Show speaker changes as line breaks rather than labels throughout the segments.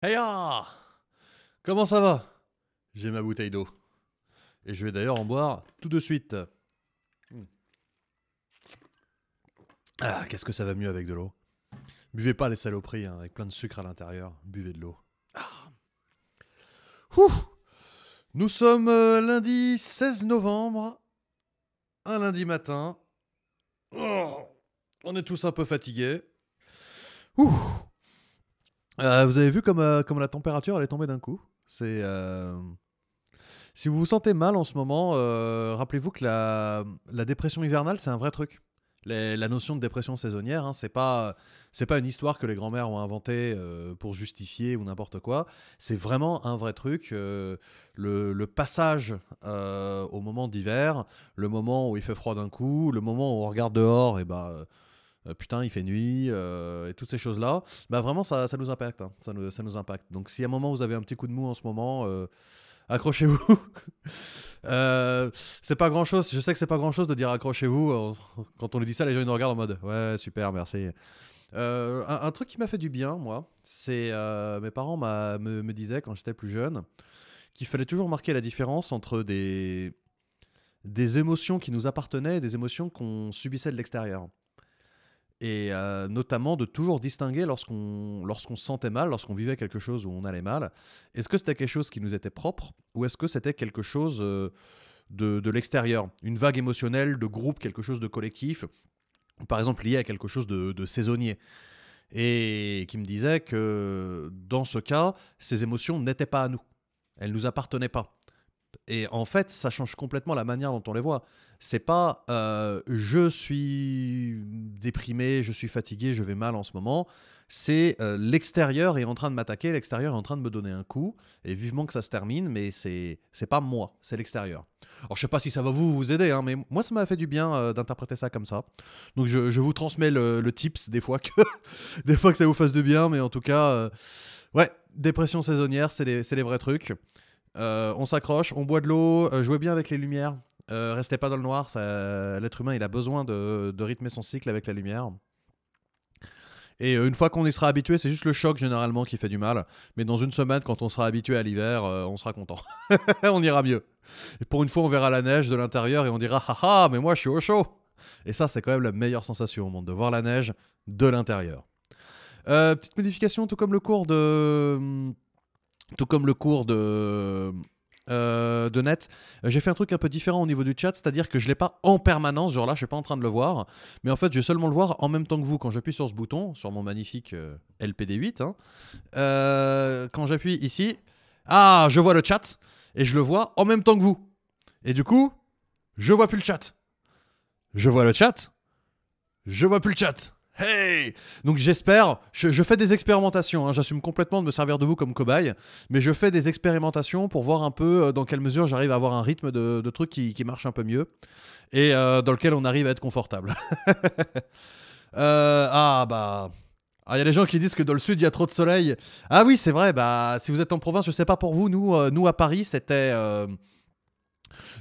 Heya ah Comment ça va J'ai ma bouteille d'eau. Et je vais d'ailleurs en boire tout de suite. Hmm. Ah, qu'est-ce que ça va mieux avec de l'eau Buvez pas les saloperies hein, avec plein de sucre à l'intérieur. Buvez de l'eau. Ah. Nous sommes euh, lundi 16 novembre. Un lundi matin. Oh. On est tous un peu fatigués. Ouh euh, vous avez vu comme, euh, comme la température elle est tombée d'un coup. C'est euh, si vous vous sentez mal en ce moment, rappelez-vous que la, la, dépression hivernale c'est un vrai truc. la notion de dépression saisonnière, hein, c'est pas c'est pas une histoire que les grands-mères ont inventée pour justifier ou n'importe quoi. C'est vraiment un vrai truc. le, passage au moment d'hiver, le moment où il fait froid d'un coup, le moment où on regarde dehors et bah euh, putain, il fait nuit, euh, et toutes ces choses-là, bah vraiment, ça, nous impacte. Hein. ça, nous, ça impacte. Donc, si à un moment vous avez un petit coup de mou en ce moment, euh, accrochez-vous. c'est pas grand chose. Je sais que c'est pas grand chose de dire accrochez-vous. Quand on lui dit ça, les gens ils nous regardent en mode ouais, super, merci. un, truc qui m'a fait du bien, moi, c'est euh, mes parents me, disaient quand j'étais plus jeune qu'il fallait toujours marquer la différence entre des, des émotions qui nous appartenaient et des émotions qu'on subissait de l'extérieur et euh, notamment de toujours distinguer lorsqu'on se sentait mal, lorsqu'on vivait quelque chose où on allait mal, est-ce que c'était quelque chose qui nous était propre ou est-ce que c'était quelque chose euh, de, l'extérieur, une vague émotionnelle, de groupe, quelque chose de collectif, par exemple lié à quelque chose de, saisonnier et qui me disait que dans ce cas, ces émotions n'étaient pas à nous, elles ne nous appartenaient pas. Et en fait, ça change complètement la manière dont on les voit. C'est pas euh, je suis déprimé, je suis fatigué, je vais mal en ce moment. C'est euh, l'extérieur est en train de m'attaquer, l'extérieur est en train de me donner un coup. Et vivement que ça se termine, mais c'est c'est pas moi, c'est l'extérieur. Alors je sais pas si ça va vous vous aider, hein, mais moi ça m'a fait du bien euh, d'interpréter ça comme ça. Donc je, vous transmets le, le, tips des fois que des fois que ça vous fasse du bien, mais en tout cas ouais dépression saisonnière, c'est les, vrais trucs. on s'accroche, on boit de l'eau, jouez bien avec les lumières. Euh, restez pas dans le noir, l'être humain il a besoin de, rythmer son cycle avec la lumière. Et euh, une fois qu'on y sera habitué, c'est juste le choc généralement qui fait du mal. Mais dans une semaine, quand on sera habitué à l'hiver, euh, on sera content. on ira mieux. Et pour une fois, on verra la neige de l'intérieur et on dira ah, ah, mais moi je suis au chaud Et ça, c'est quand même la meilleure sensation au monde, de voir la neige de l'intérieur. petite modification, tout comme le cours de. Tout comme le cours de. Euh, de net. J'ai fait un truc un peu différent au niveau du chat, c'est-à-dire que je l'ai pas en permanence, genre là, je suis pas en train de le voir, mais en fait, je vais seulement le voir en même temps que vous. Quand j'appuie sur ce bouton, sur mon magnifique euh, LPD8, hein, euh, quand j'appuie ici, ah, je vois le chat, et je le vois en même temps que vous. Et du coup, je vois plus le chat. Je vois le chat. Je vois plus le chat. Hey Donc j'espère, je, fais des expérimentations, hein, j'assume complètement de me servir de vous comme cobaye, mais je fais des expérimentations pour voir un peu euh, dans quelle mesure j'arrive à avoir un rythme de, de truc qui, marche un peu mieux et euh, dans lequel on arrive à être confortable. Euh, ah bah... Ah, il y a des gens qui disent que dans le sud, il y a trop de soleil. Ah oui, c'est vrai, bah si vous êtes en province, je sais pas pour vous, nous, nous à Paris, c'était...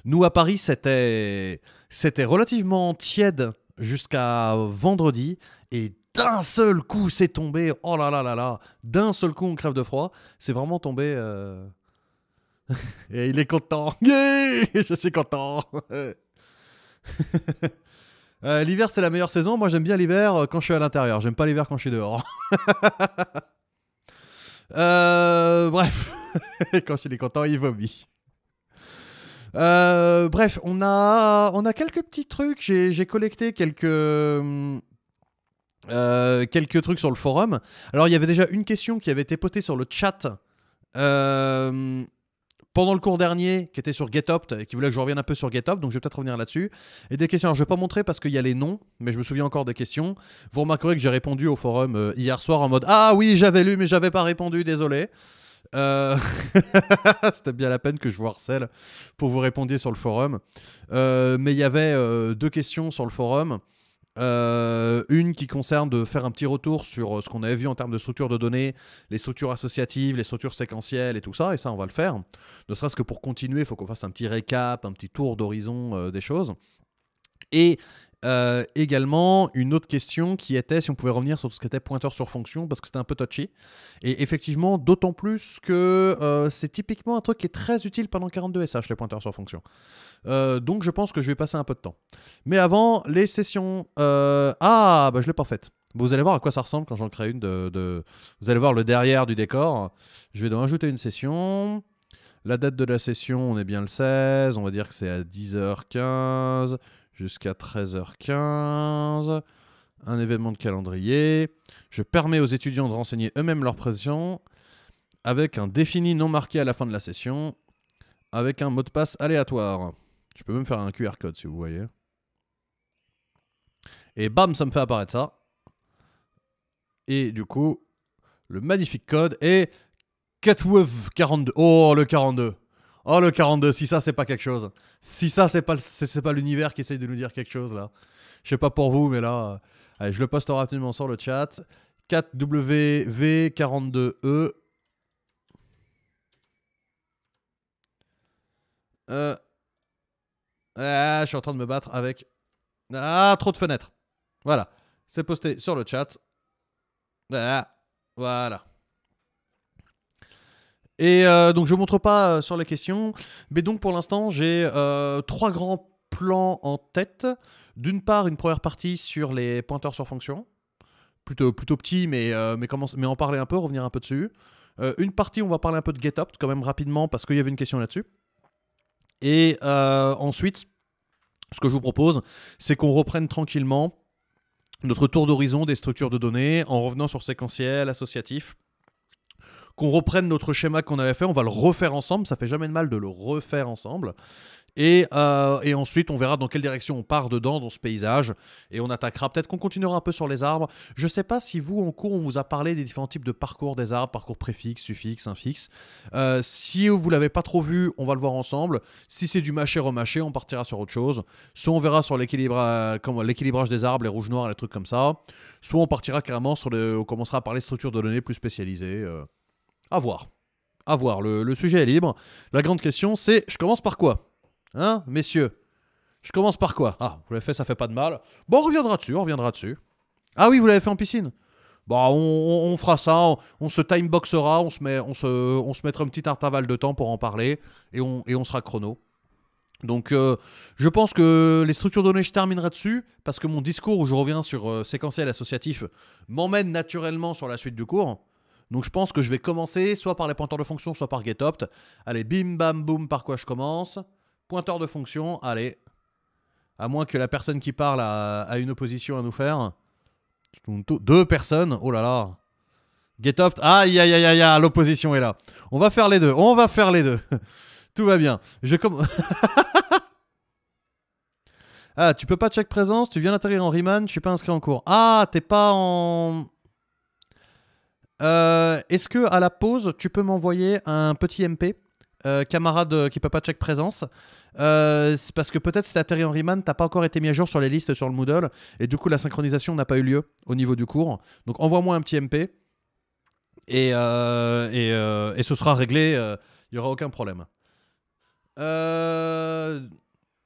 nous à Paris, c'était... C'était relativement tiède jusqu'à vendredi et d'un seul coup c'est tombé. Oh là là là là, d'un seul coup on crève de froid. C'est vraiment tombé. Euh, et il est content. Je suis content. Euh, l'hiver c'est la meilleure saison. Moi j'aime bien l'hiver euh, quand je suis à l'intérieur. J'aime pas l'hiver quand je suis dehors. bref, quand il est content, il vomit. Euh, bref, on a, on a quelques petits trucs. J'ai collecté quelques. Euh, quelques trucs sur le forum. Alors, il y avait déjà une question qui avait été potée sur le chat euh, pendant le cours dernier, qui était sur GetOpt, et qui voulait que je revienne un peu sur GetOpt, donc je vais peut-être revenir là-dessus. Et des questions, alors je ne vais pas montrer parce qu'il y a les noms, mais je me souviens encore des questions. Vous remarquerez que j'ai répondu au forum hier soir en mode Ah oui, j'avais lu, mais j'avais pas répondu, désolé. Euh, c'était bien la peine que je vous harcèle pour vous répondiez sur le forum. Euh, mais il y avait euh, deux questions sur le forum. une qui concerne de faire un petit retour sur ce qu'on avait vu en termes de structure de données, les structures associatives, les structures séquentielles et tout ça, et ça on va le faire. Ne serait-ce que pour continuer, il faut qu'on fasse un petit récap, un petit tour d'horizon des choses. Et euh, également, une autre question qui était si on pouvait revenir sur ce qu'était pointeur sur fonction, parce que c'était un peu touchy. Et effectivement, d'autant plus que euh, c'est typiquement un truc qui est très utile pendant 42SH, les pointeurs sur fonction. Euh, donc je pense que je vais passer un peu de temps. Mais avant, les sessions... Ah, bah je l'ai pas faite. Vous allez voir à quoi ça ressemble quand j'en crée une. De, de, Vous allez voir le derrière du décor. Je vais donc ajouter une session. La date de la session, on est bien le 16. On va dire que c'est à 10h15 jusqu'à 13h15. Un événement de calendrier. Je permets aux étudiants de renseigner eux-mêmes leur pression. avec un défini non marqué à la fin de la session, avec un mot de passe aléatoire. Je peux même faire un QR code si vous voyez. Et bam, ça me fait apparaître ça. Et du coup, le magnifique code est 4W 42. Oh, le 42 Oh le 42, si ça c'est pas quelque chose. Si ça c'est pas, c'est, pas l'univers qui essaye de nous dire quelque chose là. Je sais pas pour vous, mais là, euh, Allez, je le poste rapidement sur le chat. 4WV42E. E. Euh, ah, je suis en train de me battre avec. Ah, trop de fenêtres. Voilà. C'est posté sur le chat. Ah, voilà. Et euh, donc je ne montre pas euh, sur la question, mais donc pour l'instant j'ai euh, trois grands plans en tête. D'une part, une première partie sur les pointeurs sur fonction, plutôt, plutôt petit, mais, mais, mais en parler un peu, revenir un peu dessus. une partie, on va parler un peu de GetOpt, quand même rapidement parce qu'il y avait une question là-dessus. Et ensuite, ce que je vous propose, c'est qu'on reprenne tranquillement notre tour d'horizon des structures de données en revenant sur séquentiel, associatif, qu'on reprenne notre schéma qu'on avait fait, on va le refaire ensemble, ça fait jamais de mal de le refaire ensemble. Euh, et, ensuite, on verra dans quelle direction on part dedans, dans ce paysage. Et on attaquera. Peut-être qu'on continuera un peu sur les arbres. Je ne sais pas si vous, en cours, on vous a parlé des différents types de parcours des arbres parcours préfixe, suffixe, infixe. Euh, si vous ne l'avez pas trop vu, on va le voir ensemble. Si c'est du mâché, remâché, on partira sur autre chose. Soit on verra sur euh, l'équilibrage des arbres, les rouges noirs, les trucs comme ça. Soit on partira carrément sur le. On commencera à parler structures de données plus spécialisées. À voir. À voir. Le, sujet est libre. La grande question, c'est je commence par quoi Hein, messieurs Je commence par quoi Ah, vous l'avez fait, ça fait pas de mal. Bon, on reviendra dessus, on reviendra dessus. Ah oui, vous l'avez fait en piscine bah, on, fera ça, on, se se timeboxera, on se, met, on, se, mettra un petit intervalle de temps pour en parler et on, et on sera chrono. Donc euh, je pense que les structures données, je terminerai dessus, parce que mon discours où je reviens sur euh, séquentiel associatif m'emmène naturellement sur la suite du cours. Donc je pense que je vais commencer soit par les pointeurs de fonction, soit par GetOpt. Allez, bim bam boum, par quoi je commence Pointeur de fonction, allez. À moins que la personne qui parle a, une opposition à nous faire. Deux personnes, oh là là. GetOpt, aïe aïe aïe aïe, l'opposition est là. On va faire les deux, on va faire les deux. Tout va bien. Je commence. ah, tu peux pas check présence, tu viens d'atterrir en Riemann, je suis pas inscrit en cours. Ah, t'es pas en. Euh, est-ce que à la pause, tu peux m'envoyer un petit MP euh, camarade euh, qui peut pas check présence parce que peut-être si t'as atterri en Riemann t'as pas encore été mis à jour sur les listes sur le Moodle et du coup la synchronisation n'a pas eu lieu au niveau du cours donc envoie-moi un petit MP et, ce sera réglé il y aura aucun problème euh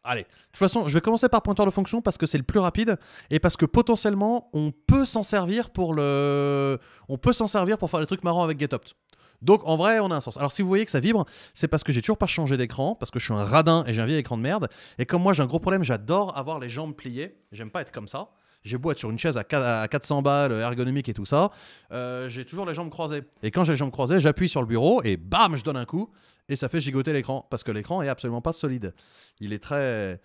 Allez, de toute façon, je vais commencer par pointeur de fonction parce que c'est le plus rapide et parce que potentiellement, on peut s'en servir pour le, on peut s'en servir pour faire des trucs marrants avec GetOpt. Donc en vrai, on a un sens. Alors si vous voyez que ça vibre, c'est parce que j'ai toujours pas changé d'écran, parce que je suis un radin et j'ai un vieil écran de merde. Et comme moi, j'ai un gros problème, j'adore avoir les jambes pliées. J'aime pas être comme ça. J'ai beau être sur une chaise à 400 balles, euh, ergonomique et tout ça, euh, j'ai toujours les jambes croisées. Et quand j'ai les jambes croisées, j'appuie sur le bureau et bam, je donne un coup et ça fait gigoter l'écran parce que l'écran est absolument pas solide. Il est très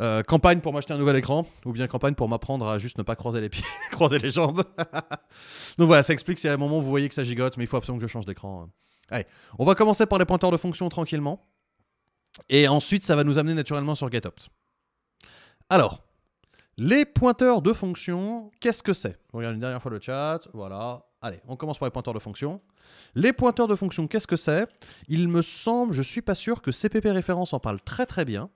euh, campagne pour m'acheter un nouvel écran ou bien campagne pour m'apprendre à juste ne pas croiser les pieds, croiser les jambes. Donc voilà, ça explique si à un moment vous voyez que ça gigote, mais il faut absolument que je change d'écran. Hein. Allez, on va commencer par les pointeurs de fonction tranquillement. Et ensuite, ça va nous amener naturellement sur GetOpt. Alors, les pointeurs de fonction, qu'est-ce que c'est On regarde une dernière fois le chat. Voilà, Allez, on commence par les pointeurs de fonction. Les pointeurs de fonction, qu'est-ce que c'est Il me semble, je suis pas sûr que CPP référence en parle très très bien.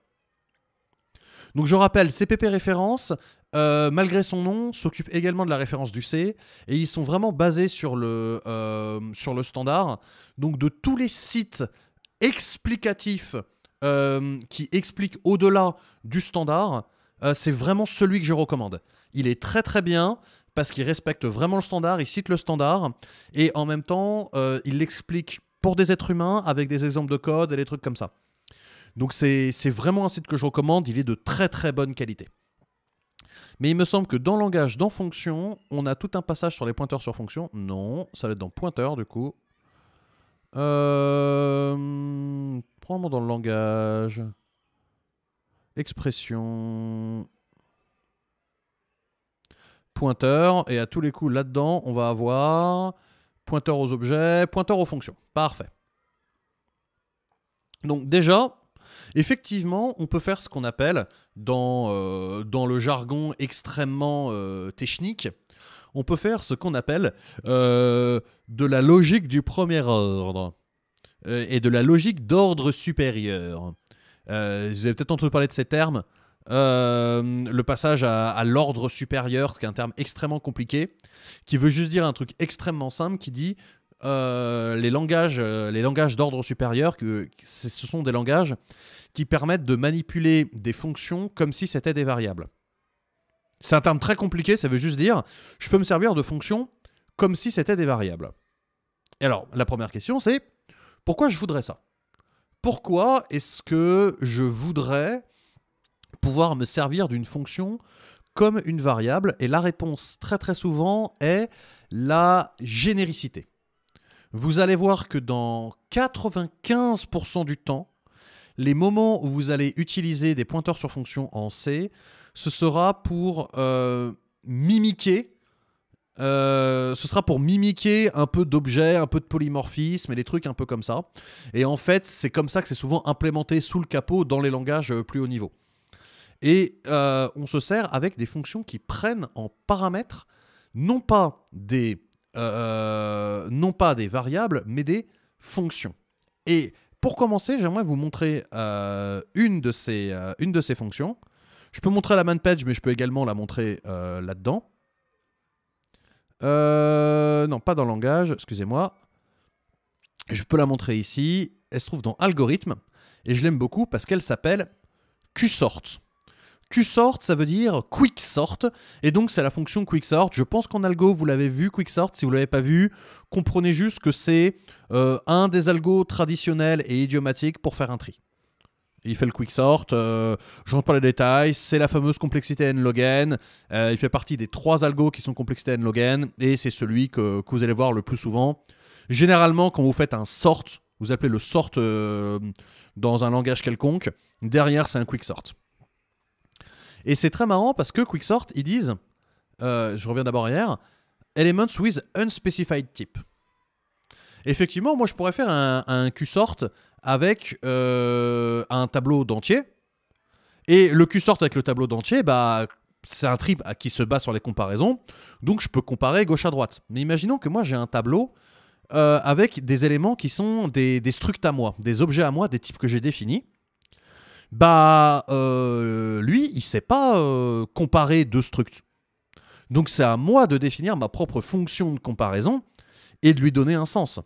Donc je rappelle, CPP référence, euh, malgré son nom, s'occupe également de la référence du C et ils sont vraiment basés sur le, euh, sur le standard. Donc de tous les sites explicatifs euh, qui expliquent au-delà du standard, c'est vraiment celui que je recommande. Il est très très bien parce qu'il respecte vraiment le standard, il cite le standard, et en même temps, euh, il l'explique pour des êtres humains avec des exemples de code et des trucs comme ça. Donc c'est vraiment un site que je recommande, il est de très très bonne qualité. Mais il me semble que dans langage, dans fonction, on a tout un passage sur les pointeurs sur fonction. Non, ça va être dans pointeur du coup. Euh... moi dans le langage. Expression pointeur, et à tous les coups là-dedans, on va avoir pointeur aux objets, pointeur aux fonctions. Parfait. Donc déjà, effectivement, on peut faire ce qu'on appelle, dans, euh, dans le jargon extrêmement euh, technique, on peut faire ce qu'on appelle euh, de la logique du premier ordre et de la logique d'ordre supérieur. vous avez peut-être entendu parler de ces termes. Euh, le passage à, l'ordre supérieur, ce qui est un terme extrêmement compliqué, qui veut juste dire un truc extrêmement simple, qui dit euh, les langages, euh, les langages d'ordre supérieur, que, ce sont des langages qui permettent de manipuler des fonctions comme si c'était des variables. C'est un terme très compliqué, ça veut juste dire je peux me servir de fonctions comme si c'était des variables. Et alors, la première question, c'est pourquoi je voudrais ça Pourquoi est-ce que je voudrais pouvoir me servir d'une fonction comme une variable Et la réponse très très souvent est la généricité. Vous allez voir que dans 95% du temps, les moments où vous allez utiliser des pointeurs sur fonction en C, ce sera pour euh, mimiquer. Euh, ce sera pour mimiquer un peu d'objets, un peu de polymorphisme et des trucs un peu comme ça. Et en fait, c'est comme ça que c'est souvent implémenté sous le capot dans les langages euh, plus haut niveau. Et euh, on se sert avec des fonctions qui prennent en paramètre, non pas des, euh, euh, non pas des variables, mais des fonctions. Et pour commencer, j'aimerais vous montrer une, de ces, une de ces fonctions. Je peux montrer la man page, mais je peux également la montrer là-dedans. non, pas dans le langage, excusez-moi. Je peux la montrer ici. Elle se trouve dans algorithme. Et je l'aime beaucoup parce qu'elle s'appelle QSort. QSort, ça veut dire quicksort, et donc c'est la fonction quicksort. Je pense qu'en algo, vous l'avez vu, quicksort, Si vous ne l'avez pas vu, comprenez juste que c'est euh, un des algos traditionnels et idiomatiques pour faire un tri. Il fait le quick sort, ne euh, rentre pas les détails, c'est la fameuse complexité n-log euh, il fait partie des trois algos qui sont complexité n-log et c'est celui que, que, vous allez voir le plus souvent. Généralement, quand vous faites un sort, vous appelez le sort dans un langage quelconque, derrière c'est un quick sort. Et c'est très marrant parce que Quicksort, ils disent, euh, je reviens d'abord hier, Elements with unspecified type. Effectivement, moi je pourrais faire un, un avec euh, un tableau d'entier. Et le QSort avec le tableau d'entier, bah, c'est un trip qui se bat sur les comparaisons. Donc je peux comparer gauche à droite. Mais imaginons que moi j'ai un tableau euh, avec des éléments qui sont des, des structs à moi, des objets à moi, des types que j'ai définis bah euh, lui, il sait pas euh, comparer deux structures. Donc c'est à moi de définir ma propre fonction de comparaison et de lui donner un sens.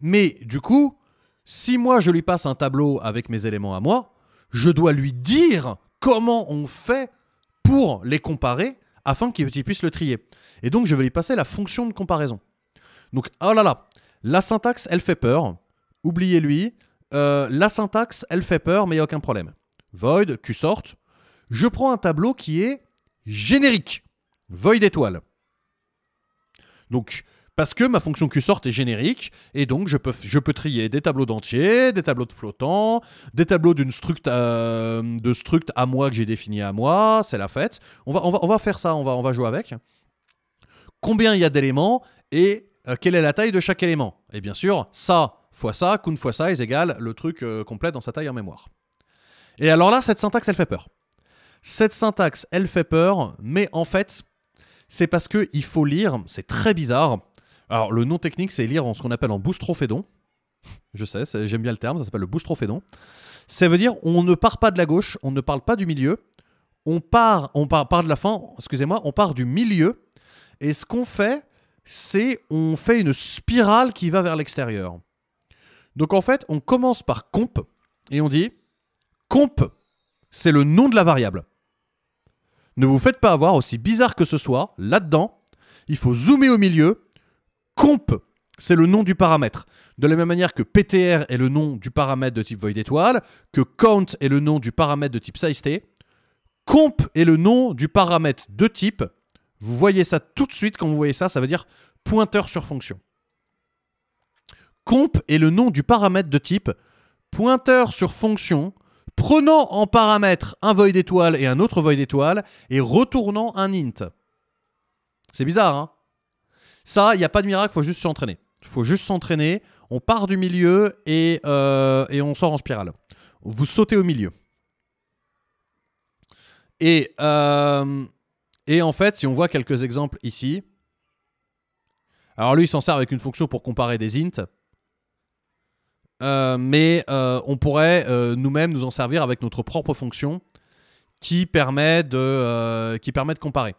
Mais du coup, si moi je lui passe un tableau avec mes éléments à moi, je dois lui dire comment on fait pour les comparer afin qu'il puisse le trier. Et donc je vais lui passer la fonction de comparaison. Donc oh là là, la syntaxe elle fait peur, oubliez-lui, euh, la syntaxe, elle fait peur, mais il n'y a aucun problème. Void, qsort. Je prends un tableau qui est générique. Void étoile. Donc, parce que ma fonction qsort est générique, et donc je peux, je peux trier des tableaux d'entiers, des tableaux de flottants, des tableaux d'une struct, euh, de struct à moi que j'ai défini à moi, c'est la fête. On va, on va, faire ça, on va, on va jouer avec. Combien il y a d'éléments et euh, quelle est la taille de chaque élément Et bien sûr, ça, fois ça, qu'une fois ça, ils égale le truc euh, complet dans sa taille en mémoire. Et alors là, cette syntaxe, elle fait peur. Cette syntaxe, elle fait peur, mais en fait, c'est parce qu'il faut lire, c'est très bizarre. Alors, le nom technique, c'est lire en ce qu'on appelle en boostrophédon. Je sais, j'aime bien le terme, ça s'appelle le boostrophédon. Ça veut dire on ne part pas de la gauche, on ne parle pas du milieu, on part, on part, part de la fin, excusez-moi, on part du milieu, et ce qu'on fait, c'est on fait une spirale qui va vers l'extérieur. Donc en fait, on commence par comp et on dit comp, c'est le nom de la variable. Ne vous faites pas avoir, aussi bizarre que ce soit, là-dedans, il faut zoomer au milieu. Comp, c'est le nom du paramètre. De la même manière que PTR est le nom du paramètre de type void étoile, que count est le nom du paramètre de type sizeT, comp est le nom du paramètre de type. Vous voyez ça tout de suite, quand vous voyez ça, ça veut dire pointeur sur fonction. Comp est le nom du paramètre de type pointeur sur fonction prenant en paramètre un void étoile et un autre void d'étoile et retournant un int. C'est bizarre, hein Ça, il n'y a pas de miracle, faut juste s'entraîner. Il faut juste s'entraîner, on part du milieu euh, et, on sort en spirale. Vous sautez au milieu. Et, euh, et en fait, si on voit quelques exemples ici, alors lui, il s'en sert avec une fonction pour comparer des ints. Euh, mais euh, on pourrait euh, nous-mêmes nous en servir avec notre propre fonction qui permet de, qui permet de comparer.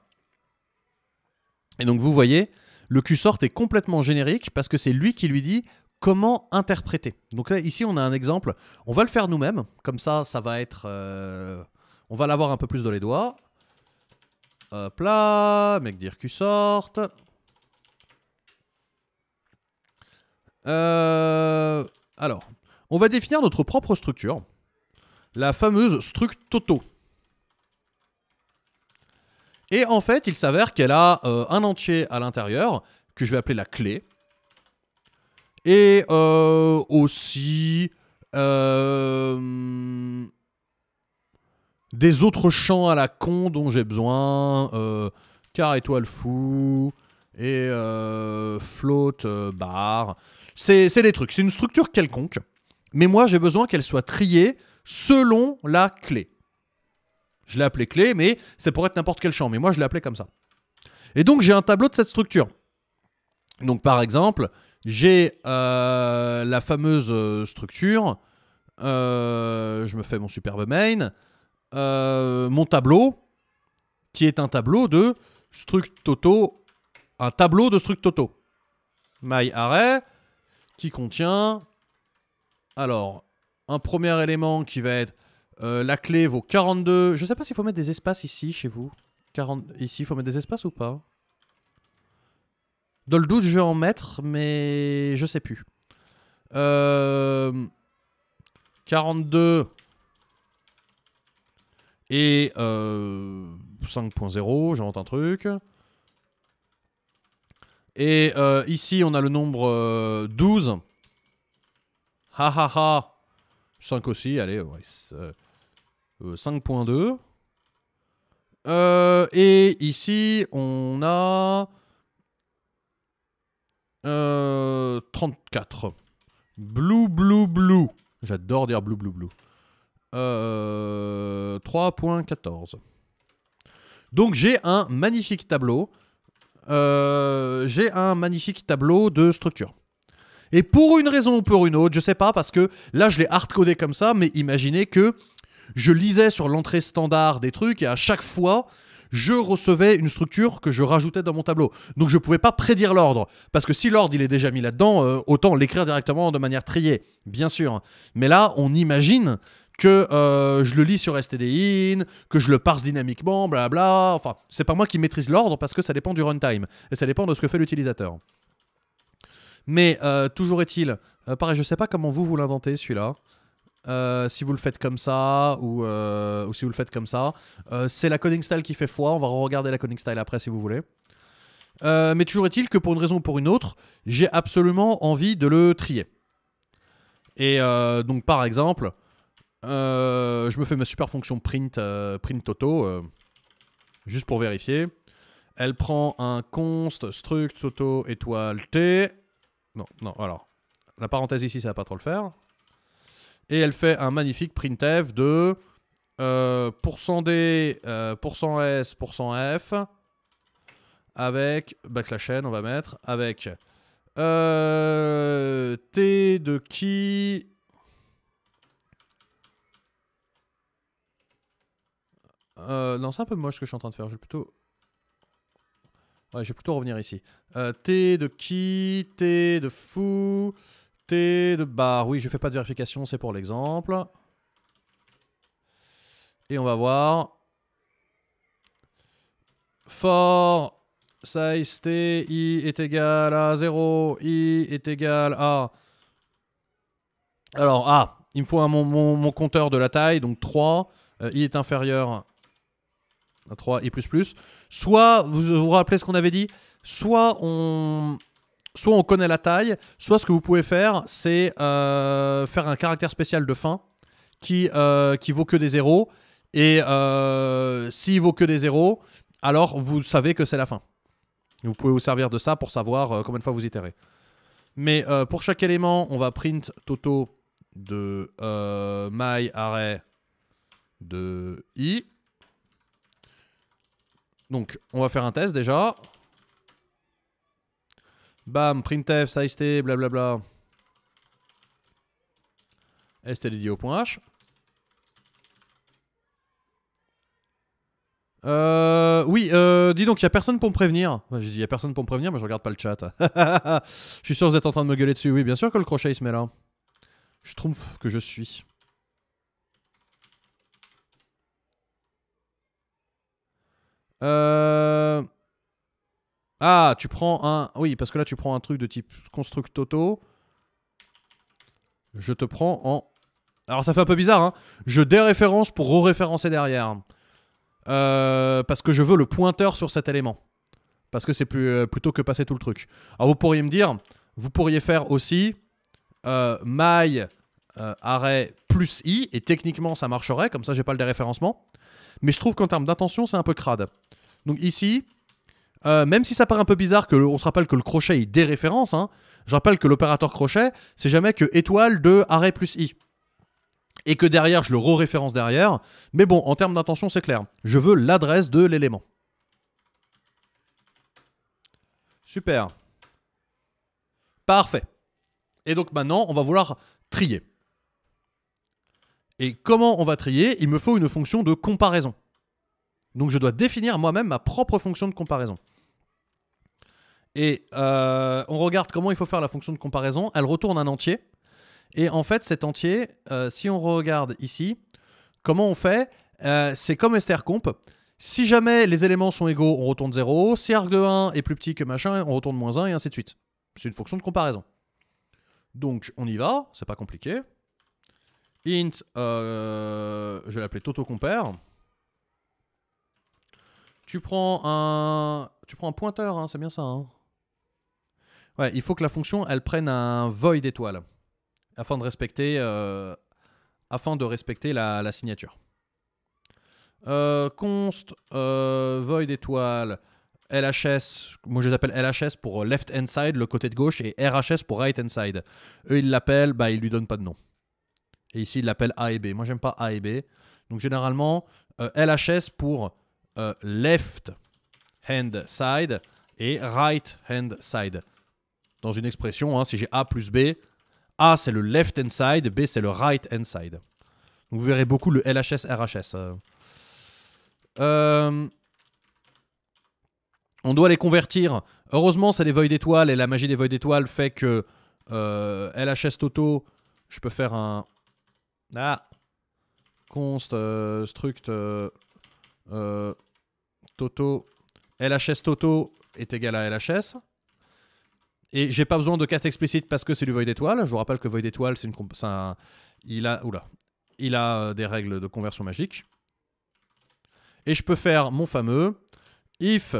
Et donc vous voyez, le sort est complètement générique parce que c'est lui qui lui dit comment interpréter. Donc là, ici, on a un exemple. On va le faire nous-mêmes. Comme ça, ça va être... on va l'avoir un peu plus dans les doigts. Hop là, mec dire Qsort. Euh, alors, on va définir notre propre structure, la fameuse struct toto. Et en fait, il s'avère qu'elle a euh, un entier à l'intérieur, que je vais appeler la clé. Et euh, aussi euh, des autres champs à la con dont j'ai besoin. car étoile fou et float bar. C'est des trucs. C'est une structure quelconque. Mais moi, j'ai besoin qu'elle soit triée selon la clé. Je l'ai appelée clé, mais c'est pour être n'importe quel champ. Mais moi, je l'ai appelée comme ça. Et donc, j'ai un tableau de cette structure. Donc, par exemple, j'ai euh, la fameuse euh, structure. Euh, je me fais mon superbe main. mon tableau, qui est un tableau de structoto. Un tableau de structoto. My array qui contient, alors, un premier élément qui va être euh, la clé vaut 42. Je sais pas s'il faut mettre des espaces ici chez vous. 40... Ici, il faut mettre des espaces ou pas Dans le doute, je vais en mettre, mais je sais plus. 42 euh, et euh... 5.0, j'invente un truc. Et euh, ici, on a le nombre 12. Euh, ha ha ha. 5 aussi, allez, 5.2. Euh, et ici, on a 34. Blue, blue, blue. J'adore dire blue, blue, blue. 3.14. Donc j'ai un magnifique tableau euh, j'ai un magnifique tableau de structure. Et pour une raison ou pour une autre, je sais pas, parce que là je l'ai hardcodé comme ça, mais imaginez que je lisais sur l'entrée standard des trucs et à chaque fois je recevais une structure que je rajoutais dans mon tableau. Donc je ne pouvais pas prédire l'ordre. Parce que si l'ordre il est déjà mis là-dedans, euh, autant l'écrire directement de manière triée, bien sûr. Mais là, on imagine que euh, je le lis sur STDIN, que je le parse dynamiquement, blabla. Enfin, c'est pas moi qui maîtrise l'ordre parce que ça dépend du runtime et ça dépend de ce que fait l'utilisateur. Mais euh, toujours est-il, euh, pareil, je sais pas comment vous vous l'inventez celui-là. si vous le faites comme ça ou, si vous le faites comme ça. c'est la coding style qui fait foi. On va regarder la coding style après si vous voulez. mais toujours est-il que pour une raison ou pour une autre, j'ai absolument envie de le trier. Et donc par exemple, euh, je me fais ma super fonction print, euh, print toto, euh, juste pour vérifier. Elle prend un const struct auto étoile t. Non, non, alors. La parenthèse ici, ça va pas trop le faire. Et elle fait un magnifique printf de %d, %s, %f avec backslash n, on va mettre, avec t de qui Euh, non, c'est un peu moche ce que je suis en train de faire. Je vais plutôt... je vais plutôt revenir ici. Euh, T de qui T de fou T de bar. Oui, je fais pas de vérification, c'est pour l'exemple. Et on va voir. For size T, I est égal à 0, I est égal à... Alors, ah, il me faut un, mon, compteur de la taille, donc 3. Il euh, I est inférieur 3 et plus plus. Soit, vous vous rappelez ce qu'on avait dit, soit on, soit on connaît la taille, soit ce que vous pouvez faire, c'est euh, faire un caractère spécial de fin qui, euh, qui vaut que des zéros. Et euh, s'il vaut que des zéros, alors vous savez que c'est la fin. Vous pouvez vous servir de ça pour savoir euh, combien de fois vous itérez. Mais euh, pour chaque élément, on va print toto de my array de i. Donc, on va faire un test déjà. Bam, printf, size t, blablabla. Est au point h. Euh, oui, euh, dis donc, il n'y a personne pour me prévenir. J'ai dit, il n'y a personne pour me prévenir, mais je regarde pas le chat. je suis sûr que vous êtes en train de me gueuler dessus. Oui, bien sûr que le crochet il se met là. Je trompe que je suis. Euh, ah, tu prends un... Oui, parce que là, tu prends un truc de type construct auto. Je te prends en... Alors, ça fait un peu bizarre, hein. Je déréférence pour re-référencer derrière. Euh, parce que je veux le pointeur sur cet élément. Parce que c'est plus, euh, plutôt que passer tout le truc. Alors, vous pourriez me dire, vous pourriez faire aussi my Arrêt plus i, et techniquement, ça marcherait, comme ça, j'ai pas le déréférencement mais je trouve qu'en termes d'intention, c'est un peu crade. Donc ici, euh, même si ça paraît un peu bizarre qu'on se rappelle que le crochet il déréférence, hein, je rappelle que l'opérateur crochet, c'est jamais que étoile de arrêt plus i. Et que derrière, je le re-référence derrière. Mais bon, en termes d'intention, c'est clair. Je veux l'adresse de l'élément. Super. Parfait. Et donc maintenant, on va vouloir trier. Et comment on va trier Il me faut une fonction de comparaison. Donc je dois définir moi-même ma propre fonction de comparaison. Et euh, on regarde comment il faut faire la fonction de comparaison. Elle retourne un entier. Et en fait, cet entier, euh, si on regarde ici, comment on fait euh, C'est comme comp Si jamais les éléments sont égaux, on retourne 0. Si arg de 1 est plus petit que machin, on retourne moins 1 et ainsi de suite. C'est une fonction de comparaison. Donc on y va, c'est pas compliqué int, euh, je vais l'appeler Toto Compare. Tu prends un, tu prends un pointeur, hein, c'est bien ça. Hein. ouais, il faut que la fonction elle prenne un void étoile afin de respecter, euh, afin de respecter la, signature. Euh, const void étoile LHS, moi je les appelle LHS pour left hand side, le côté de gauche, et RHS pour right hand side. Eux ils l'appellent, bah ils lui donnent pas de nom. Et ici, il l'appelle A et B. Moi, j'aime pas A et B. Donc, généralement, euh, LHS pour euh, left hand side et right hand side. Dans une expression, hein, si j'ai A plus B, A c'est le left hand side, B c'est le right hand side. vous verrez beaucoup le LHS, RHS. Euh. On doit les convertir. Heureusement, c'est des voies d'étoiles et la magie des voies d'étoiles fait que LHS Toto, je peux faire un ah Const, euh, struct, euh, euh, Toto, LHS Toto est égal à LHS. Et j'ai pas besoin de cast explicite parce que c'est du void étoile. Je vous rappelle que void étoile, c'est une il a, il a des règles de conversion magique. Et je peux faire mon fameux if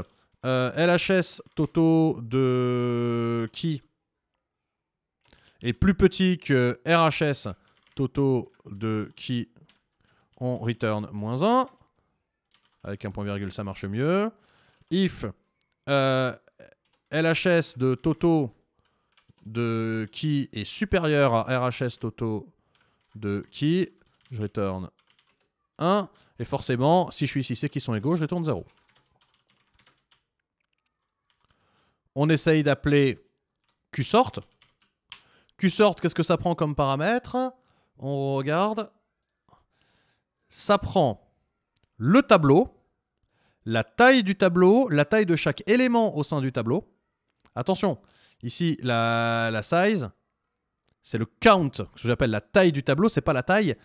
LHS Toto de qui est plus petit que RHS Toto de qui on return moins 1. Avec un point virgule, ça marche mieux. If euh, LHS de Toto de qui est supérieur à RHS Toto de qui, je return 1. Et forcément, si je suis ici, c'est qui sont égaux, je retourne 0. On essaye d'appeler qsort. qsort, qu'est-ce que ça prend comme paramètre on regarde. Ça prend le tableau, la taille du tableau, la taille de chaque élément au sein du tableau. Attention, ici, la, size, c'est le count, ce que j'appelle la taille du tableau, c'est pas la taille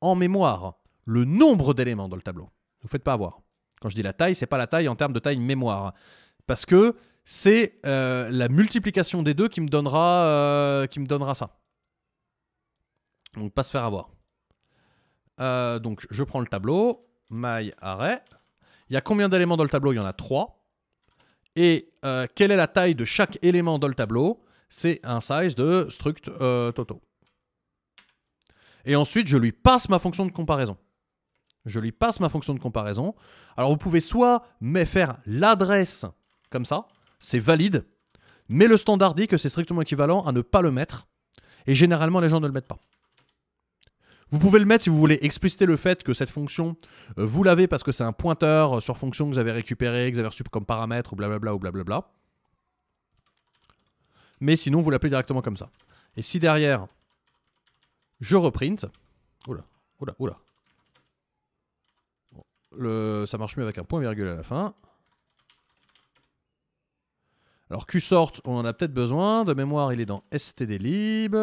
en mémoire, le nombre d'éléments dans le tableau. Ne vous faites pas avoir. Quand je dis la taille, c'est pas la taille en termes de taille mémoire. Parce que c'est euh, la multiplication des deux qui me donnera, euh, qui me donnera ça. Donc pas se faire avoir. Euh, donc je prends le tableau, my arrêt. Il y a combien d'éléments dans le tableau Il y en a trois. Et euh, quelle est la taille de chaque élément dans le tableau C'est un size de struct euh, toto. Et ensuite, je lui passe ma fonction de comparaison. Je lui passe ma fonction de comparaison. Alors vous pouvez soit faire l'adresse comme ça, c'est valide, mais le standard dit que c'est strictement équivalent à ne pas le mettre. Et généralement, les gens ne le mettent pas. Vous pouvez le mettre si vous voulez expliciter le fait que cette fonction, euh, vous l'avez parce que c'est un pointeur euh, sur fonction que vous avez récupéré, que vous avez reçu comme paramètre, ou blablabla, ou blablabla. Mais sinon, vous l'appelez directement comme ça. Et si derrière, je reprint, oula, oula, oula, ça marche mieux avec un point virgule à la fin. Alors qsort, on en a peut-être besoin. De mémoire, il est dans stdlib.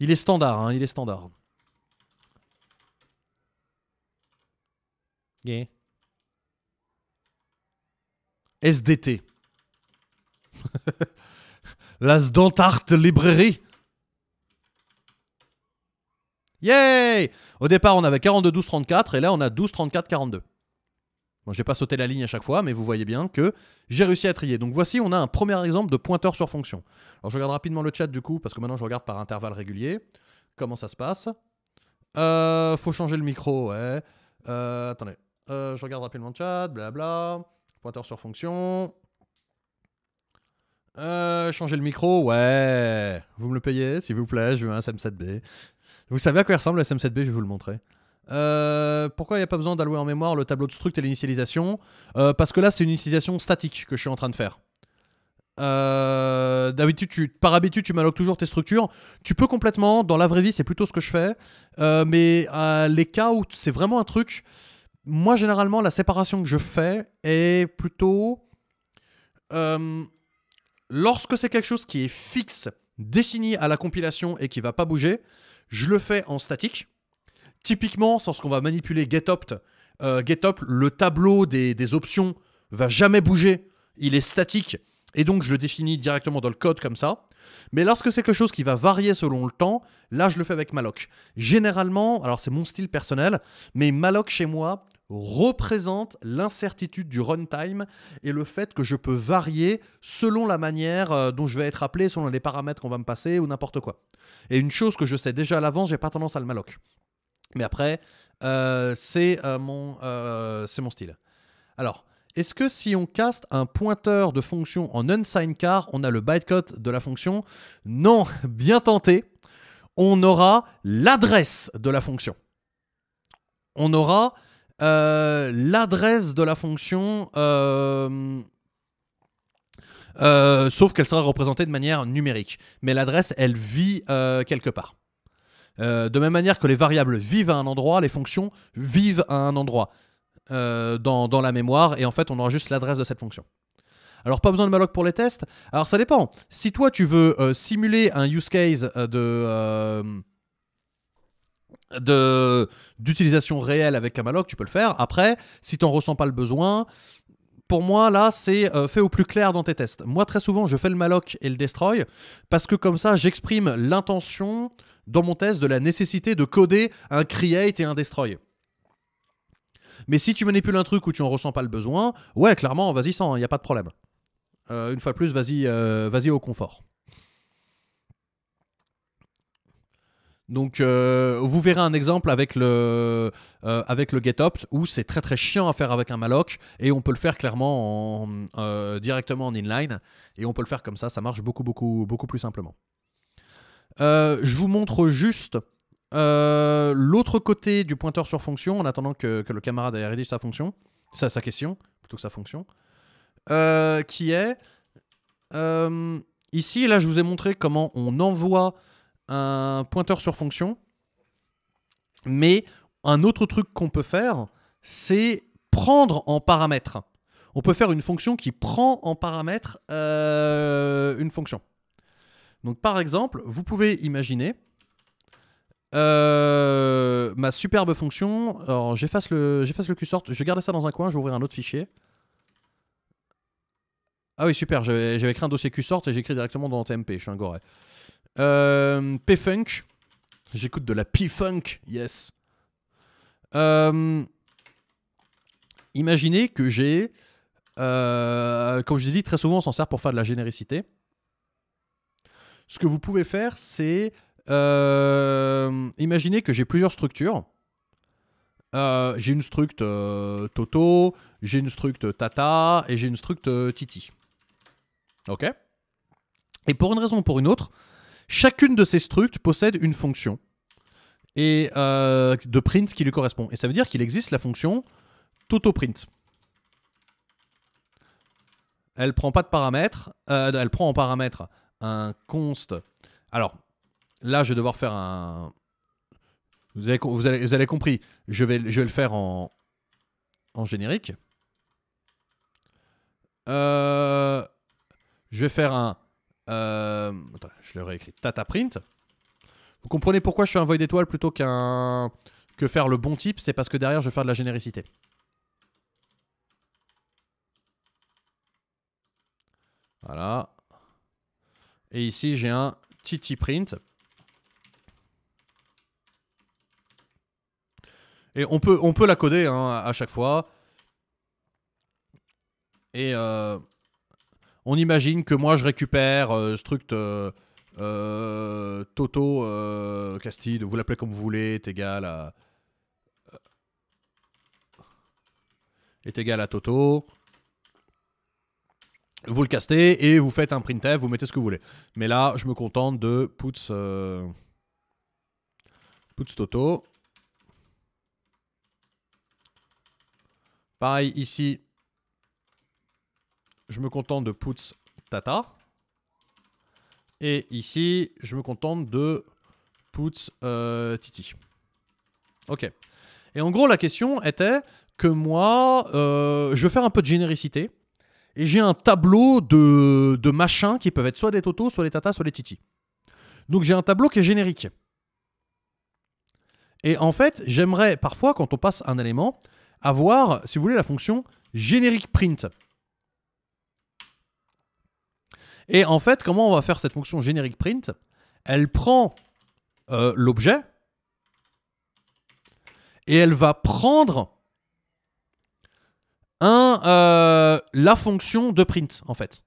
Il est standard, hein, il est standard. SDT. Las Dantart Librairie. Yay Au départ, on avait 42, 12, 34, et là, on a 12, 34, 42. Bon, n'ai pas sauté la ligne à chaque fois, mais vous voyez bien que j'ai réussi à trier. Donc voici, on a un premier exemple de pointeur sur fonction. Alors je regarde rapidement le chat du coup, parce que maintenant je regarde par intervalle régulier. Comment ça se passe euh, Faut changer le micro, ouais. Euh, attendez. Euh, je regarde rapidement le chat, blabla. Pointeur sur fonction. Euh, changer le micro, ouais. Vous me le payez, s'il vous plaît, je veux un SM7B. Vous savez à quoi il ressemble le SM7B, je vais vous le montrer. Euh, pourquoi il n'y a pas besoin d'allouer en mémoire le tableau de struct et l'initialisation Parce que là, c'est une initialisation statique que je suis en train de faire. D'habitude, par habitude, tu m'alloques toujours tes structures. Tu peux complètement, dans la vraie vie, c'est plutôt ce que je fais. mais les cas où c'est vraiment un truc moi, généralement, la séparation que je fais est plutôt euh, lorsque c'est quelque chose qui est fixe, défini à la compilation et qui va pas bouger, je le fais en statique. Typiquement, lorsqu'on va manipuler GetOpt, euh, GetOpt, le tableau des, des, options va jamais bouger, il est statique, et donc je le définis directement dans le code comme ça. Mais lorsque c'est quelque chose qui va varier selon le temps, là je le fais avec malloc. Généralement, alors c'est mon style personnel, mais malloc chez moi, représente l'incertitude du runtime et le fait que je peux varier selon la manière euh, dont je vais être appelé, selon les paramètres qu'on va me passer ou n'importe quoi. Et une chose que je sais déjà à l'avance, j'ai pas tendance à le malloc. Mais après, euh, c'est euh, mon, mon style. Alors, est-ce que si on caste un pointeur de fonction en unsigned car, on a le bytecode de la fonction Non, bien tenté. On aura l'adresse de la fonction. On aura euh, l'adresse de la fonction, euh, euh, sauf qu'elle sera représentée de manière numérique. Mais l'adresse, elle vit quelque part. de même manière que les variables vivent à un endroit, les fonctions vivent à un endroit dans, la mémoire, et en fait, on aura juste l'adresse de cette fonction. Alors pas besoin de malloc pour les tests. Alors ça dépend. Si toi tu veux simuler un use case de, de d'utilisation réelle avec malloc tu peux le faire. Après, si tu n'en ressens pas le besoin, pour moi, là, c'est euh, fait au plus clair dans tes tests. Moi, très souvent, je fais le malloc et le destroy parce que comme ça, j'exprime l'intention dans mon test de la nécessité de coder un create et un destroy. Mais si tu manipules un truc où tu n'en ressens pas le besoin, ouais, clairement, vas-y sans, il hein, n'y a pas de problème. Euh, une fois de plus, vas-y euh, vas-y au confort. Donc, euh, vous verrez un exemple avec le, euh, avec le GetOpt où c'est très très chiant à faire avec un malloc et on peut le faire clairement euh, directement en inline et on peut le faire comme ça, ça marche beaucoup beaucoup beaucoup plus simplement. je vous montre juste l'autre côté du pointeur sur fonction en attendant que, le camarade ait rédigé sa fonction, sa, sa question plutôt que sa fonction, qui est ici là je vous ai montré comment on envoie un pointeur sur fonction. Mais un autre truc qu'on peut faire, c'est prendre en paramètre. On peut faire une fonction qui prend en paramètre euh, une fonction. Donc par exemple, vous pouvez imaginer euh, ma superbe fonction. Alors j'efface le, j'efface le QSort, je garde ça dans un coin, je vais un autre fichier. Ah oui, super, j'avais, créé un dossier QSort et j'écris directement dans TMP, je suis un goré. Euh, P-Funk. J'écoute de la P-Funk, yes. Euh, imaginez que j'ai, euh, comme je dis, dit, très souvent on s'en sert pour faire de la généricité. Ce que vous pouvez faire, c'est imaginez que j'ai plusieurs structures. j'ai une struct Toto, j'ai une struct Tata et j'ai une struct Titi. Ok Et pour une raison ou pour une autre, Chacune de ces structs possède une fonction et euh, de print qui lui correspond. Et ça veut dire qu'il existe la fonction totoprint. Elle prend pas de paramètres. Euh, elle prend en paramètre un const. Alors là, je vais devoir faire un. Vous avez, compris. Je vais, le faire en, en générique. Euh, je vais faire un euh, attends, je l'aurais écrit Print. Vous comprenez pourquoi je fais un void d'étoile plutôt qu'un que faire le bon type, c'est parce que derrière je vais faire de la généricité. Voilà. Et ici j'ai un Titi print. Et on peut, on peut la coder hein, à chaque fois. Et euh, on imagine que moi je récupère euh, Struct euh, euh, Toto Castide, vous l'appelez comme vous voulez, est égal à. est égal à Toto. Vous le castez et vous faites un printf, vous mettez ce que vous voulez. Mais là, je me contente de puts, puts Toto. Pareil ici, je me contente de puts tata. Et ici, je me contente de puts euh, titi. Ok. Et en gros, la question était que moi, euh, je veux faire un peu de généricité. Et j'ai un tableau de, de machins qui peuvent être soit des totos, soit des tatas, soit des titi. Donc j'ai un tableau qui est générique. Et en fait, j'aimerais parfois, quand on passe un élément, avoir, si vous voulez, la fonction générique print. Et en fait, comment on va faire cette fonction générique print Elle prend euh, l'objet et elle va prendre euh, la fonction de print en fait.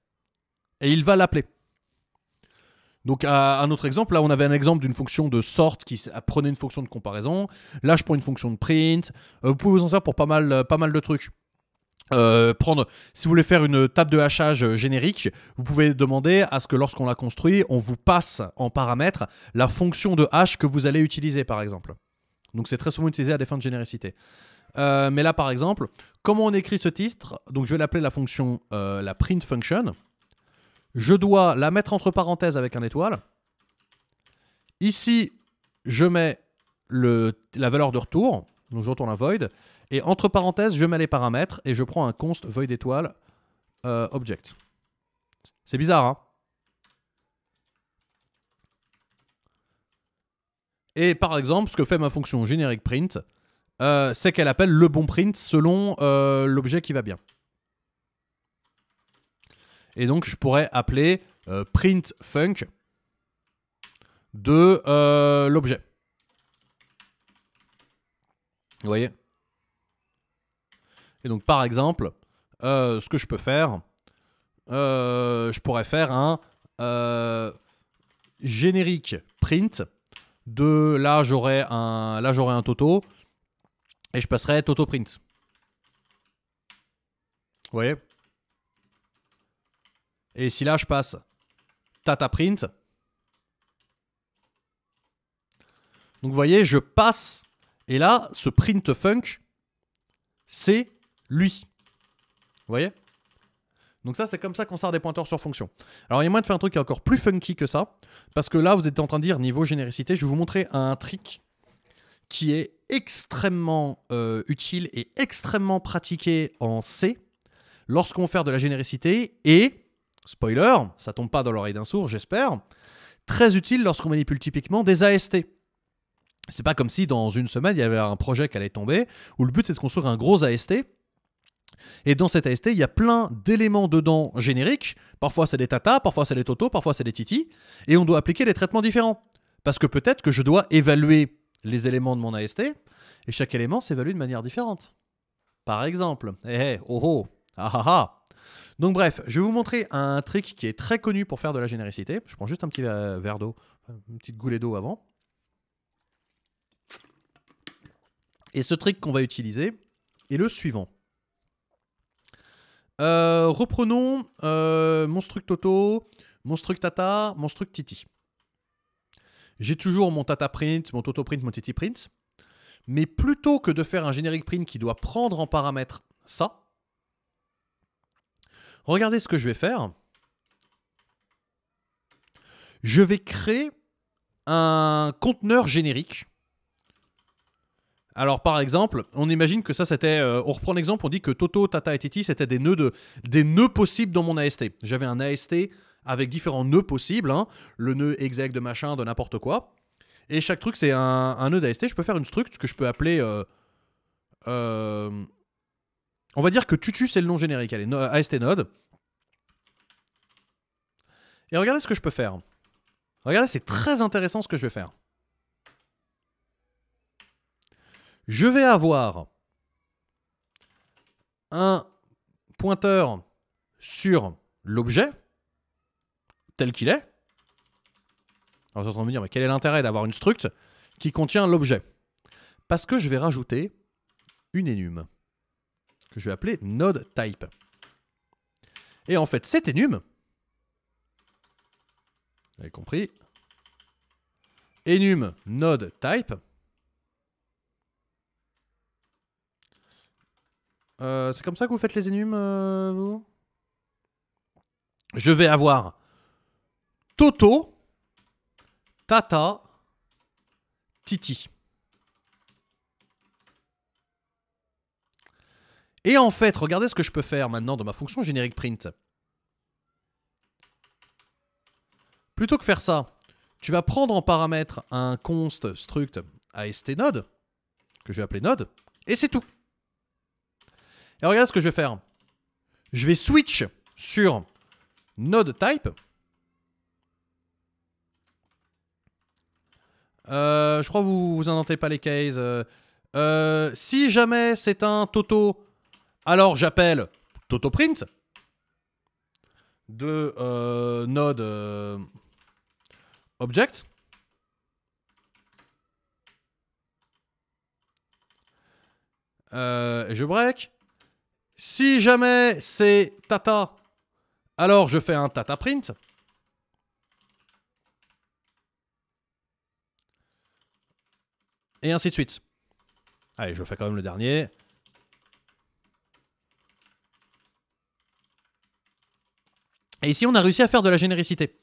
Et il va l'appeler. Donc un autre exemple, là on avait un exemple d'une fonction de sorte qui prenait une fonction de comparaison. Là je prends une fonction de print. Euh, vous pouvez vous en servir pour pas mal, pas mal de trucs. Euh, prendre, si vous voulez faire une table de hachage euh, générique, vous pouvez demander à ce que lorsqu'on la construit, on vous passe en paramètre la fonction de hash que vous allez utiliser, par exemple. Donc c'est très souvent utilisé à des fins de généricité. Euh, mais là, par exemple, comment on écrit ce titre Donc je vais l'appeler la fonction, la print function. Je dois la mettre entre parenthèses avec un étoile. Ici, je mets la valeur de retour. Donc je retourne un void. Et entre parenthèses, je mets les paramètres et je prends un const void étoile euh, object. C'est bizarre, hein Et par exemple, ce que fait ma fonction générique print, euh, c'est qu'elle appelle le bon print selon euh, l'objet qui va bien. Et donc, je pourrais appeler print func de l'objet. Vous voyez donc, par exemple, euh, ce que je peux faire, euh, je pourrais faire un euh, générique print de là j'aurais un là j'aurai un toto et je passerai toto print. Vous voyez Et si là je passe tata print. Donc vous voyez, je passe et là ce print funk c'est lui. Vous voyez donc ça, c'est comme ça qu'on sort des pointeurs sur fonction. Alors il y a moyen de faire un truc qui est encore plus funky que ça, parce que là, vous êtes en train de dire, niveau généricité, je vais vous montrer un trick qui est extrêmement euh, utile et extrêmement pratiqué en C lorsqu'on fait de la généricité et, spoiler, ça tombe pas dans l'oreille d'un sourd, j'espère, très utile lorsqu'on manipule typiquement des AST. C'est pas comme si dans une semaine, il y avait un projet qui allait tomber, où le but c'est de construire un gros AST et dans cet AST, il y a plein d'éléments dedans génériques. Parfois, c'est des tatas, parfois, c'est des Toto, parfois, c'est des Titi, Et on doit appliquer des traitements différents. Parce que peut-être que je dois évaluer les éléments de mon AST et chaque élément s'évalue de manière différente. Par exemple, hé, eh, eh, oh oh, ah ah ah. Donc bref, je vais vous montrer un trick qui est très connu pour faire de la généricité. Je prends juste un petit euh, verre d'eau, une petite goulée d'eau avant. Et ce trick qu'on va utiliser est le suivant. Euh, reprenons euh, mon struct Toto, struct Tata, struct Titi. J'ai toujours mon Tata Print, mon Toto Print, mon Titi Print. Mais plutôt que de faire un générique print qui doit prendre en paramètre ça, regardez ce que je vais faire. Je vais créer un conteneur générique alors par exemple, on imagine que ça c'était, euh, on reprend l'exemple, on dit que Toto, Tata et Titi c'était des nœuds de, des nœuds possibles dans mon AST. J'avais un AST avec différents nœuds possibles, hein. le nœud exec de machin, de n'importe quoi. Et chaque truc c'est un, nœud d'AST. Je peux faire une structure que je peux appeler, euh, euh, on va dire que tutu c'est le nom générique, AST node. Et regardez ce que je peux faire. Regardez, c'est très intéressant ce que je vais faire. Je vais avoir un pointeur sur l'objet tel qu'il est. Alors, vous êtes en train de me dire, mais quel est l'intérêt d'avoir une struct qui contient l'objet Parce que je vais rajouter une enum, que je vais appeler node type. Et en fait, cette enum, vous avez compris, enum node type, Euh, c'est comme ça que vous faites les énumes vous euh, Je vais avoir Toto, Tata, Titi. Et en fait, regardez ce que je peux faire maintenant dans ma fonction générique print. Plutôt que faire ça, tu vas prendre en paramètre un const struct AST node, que je vais appeler node, et c'est tout. Et regarde ce que je vais faire. Je vais switch sur node type. Euh, je crois que vous, vous inventez pas les cases. Euh, euh, si jamais c'est un Toto, alors j'appelle toto print de node object. je break. Si jamais c'est Tata, alors je fais un Tata print. Et ainsi de suite. Allez, je fais quand même le dernier. Et ici, on a réussi à faire de la généricité.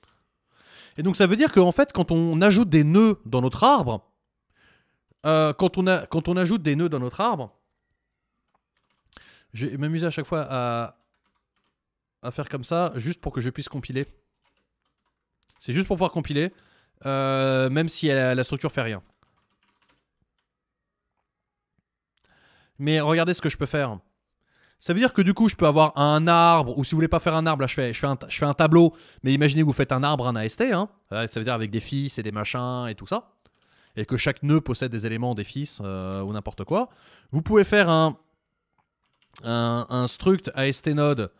Et donc, ça veut dire qu'en fait, quand on ajoute des nœuds dans notre arbre, euh, quand, on quand on ajoute des nœuds dans notre arbre, je vais m'amuser à chaque fois à, faire comme ça, juste pour que je puisse compiler. C'est juste pour pouvoir compiler, euh, même si la structure fait rien. Mais regardez ce que je peux faire. Ça veut dire que du coup, je peux avoir un arbre, ou si vous voulez pas faire un arbre, je fais, je un, tableau, mais imaginez que vous faites un arbre, un AST, hein, euh, ça veut dire avec des fils et des machins et tout ça, et que chaque nœud possède des éléments, des fils euh, ou n'importe quoi. Vous pouvez faire un, un, struct ASTnode node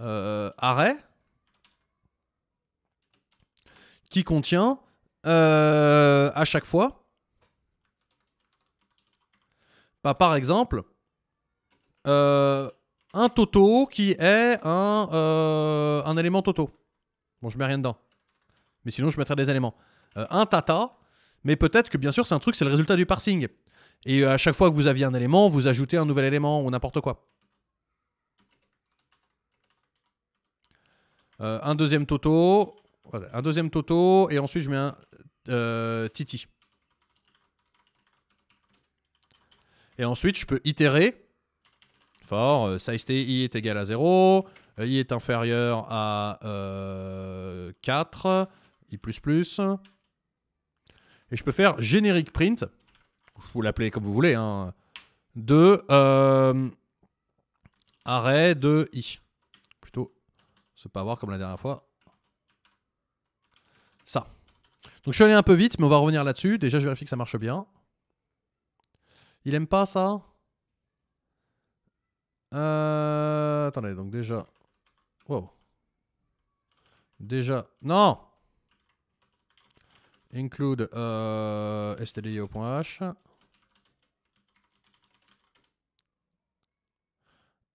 euh, arrêt qui contient euh, à chaque fois, bah, par exemple, euh, un toto qui est un, un élément toto. Bon, je mets rien dedans. Mais sinon, je mettrais des éléments. un tata, mais peut-être que bien sûr, c'est un truc, c'est le résultat du parsing. Et à chaque fois que vous aviez un élément, vous ajoutez un nouvel élément ou n'importe quoi. Euh, un deuxième Toto. un deuxième Toto. Et ensuite, je mets un euh, Titi. Et ensuite, je peux itérer. For euh, size t i est égal à 0. I est inférieur à 4. I. Et je peux faire générique print. Vous l'appelez comme vous voulez. Hein. de arrêt de I se pas avoir comme la dernière fois. Ça. Donc je suis allé un peu vite, mais on va revenir là-dessus. Déjà, je vérifie que ça marche bien. Il aime pas ça euh, Attendez, donc déjà... Wow. Déjà... Non Include euh, stdio.h.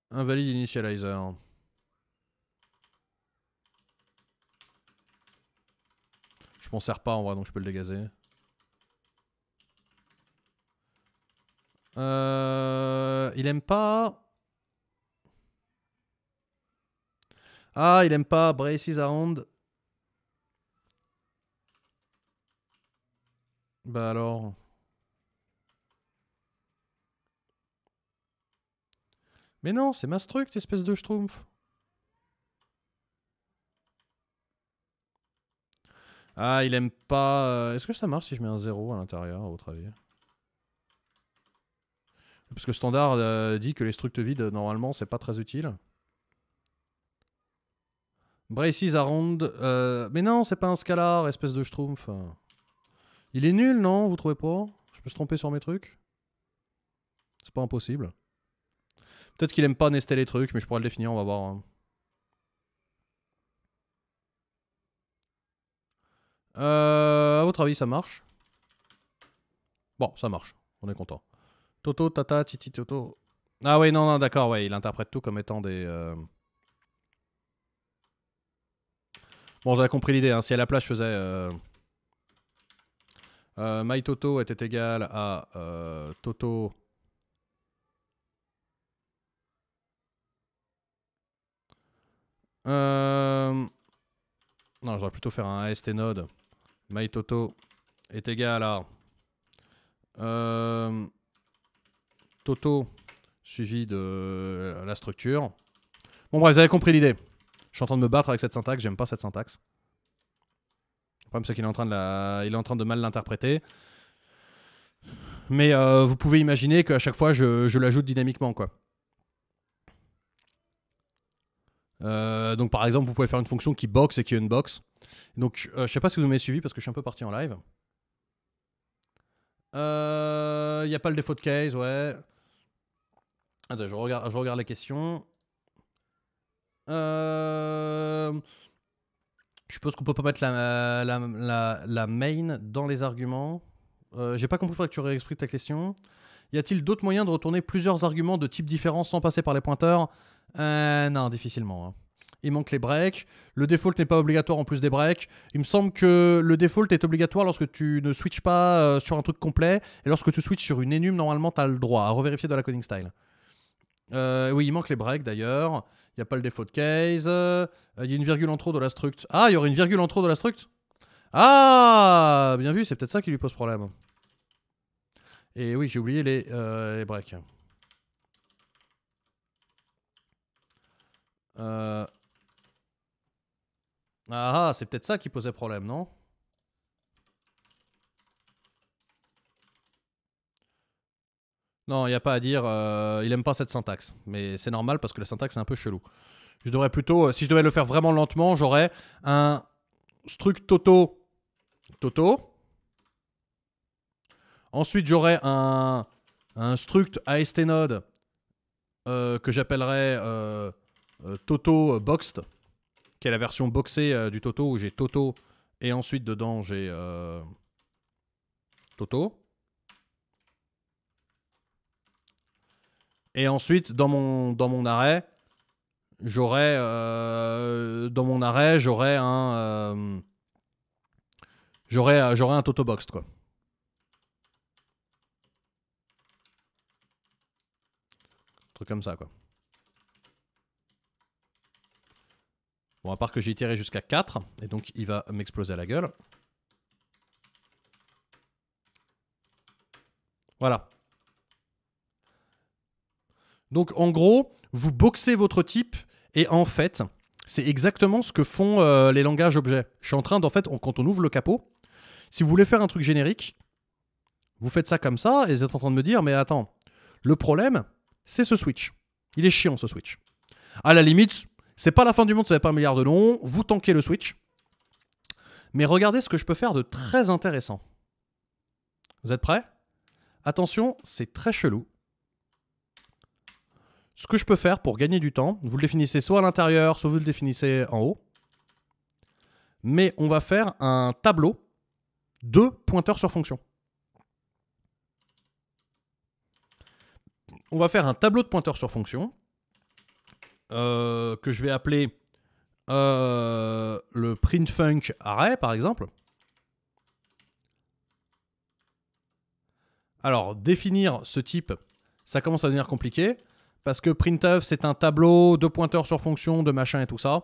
Invalide initializer. Je m'en sers pas en vrai, donc je peux le dégazer. Euh, il aime pas... Ah, il aime pas Braces Around. Bah alors... Mais non, c'est ma truc, espèce de schtroumpf. Ah, il aime pas... Euh, est-ce que ça marche si je mets un 0 à l'intérieur, à votre avis Parce que standard euh, dit que les structs vides, normalement, c'est pas très utile. Braces around... Euh, mais non, c'est pas un scalar, espèce de schtroumpf. Il est nul, non Vous trouvez pas Je peux se tromper sur mes trucs C'est pas impossible. Peut-être qu'il aime pas nester les trucs, mais je pourrais le définir, on va voir. Hein. Euh, à votre avis, ça marche Bon, ça marche. On est content. Toto, tata, titi, toto. Ah oui, non, non, d'accord, ouais, il interprète tout comme étant des... Bon, euh, Bon, j'avais compris l'idée, hein. si à la place je faisais... MyToto euh, euh, my Toto était égal à Toto... Non, j'aurais plutôt faire un AST node. My Toto est égal à Toto suivi de la structure. Bon bref, vous avez compris l'idée. Je suis en train de me battre avec cette syntaxe, j'aime pas cette syntaxe. Le problème c'est qu'il est, en train de est en train de mal l'interpréter. Mais euh, vous pouvez imaginer qu'à chaque fois je, je l'ajoute dynamiquement quoi. Euh, donc par exemple, vous pouvez faire une fonction qui boxe et qui unbox. Donc je euh, je sais pas si vous m'avez suivi parce que je suis un peu parti en live. Il euh, n'y a pas le défaut de case, ouais. Attends, je regarde, je regarde Je suppose qu'on peut pas mettre la, main dans les arguments. J'ai pas compris, il faudrait que tu réexpliques ta question. Y a-t-il d'autres moyens de retourner plusieurs arguments de type différent sans passer par les pointeurs euh, non, difficilement. Hein. Il manque les breaks. Le default n'est pas obligatoire en plus des breaks. Il me semble que le default est obligatoire lorsque tu ne switches pas euh, sur un truc complet. Et lorsque tu switches sur une enum, normalement, tu as le droit à revérifier de la coding style. Euh, oui, il manque les breaks d'ailleurs. Il n'y a pas le default case. Euh, il y a une virgule en trop de la struct. Ah, il y aurait une virgule en trop de la struct Ah Bien vu, c'est peut-être ça qui lui pose problème. Et oui, j'ai oublié les breaks. Euh, ah, ah, c'est peut-être ça qui posait problème, non Non, il n'y a pas à dire, euh, il n'aime pas cette syntaxe. Mais c'est normal parce que la syntaxe est un peu chelou. Je devrais plutôt, euh, si je devais le faire vraiment lentement, j'aurais un struct toto toto. Ensuite, j'aurais un, struct AST node que j'appellerais euh, Toto euh, Boxed, qui est la version boxée euh, du Toto où j'ai Toto et ensuite dedans j'ai Toto. Et ensuite, dans mon, dans mon arrêt, j'aurai dans mon arrêt, j'aurai un j'aurais j'aurai un Toto boxed quoi. truc comme ça quoi. Bon, à part que j'ai tiré jusqu'à 4, et donc il va m'exploser à la gueule. Voilà. Donc en gros, vous boxez votre type, et en fait, c'est exactement ce que font euh, les langages objets. Je suis en train d'en fait, quand on ouvre le capot, si vous voulez faire un truc générique, vous faites ça comme ça, et vous êtes en train de me dire, mais attends, le problème, c'est ce switch. Il est chiant ce switch. À la limite, c'est pas la fin du monde, ça va pas un milliard de long. Vous tankez le Switch. Mais regardez ce que je peux faire de très intéressant. Vous êtes prêts Attention, c'est très chelou. Ce que je peux faire pour gagner du temps, vous le définissez soit à l'intérieur, soit vous le définissez en haut. Mais on va faire un tableau de pointeurs sur fonction. On va faire un tableau de pointeurs sur fonction euh, que je vais appeler euh, le print arrêt par exemple. Alors, définir ce type, ça commence à devenir compliqué, parce que printf, c'est un tableau de pointeurs sur fonction, de machin et tout ça.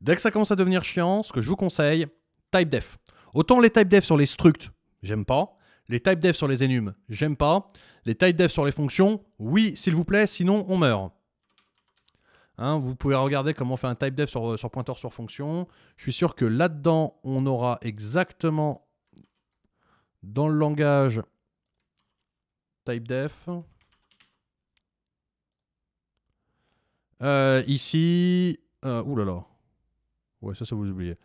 Dès que ça commence à devenir chiant, ce que je vous conseille, type def. Autant les def sur les structs, j'aime pas. Les def sur les enums, j'aime pas. Les def sur les fonctions, oui, s'il vous plaît, sinon on meurt. Hein, vous pouvez regarder comment on fait un type def sur, euh, pointeur sur fonction. Je suis sûr que là-dedans, on aura exactement dans le langage type def. Euh, ici, là euh, oulala. Ouais, ça, ça vous oubliez.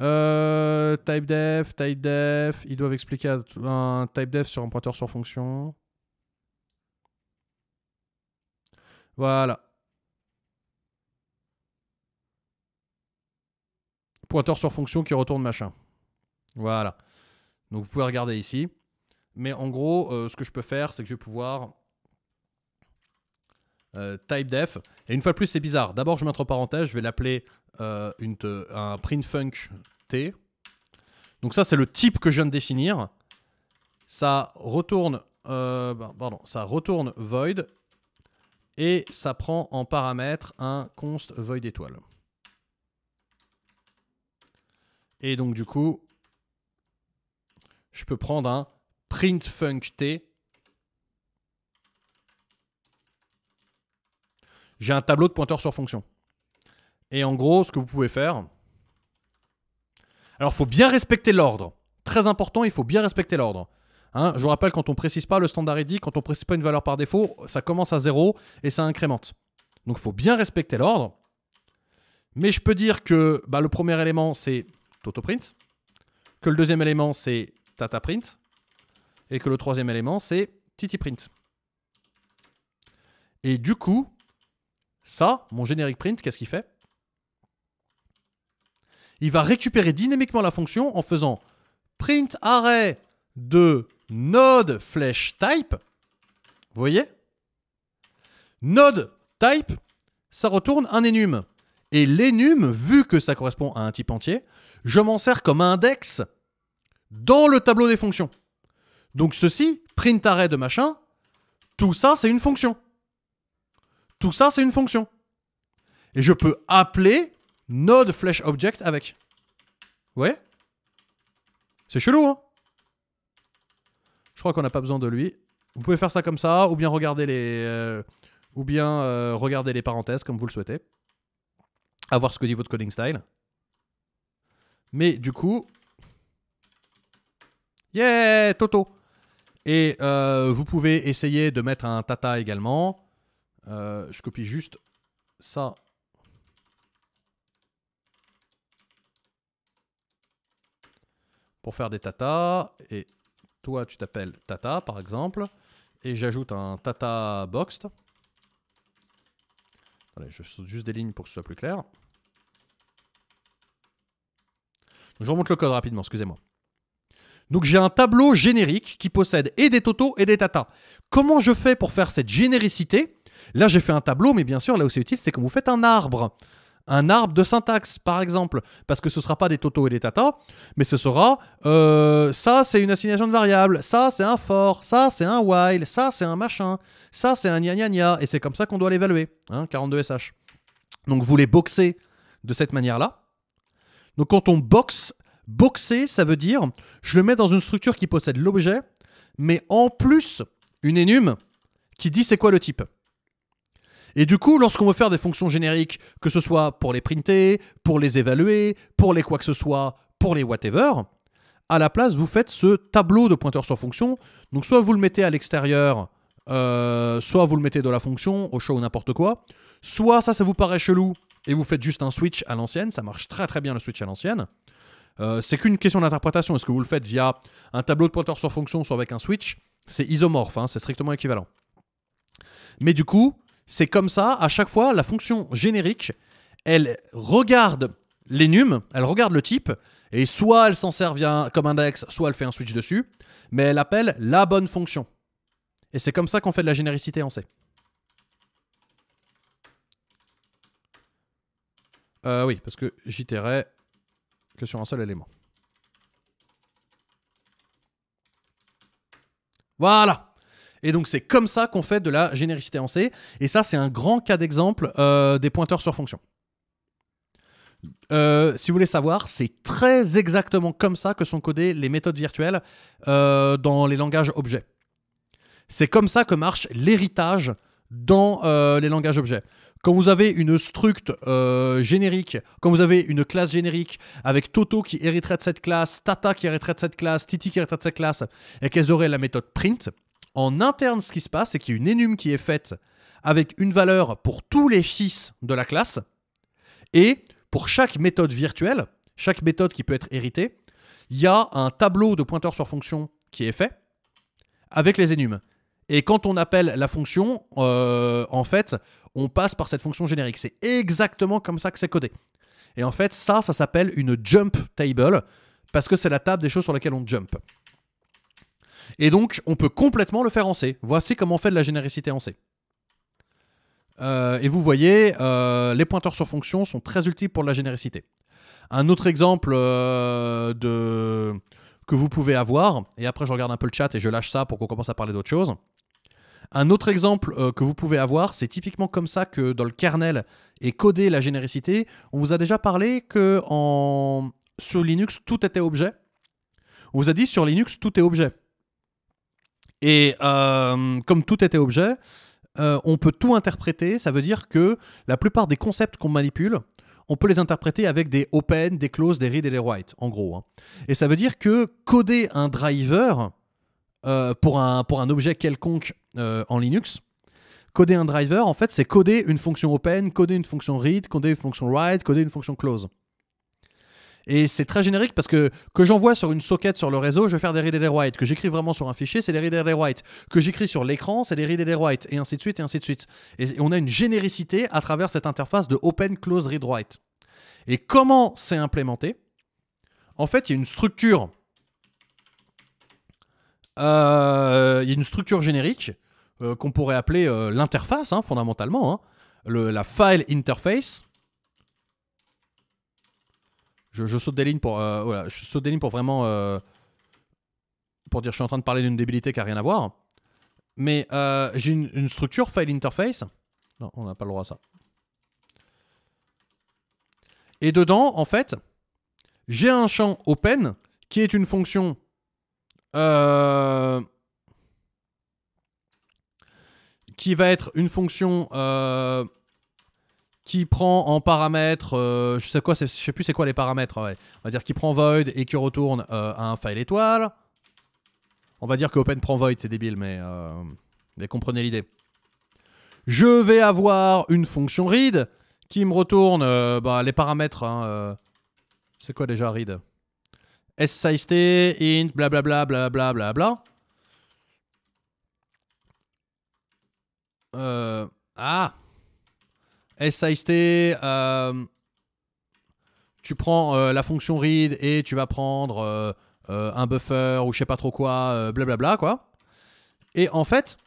Euh, type def, type def. Ils doivent expliquer un type def sur un pointeur sur fonction. Voilà. pointeur sur fonction qui retourne machin. Voilà. Donc vous pouvez regarder ici. Mais en gros, euh, ce que je peux faire, c'est que je vais pouvoir euh, type def. Et une fois de plus, c'est bizarre. D'abord, je mets entre parenthèses, je vais l'appeler euh, un print t. Donc ça, c'est le type que je viens de définir. Ça retourne, ben, pardon, ça retourne void et ça prend en paramètre un const void étoile. Et donc, du coup, je peux prendre un print J'ai un tableau de pointeurs sur fonction. Et en gros, ce que vous pouvez faire. Alors, il faut bien respecter l'ordre. Très important, il faut bien respecter l'ordre. Hein, je vous rappelle, quand on précise pas le standard ID, quand on précise pas une valeur par défaut, ça commence à 0 et ça incrémente. Donc il faut bien respecter l'ordre. Mais je peux dire que bah, le premier élément, c'est print, que le deuxième élément c'est tataprint, et que le troisième élément c'est print Et du coup, ça, mon générique print, qu'est-ce qu'il fait Il va récupérer dynamiquement la fonction en faisant print array de node flèche type. Vous voyez Node type, ça retourne un enum. Et l'enum, vu que ça correspond à un type entier, je m'en sers comme index dans le tableau des fonctions. Donc ceci, print arrêt de machin, tout ça c'est une fonction. Tout ça c'est une fonction. Et je peux appeler node flash object avec. Ouais C'est chelou, hein Je crois qu'on n'a pas besoin de lui. Vous pouvez faire ça comme ça, ou bien regarder les, euh, ou bien, euh, regarder les parenthèses comme vous le souhaitez. À voir ce que dit votre coding style. Mais du coup... Yeah, Toto Et euh, vous pouvez essayer de mettre un tata également. Euh, je copie juste ça. Pour faire des tata. Et toi, tu t'appelles tata, par exemple. Et j'ajoute un tata boxed. je saute juste des lignes pour que ce soit plus clair. Je remonte le code rapidement, excusez-moi. Donc j'ai un tableau générique qui possède et des totaux et des tatas. Comment je fais pour faire cette généricité Là j'ai fait un tableau, mais bien sûr là où c'est utile, c'est que vous faites un arbre. Un arbre de syntaxe, par exemple, parce que ce ne sera pas des totaux et des tatas, mais ce sera euh, ça c'est une assignation de variable, ça c'est un for, ça c'est un while, ça c'est un machin, ça c'est un gna gna gna, et c'est comme ça qu'on doit l'évaluer, 42sh. Hein, Donc vous les boxez de cette manière-là, donc quand on boxe, boxer, ça veut dire je le mets dans une structure qui possède l'objet, mais en plus une énume qui dit c'est quoi le type. Et du coup, lorsqu'on veut faire des fonctions génériques, que ce soit pour les printer, pour les évaluer, pour les quoi que ce soit, pour les whatever, à la place, vous faites ce tableau de pointeurs sur fonction. Donc soit vous le mettez à l'extérieur, euh, soit vous le mettez dans la fonction, au show ou n'importe quoi. Soit ça, ça vous paraît chelou, et vous faites juste un switch à l'ancienne, ça marche très très bien le switch à l'ancienne. Euh, c'est qu'une question d'interprétation. Est-ce que vous le faites via un tableau de pointeur sur fonction, soit avec un switch C'est isomorphe, hein, c'est strictement équivalent. Mais du coup, c'est comme ça, à chaque fois, la fonction générique, elle regarde l'énum, elle regarde le type, et soit elle s'en sert via, comme index, soit elle fait un switch dessus, mais elle appelle la bonne fonction. Et c'est comme ça qu'on fait de la généricité en C. Euh, oui, parce que j'itérais que sur un seul élément. Voilà et donc c'est comme ça qu'on fait de la généricité en C. Et ça, c'est un grand cas d'exemple euh, des pointeurs sur fonction. Euh, si vous voulez savoir, c'est très exactement comme ça que sont codées les méthodes virtuelles dans les langages objets. C'est comme ça que marche l'héritage dans euh, les langages objets. Quand vous avez une structure euh, générique, quand vous avez une classe générique avec Toto qui hériterait de cette classe, Tata qui hériterait de cette classe, Titi qui hériterait de cette classe, et qu'elles auraient la méthode print, en interne, ce qui se passe, c'est qu'il y a une enum qui est faite avec une valeur pour tous les fils de la classe, et pour chaque méthode virtuelle, chaque méthode qui peut être héritée, il y a un tableau de pointeurs sur fonction qui est fait avec les énumes. Et quand on appelle la fonction, euh, en fait, on passe par cette fonction générique. C'est exactement comme ça que c'est codé. Et en fait, ça, ça s'appelle une jump table, parce que c'est la table des choses sur laquelle on jump. Et donc, on peut complètement le faire en C. Voici comment on fait de la généricité en C. Euh, et vous voyez, euh, les pointeurs sur fonction sont très utiles pour la généricité. Un autre exemple de... que vous pouvez avoir, et après je regarde un peu le chat et je lâche ça pour qu'on commence à parler d'autre chose. Un autre exemple euh, que vous pouvez avoir, c'est typiquement comme ça que dans le kernel est codée la généricité. On vous a déjà parlé que sur Linux, tout était objet. On vous a dit sur Linux, tout est objet. Et euh, comme tout était objet, euh, on peut tout interpréter. Ça veut dire que la plupart des concepts qu'on manipule, on peut les interpréter avec des open, des close, des read et des write, en gros. Hein. Et ça veut dire que coder un driver, euh, pour, un, pour un objet quelconque euh, en Linux. Coder un driver, en fait, c'est coder une fonction open, coder une fonction read, coder une fonction write, coder une fonction close. Et c'est très générique parce que que j'envoie sur une socket sur le réseau, je vais faire des read et des write. Que j'écris vraiment sur un fichier, c'est des read et des write. Que j'écris sur l'écran, c'est des read et des write. Et ainsi de suite, et ainsi de suite. Et on a une généricité à travers cette interface de open, close, read, write. Et comment c'est implémenté En fait, il y a une structure euh, il y a une structure générique euh, qu'on pourrait appeler euh, l'interface, hein, fondamentalement. Hein. la file interface. Je, saute des lignes pour, voilà, je saute des lignes pour vraiment pour dire je suis en train de parler d'une débilité qui n'a rien à voir. Mais j'ai une, une, structure file interface. Non, on n'a pas le droit à ça. Et dedans, en fait, j'ai un champ open qui est une fonction euh, qui va être une fonction euh, qui prend en paramètre, euh, je sais quoi, je sais plus c'est quoi les paramètres. On va dire qui prend void et qui retourne un file étoile. On va dire que open prend void, c'est débile, mais, mais comprenez l'idée. Je vais avoir une fonction read qui me retourne bah, les paramètres. Hein, c'est quoi déjà read S-I-S-T, int, blablabla, blablabla, bla, bla. Euh, ah SIST, euh, tu prends euh, la fonction read et tu vas prendre euh, euh, un buffer ou je sais pas trop quoi, blablabla, quoi. Et en fait,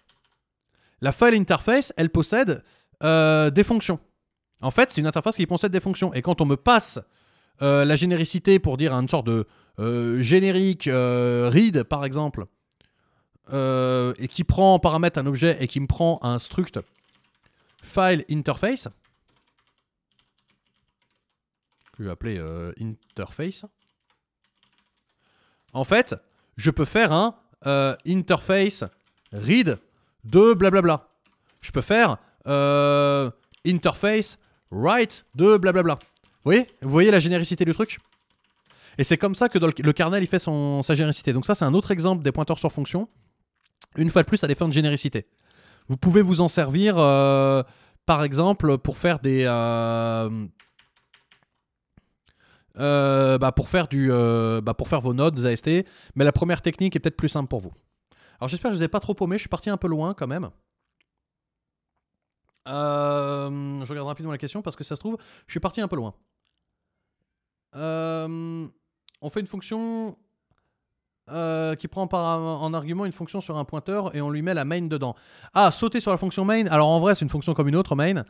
la file interface, elle possède des fonctions. En fait, c'est une interface qui possède des fonctions. Et quand on me passe la généricité pour dire une sorte de euh, générique, euh, read par exemple, euh, et qui prend en paramètre un objet et qui me prend un struct file interface, que je vais appeler interface, en fait, je peux faire un interface read de blablabla. Je peux faire interface write de blablabla. Vous voyez Vous voyez la généricité du truc et c'est comme ça que le, kernel, il fait son, sa généricité. Donc ça, c'est un autre exemple des pointeurs sur fonction. Une fois de plus, à des fins de généricité. Vous pouvez vous en servir, euh, par exemple, pour faire des... Euh, euh, bah, pour faire du bah, pour faire vos notes AST mais la première technique est peut-être plus simple pour vous alors j'espère que je ne vous ai pas trop paumé je suis parti un peu loin quand même je regarde rapidement la question parce que ça se trouve je suis parti un peu loin euh on fait une fonction euh, qui prend par, en argument une fonction sur un pointeur et on lui met la main dedans. Ah, sauter sur la fonction main, alors en vrai c'est une fonction comme une autre main,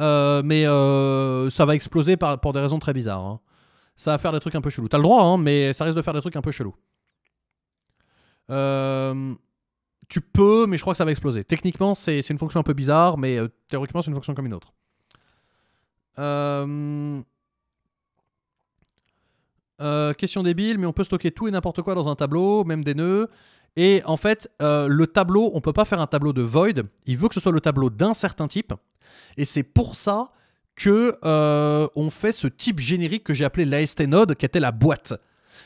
euh, mais euh, ça va exploser pour des raisons très bizarres. Hein. Ça va faire des trucs un peu chelous. T'as le droit, hein, mais ça risque de faire des trucs un peu chelous. tu peux, mais je crois que ça va exploser. Techniquement, c'est une fonction un peu bizarre, mais théoriquement, c'est une fonction comme une autre. Euh, euh, question débile, mais on peut stocker tout et n'importe quoi dans un tableau, même des nœuds. Et en fait, euh, le tableau, on peut pas faire un tableau de void. Il veut que ce soit le tableau d'un certain type. Et c'est pour ça que euh, on fait ce type générique que j'ai appelé l'AST node, qui était la boîte.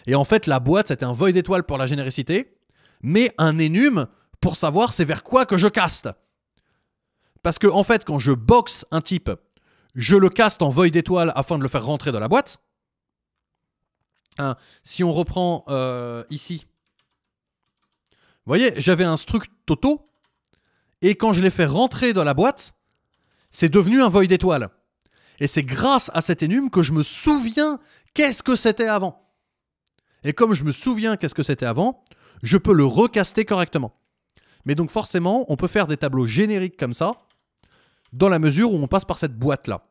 Et en fait, la boîte, c'était un void étoile pour la généricité, mais un énume pour savoir c'est vers quoi que je caste. Parce que en fait, quand je boxe un type, je le caste en void étoile afin de le faire rentrer dans la boîte si on reprend euh, ici, vous voyez, j'avais un struct Toto, et quand je l'ai fait rentrer dans la boîte, c'est devenu un void d'étoile. Et c'est grâce à cet énum que je me souviens qu'est-ce que c'était avant. Et comme je me souviens qu'est-ce que c'était avant, je peux le recaster correctement. Mais donc forcément, on peut faire des tableaux génériques comme ça, dans la mesure où on passe par cette boîte-là.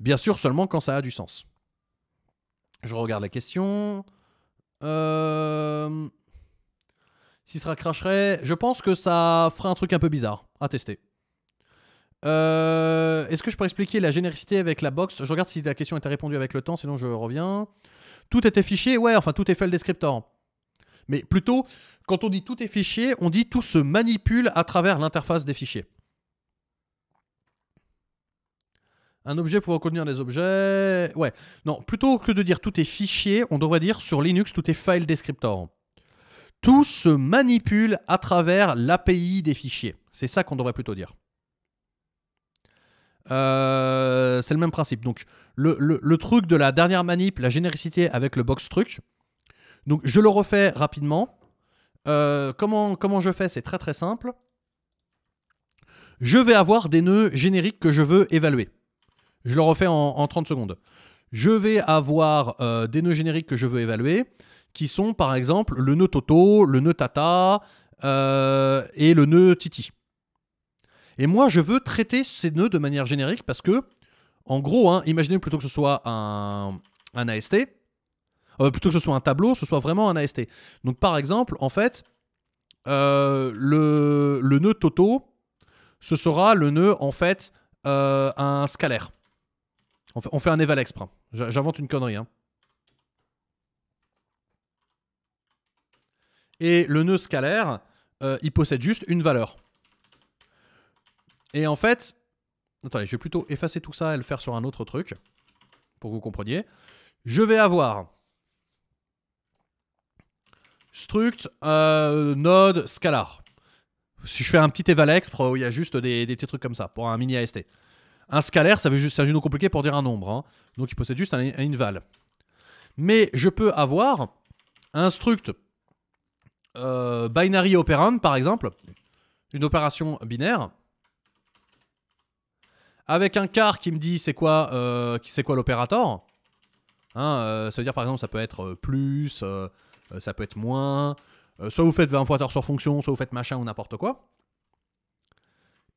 Bien sûr, seulement quand ça a du sens. Je regarde la question. si euh, S'il se je pense que ça ferait un truc un peu bizarre à tester. Euh, est-ce que je pourrais expliquer la généricité avec la box Je regarde si la question était répondue avec le temps, sinon je reviens. Tout était fichier, ouais, enfin tout est fait le descriptor. Mais plutôt, quand on dit tout est fichier, on dit tout se manipule à travers l'interface des fichiers. Un objet pour contenir des objets. Ouais. Non, plutôt que de dire tout est fichier, on devrait dire sur Linux tout est file descriptor. Tout se manipule à travers l'API des fichiers. C'est ça qu'on devrait plutôt dire. Euh, c'est le même principe. Donc, le, truc de la dernière manip, la généricité avec le box truc. Donc, je le refais rapidement. Euh, comment, comment je fais C'est très très simple. Je vais avoir des nœuds génériques que je veux évaluer. Je le refais en, 30 secondes. Je vais avoir euh, des nœuds génériques que je veux évaluer, qui sont par exemple le nœud Toto, le nœud Tata euh, et le nœud Titi. Et moi, je veux traiter ces nœuds de manière générique parce que, en gros, hein, imaginez plutôt que ce soit un, AST, euh, plutôt que ce soit un tableau, ce soit vraiment un AST. Donc par exemple, en fait, le, nœud Toto, ce sera le nœud en fait un scalaire. On fait, un Eval J'invente une connerie. Hein. Et le nœud scalaire, euh, il possède juste une valeur. Et en fait, attendez, je vais plutôt effacer tout ça et le faire sur un autre truc pour que vous compreniez. Je vais avoir struct euh, node scalar. Si je fais un petit eval il y a juste des, des petits trucs comme ça pour un mini AST. Un scalaire, ça veut juste, c'est un nom compliqué pour dire un nombre. Hein. Donc il possède juste un, un, inval. Mais je peux avoir un struct euh, binary operand, par exemple, une opération binaire, avec un car qui me dit c'est quoi, euh, c'est quoi l'opérateur. Hein, ça veut dire par exemple ça peut être euh, plus, euh, ça peut être moins. soit vous faites un pointeur sur fonction, soit vous faites machin ou n'importe quoi.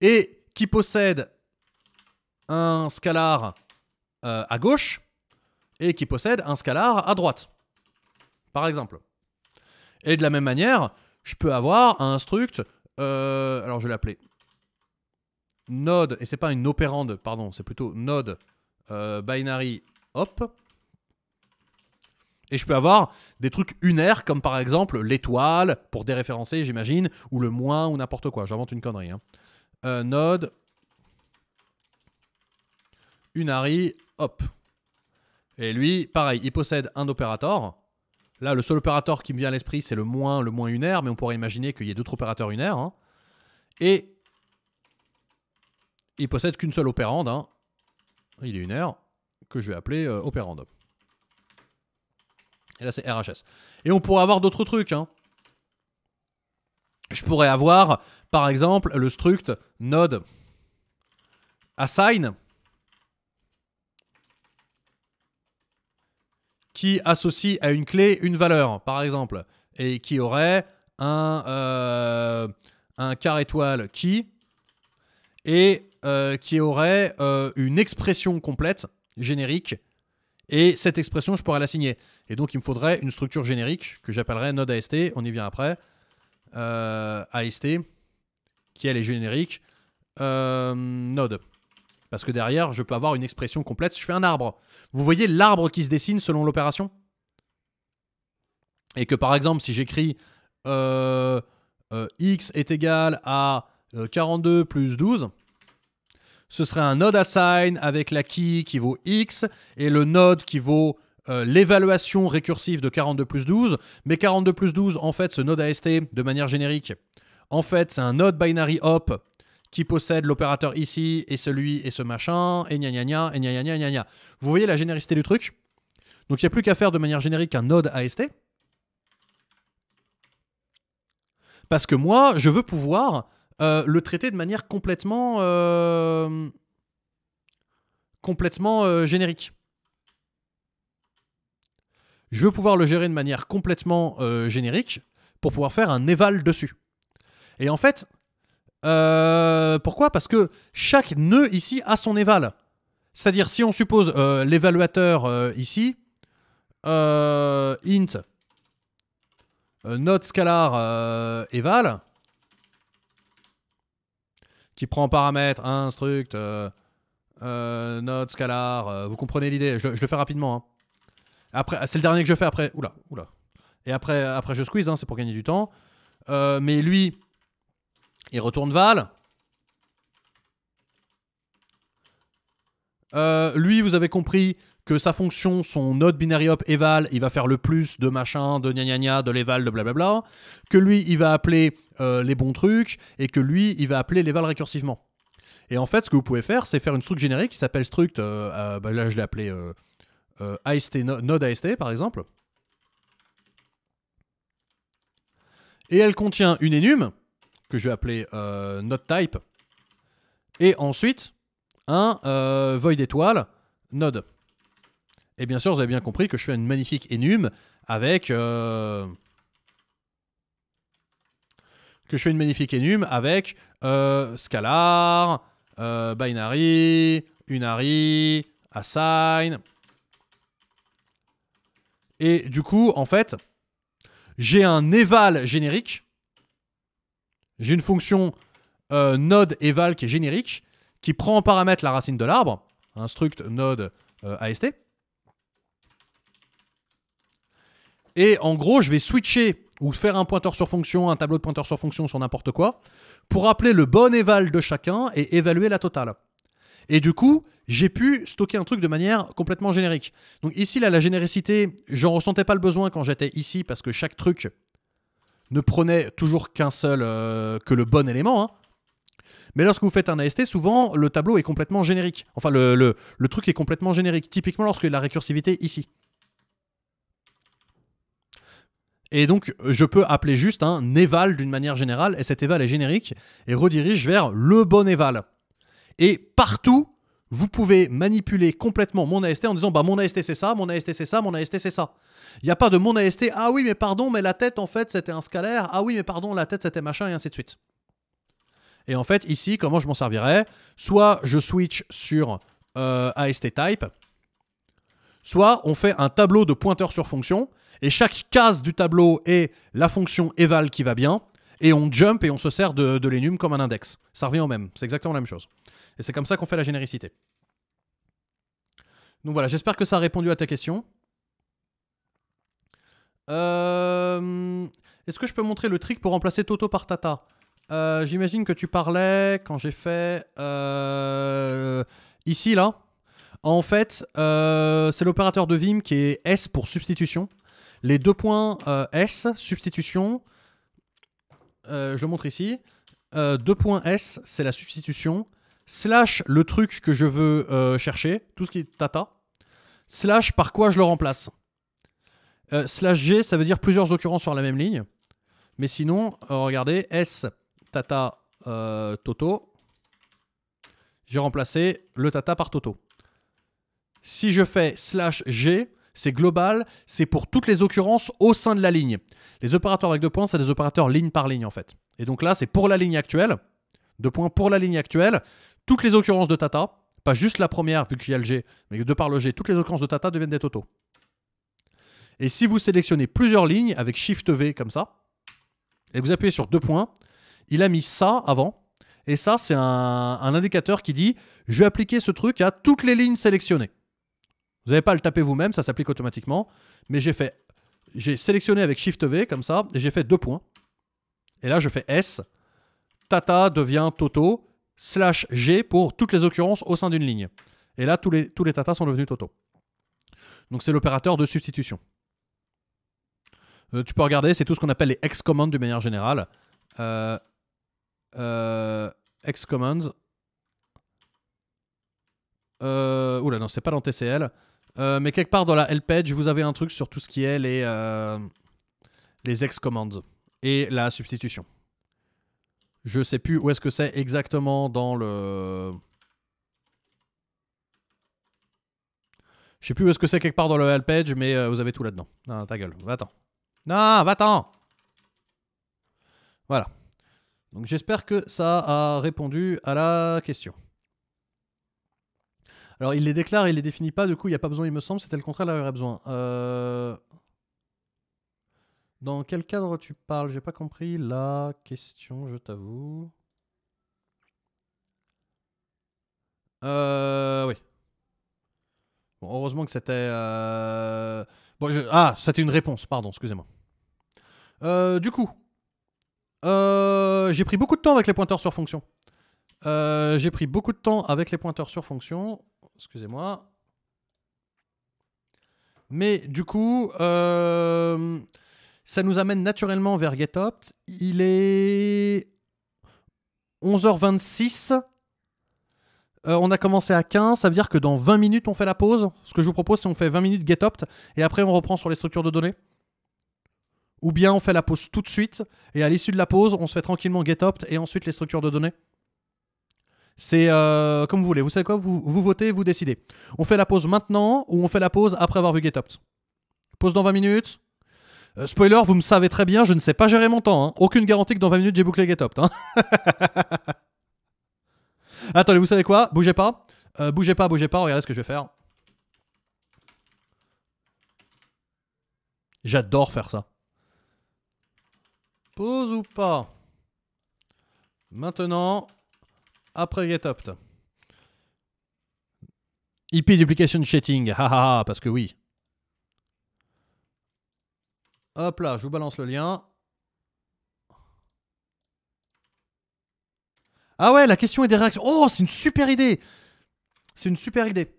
Et qui possède un scalar euh, à gauche et qui possède un scalar à droite, par exemple. Et de la même manière, je peux avoir un struct, euh, alors je vais l'appeler node, et c'est pas une opérande, pardon, c'est plutôt node euh, binary hop. Et je peux avoir des trucs unaires comme par exemple l'étoile pour déréférencer, j'imagine, ou le moins ou n'importe quoi. J'invente une connerie. Hein. node Unari, hop. Et lui, pareil, il possède un opérateur. Là, le seul opérateur qui me vient à l'esprit, c'est le moins, le moins unaire, mais on pourrait imaginer qu'il y ait d'autres opérateurs unaires. Hein. Et il possède qu'une seule opérande. Hein. Il est unaire, que je vais appeler euh, opérande. Et là, c'est RHS. Et on pourrait avoir d'autres trucs. Hein. Je pourrais avoir, par exemple, le struct node assign qui associe à une clé une valeur, par exemple, et qui aurait un, euh, un étoile qui, et euh, qui aurait euh, une expression complète, générique, et cette expression, je pourrais l'assigner. Et donc, il me faudrait une structure générique que j'appellerais node AST, on y vient après, euh, AST, qui elle est générique, node. Parce que derrière, je peux avoir une expression complète. Si je fais un arbre, vous voyez l'arbre qui se dessine selon l'opération Et que par exemple, si j'écris euh, euh, x est égal à 42 euh, plus 12, ce serait un node assign avec la key qui vaut x et le node qui vaut l'évaluation récursive de 42 plus 12. Mais 42 plus 12, en fait, ce node AST, de manière générique, en fait, c'est un node binary op qui possède l'opérateur ici et celui et ce machin, et gna gna gna, et gna gna gna gna Vous voyez la généricité du truc Donc il n'y a plus qu'à faire de manière générique un node AST. Parce que moi, je veux pouvoir euh, le traiter de manière complètement, euh, complètement euh, générique. Je veux pouvoir le gérer de manière complètement générique pour pouvoir faire un éval dessus. Et en fait, euh, pourquoi Parce que chaque nœud ici a son éval. C'est-à-dire, si on suppose euh, l'évaluateur euh, ici, int note scalar éval qui prend en paramètre instruct node scalar, vous comprenez l'idée, je, le fais rapidement. Hein. Après, c'est le dernier que je fais après. Oula, oula. Et après, après je squeeze, hein, c'est pour gagner du temps. mais lui, il retourne Val. Euh, lui, vous avez compris que sa fonction, son node binary op eval, il va faire le plus de machin, de gna gna gna, de l'éval, de blablabla. Que lui, il va appeler euh, les bons trucs et que lui, il va appeler l'éval récursivement. Et en fait, ce que vous pouvez faire, c'est faire une struct générique qui s'appelle struct, euh, bah là je l'ai appelé node AST par exemple. Et elle contient une enum que je vais appeler euh, node type » et ensuite un euh, void étoile node. Et bien sûr, vous avez bien compris que je fais une magnifique enum avec euh, que je fais une magnifique enum avec scalar, binary, unary, assign. Et du coup, en fait, j'ai un eval générique j'ai une fonction euh, node eval qui est générique, qui prend en paramètre la racine de l'arbre, instruct node euh, AST. Et en gros, je vais switcher ou faire un pointeur sur fonction, un tableau de pointeur sur fonction sur n'importe quoi, pour appeler le bon eval de chacun et évaluer la totale. Et du coup, j'ai pu stocker un truc de manière complètement générique. Donc ici, là, la généricité, j'en ressentais pas le besoin quand j'étais ici, parce que chaque truc ne prenez toujours qu'un seul, euh, que le bon élément. Hein. Mais lorsque vous faites un AST, souvent le tableau est complètement générique. Enfin, le, truc est complètement générique. Typiquement lorsque la récursivité ici. Et donc, je peux appeler juste un éval d'une manière générale, et cet éval est générique, et redirige vers le bon éval. Et partout, vous pouvez manipuler complètement mon AST en disant bah mon AST c'est ça, mon AST c'est ça, mon AST c'est ça. Il n'y a pas de mon AST, ah oui mais pardon, mais la tête en fait c'était un scalaire, ah oui mais pardon, la tête c'était machin et ainsi de suite. Et en fait ici, comment je m'en servirais Soit je switch sur euh, AST type, soit on fait un tableau de pointeurs sur fonction, et chaque case du tableau est la fonction eval qui va bien, et on jump et on se sert de, de l'énum comme un index. Ça revient au même, c'est exactement la même chose. Et c'est comme ça qu'on fait la généricité. Donc voilà, j'espère que ça a répondu à ta question. Euh, est-ce que je peux montrer le trick pour remplacer Toto par Tata euh, J'imagine que tu parlais quand j'ai fait euh, ici là. En fait, c'est l'opérateur de Vim qui est S pour substitution. Les deux points S, substitution, je le montre ici. deux points S, c'est la substitution slash le truc que je veux euh, chercher, tout ce qui est tata, slash par quoi je le remplace. Euh, slash G, ça veut dire plusieurs occurrences sur la même ligne. Mais sinon, euh, regardez, S, tata, toto. J'ai remplacé le tata par toto. Si je fais slash G, c'est global, c'est pour toutes les occurrences au sein de la ligne. Les opérateurs avec deux points, c'est des opérateurs ligne par ligne en fait. Et donc là, c'est pour la ligne actuelle, deux points pour la ligne actuelle toutes les occurrences de Tata, pas juste la première vu qu'il y a le G, mais de par le G, toutes les occurrences de Tata deviennent des Toto. Et si vous sélectionnez plusieurs lignes avec Shift V comme ça, et vous appuyez sur deux points, il a mis ça avant, et ça c'est un, indicateur qui dit je vais appliquer ce truc à toutes les lignes sélectionnées. Vous n'avez pas à le taper vous-même, ça s'applique automatiquement, mais j'ai fait, j'ai sélectionné avec Shift V comme ça, et j'ai fait deux points. Et là je fais S, Tata devient Toto, slash G pour toutes les occurrences au sein d'une ligne. Et là, tous les, tous les tatas sont devenus totaux. Donc c'est l'opérateur de substitution. Euh, tu peux regarder, c'est tout ce qu'on appelle les ex-commands de manière générale. Euh, euh, ex-commands. Euh, oula, non, c'est pas dans TCL. Euh, mais quelque part dans la LPage, vous avez un truc sur tout ce qui est les, les ex-commands et la substitution. Je sais plus où est-ce que c'est exactement dans le. Je sais plus où est-ce que c'est quelque part dans le help page, mais euh, vous avez tout là-dedans. Non, ta gueule. Va-t'en. Non, va-t'en Voilà. Donc j'espère que ça a répondu à la question. Alors il les déclare, il les définit pas, du coup il n'y a pas besoin, il me semble, c'était le contraire, là il y aurait besoin. Euh... Dans quel cadre tu parles J'ai pas compris la question, je t'avoue. Euh, oui. Bon, heureusement que c'était. Euh, ah, c'était une réponse, pardon, excusez-moi. Euh, du coup, euh, j'ai pris beaucoup de temps avec les pointeurs sur fonction. j'ai pris beaucoup de temps avec les pointeurs sur fonction. Excusez-moi. Mais du coup, ça nous amène naturellement vers GetOpt. Il est 11h26. Euh, on a commencé à 15, ça veut dire que dans 20 minutes, on fait la pause. Ce que je vous propose, c'est qu'on fait 20 minutes GetOpt et après, on reprend sur les structures de données. Ou bien on fait la pause tout de suite et à l'issue de la pause, on se fait tranquillement GetOpt et ensuite les structures de données. C'est euh, comme vous voulez. Vous savez quoi vous, vous votez, vous décidez. On fait la pause maintenant ou on fait la pause après avoir vu GetOpt Pause dans 20 minutes euh, spoiler, vous me savez très bien, je ne sais pas gérer mon temps. Hein. Aucune garantie que dans 20 minutes j'ai bouclé GetOpt. Hein. Attendez, vous savez quoi Bougez pas. Euh, bougez pas, bougez pas, regardez ce que je vais faire. J'adore faire ça. Pause ou pas Maintenant, après GetOpt. IP duplication chatting, haha, parce que oui. Hop là, je vous balance le lien. Ah ouais, la question et des réactions. Oh, c'est une super idée. C'est une super idée.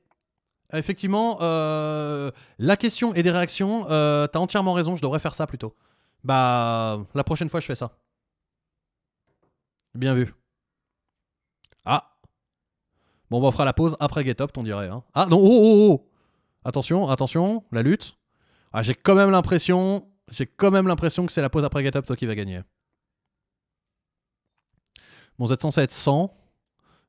Euh, effectivement, euh, la question et des réactions, euh, t'as entièrement raison, je devrais faire ça plutôt. Bah, la prochaine fois, je fais ça. Bien vu. Ah. Bon, on bah, on fera la pause après Get Up, on dirait. Hein. Ah non, oh, oh, oh. Attention, attention, la lutte. Ah, j'ai quand même l'impression j'ai quand même l'impression que c'est la pause après Get toi qui va gagner. Bon, vous êtes censé être 100,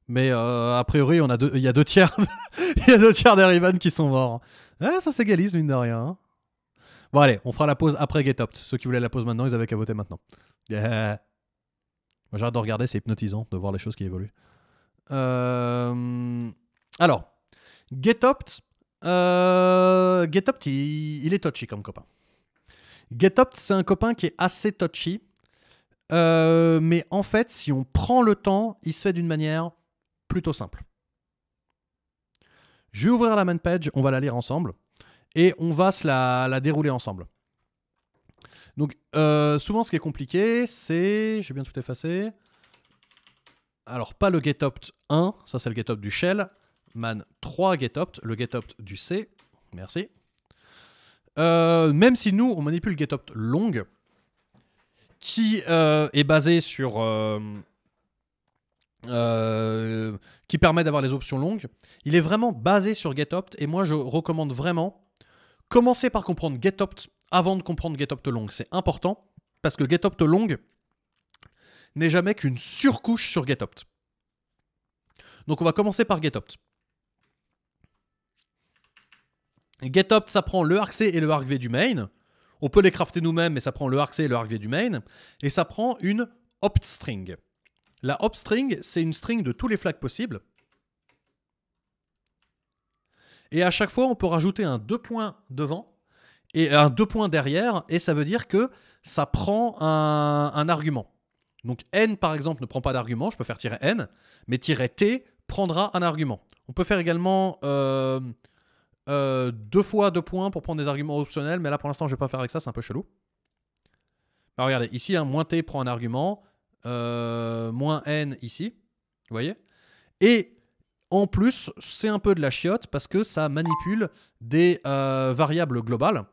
mais euh, a priori, on a il y a deux tiers, il y a deux tiers des qui sont morts. Ah, ça s'égalise, mine de rien. Hein. Bon, allez, on fera la pause après Get Ceux qui voulaient la pause maintenant, ils avaient qu'à voter maintenant. J'ai de regarder, c'est hypnotisant de voir les choses qui évoluent. Euh, alors, Get Up, euh, Get Up, il est touchy comme copain. GetOpt, c'est un copain qui est assez touchy. Euh, mais en fait, si on prend le temps, il se fait d'une manière plutôt simple. Je vais ouvrir la main page, on va la lire ensemble et on va se la, dérouler ensemble. Donc, euh, souvent, ce qui est compliqué, c'est. J'ai bien tout effacé. Alors, pas le GetOpt 1, ça c'est le GetOpt du shell. Man 3 GetOpt, le GetOpt du C. Merci. Euh, même si nous, on manipule GetOpt long, qui euh, est basé sur... Euh, qui permet d'avoir les options longues. Il est vraiment basé sur GetOpt et moi je recommande vraiment commencer par comprendre GetOpt avant de comprendre GetOpt long. C'est important parce que GetOpt long n'est jamais qu'une surcouche sur GetOpt. Donc on va commencer par GetOpt. GetOpt, ça prend le arc-c et le arc-v du main. On peut les crafter nous-mêmes, mais ça prend le arc-c et le arc-v du main. Et ça prend une opt string. La opt string, c'est une string de tous les flags possibles. Et à chaque fois, on peut rajouter un deux points devant et un deux points derrière, et ça veut dire que ça prend un, argument. Donc n, par exemple, ne prend pas d'argument, je peux faire tirer n, mais tirer t prendra un argument. On peut faire également... Euh, euh, deux fois deux points pour prendre des arguments optionnels, mais là pour l'instant je vais pas faire avec ça, c'est un peu chelou. Bah, regardez, ici, hein, moins t prend un argument, euh, moins n ici, vous voyez Et en plus, c'est un peu de la chiotte parce que ça manipule des euh, variables globales.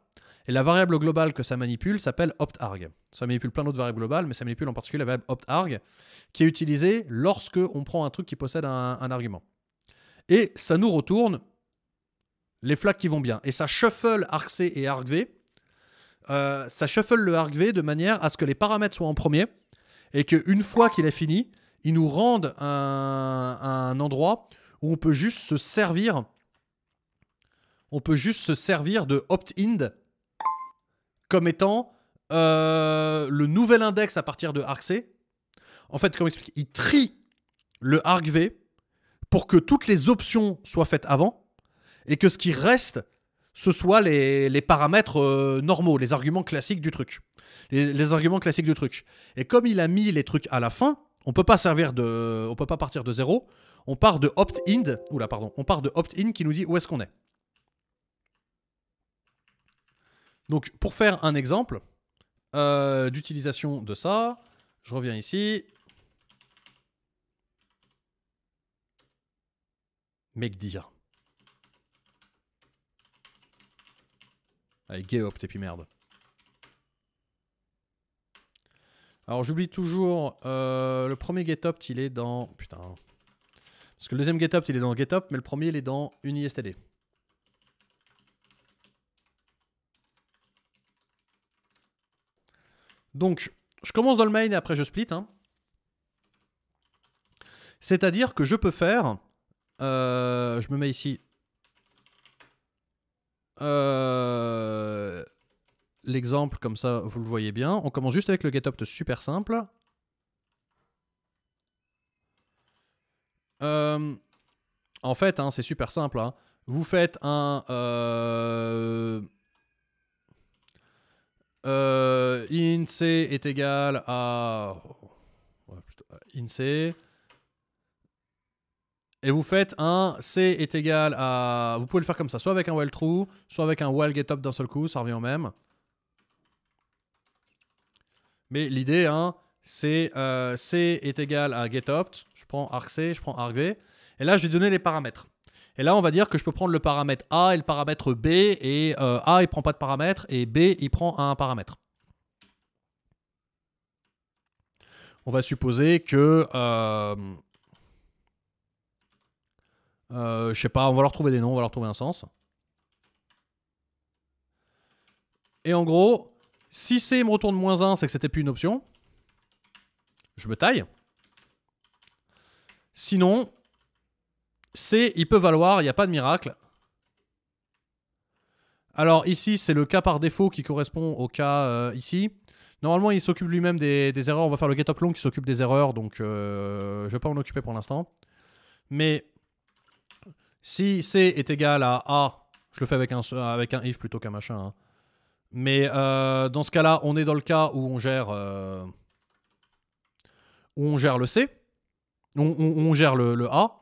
Et la variable globale que ça manipule s'appelle opt-arg. Ça manipule plein d'autres variables globales, mais ça manipule en particulier la variable opt-arg, qui est utilisée lorsque on prend un truc qui possède un, un argument. Et ça nous retourne les flags qui vont bien. Et ça shuffle ArcC et arc euh, ça shuffle le arc de manière à ce que les paramètres soient en premier et qu'une fois qu'il est fini, il nous rende un, endroit où on peut juste se servir. On peut juste se servir de opt-in comme étant euh, le nouvel index à partir de ArcC. En fait, comment explique, Il trie le arc pour que toutes les options soient faites avant et que ce qui reste, ce soit les, les paramètres euh, normaux, les arguments classiques du truc. Les, arguments classiques du truc. Et comme il a mis les trucs à la fin, on peut pas servir de, on peut pas partir de zéro. On part de opt-in, oula pardon, on part de opt-in qui nous dit où est-ce qu'on est. Donc pour faire un exemple euh, d'utilisation de ça, je reviens ici. Mec dire. Allez, Geopt et puis merde. Alors j'oublie toujours, euh, le premier GetOpt il est dans... Putain. Parce que le deuxième GetOpt il est dans GetOpt, mais le premier il est dans UniSTD. Donc, je commence dans le main et après je split. Hein. C'est-à-dire que je peux faire... Euh, je me mets ici euh, l'exemple, comme ça, vous le voyez bien. On commence juste avec le getopt super simple. Euh, en fait, hein, c'est super simple. Hein. Vous faites un... Euh... euh c est égal à... c et vous faites un C est égal à... Vous pouvez le faire comme ça, soit avec un while true, soit avec un while get d'un seul coup, ça revient au même. Mais l'idée, hein, c'est euh, C est égal à get Je prends arc C, je prends arc Et là, je vais donner les paramètres. Et là, on va dire que je peux prendre le paramètre A et le paramètre B. Et euh, A, il prend pas de paramètre. Et B, il prend un paramètre. On va supposer que... Euh, euh, je sais pas, on va leur trouver des noms, on va leur trouver un sens. Et en gros, si C me retourne moins 1, c'est que c'était plus une option. Je me taille. Sinon, C, il peut valoir, il n'y a pas de miracle. Alors ici, c'est le cas par défaut qui correspond au cas euh, ici. Normalement, il s'occupe lui-même des, erreurs. On va faire le get up long qui s'occupe des erreurs, donc euh, je ne vais pas m'en occuper pour l'instant. Mais si C est égal à A, je le fais avec un, avec un if plutôt qu'un machin. Hein. Mais euh, dans ce cas-là, on est dans le cas où on gère, euh, on gère le C. On, gère le, A.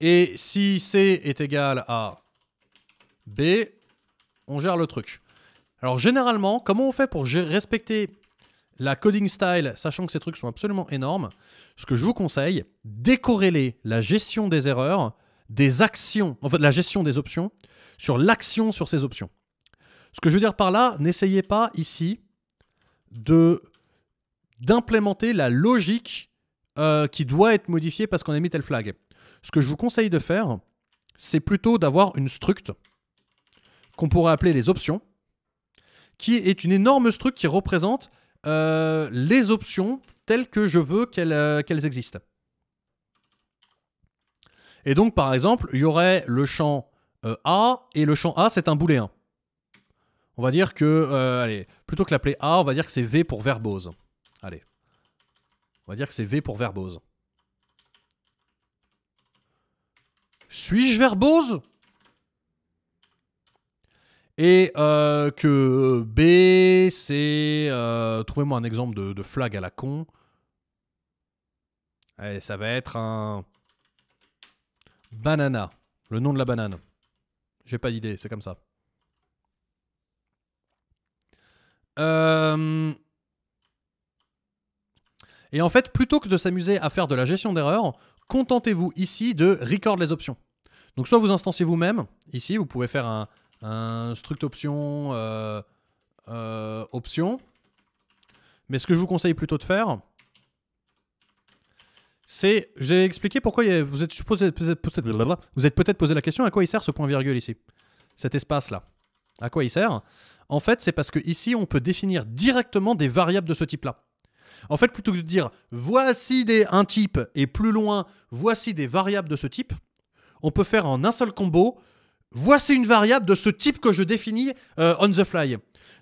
Et si C est égal à B, on gère le truc. Alors généralement, comment on fait pour respecter la coding style, sachant que ces trucs sont absolument énormes, ce que je vous conseille, décorréler la gestion des erreurs des actions, en fait la gestion des options, sur l'action sur ces options. Ce que je veux dire par là, n'essayez pas ici de d'implémenter la logique euh, qui doit être modifiée parce qu'on a mis tel flag. Ce que je vous conseille de faire, c'est plutôt d'avoir une struct qu'on pourrait appeler les options, qui est une énorme struct qui représente euh, les options telles que je veux euh, qu'elles existent. Et donc, par exemple, il y aurait le champ euh, A, et le champ A, c'est un booléen. On va dire que, allez, plutôt que l'appeler A, on va dire que c'est V pour verbose. Allez. On va dire que c'est V pour verbose. Suis-je verbose et euh, que B, c'est... Euh, trouvez-moi un exemple de, flag à la con. Eh, ça va être un... Banana. Le nom de la banane. J'ai pas d'idée, c'est comme ça. Euh, et en fait, plutôt que de s'amuser à faire de la gestion d'erreurs, contentez-vous ici de record les options. Donc soit vous instanciez vous-même, ici vous pouvez faire un, un struct option euh, euh, option. Mais ce que je vous conseille plutôt de faire, c'est, j'ai expliqué pourquoi vous êtes vous êtes peut-être posé la question à quoi il sert ce point virgule ici, cet espace là. À quoi il sert En fait, c'est parce que ici on peut définir directement des variables de ce type-là. En fait, plutôt que de dire voici des, un type et plus loin voici des variables de ce type, on peut faire en un seul combo voici une variable de ce type que je définis euh, on the fly.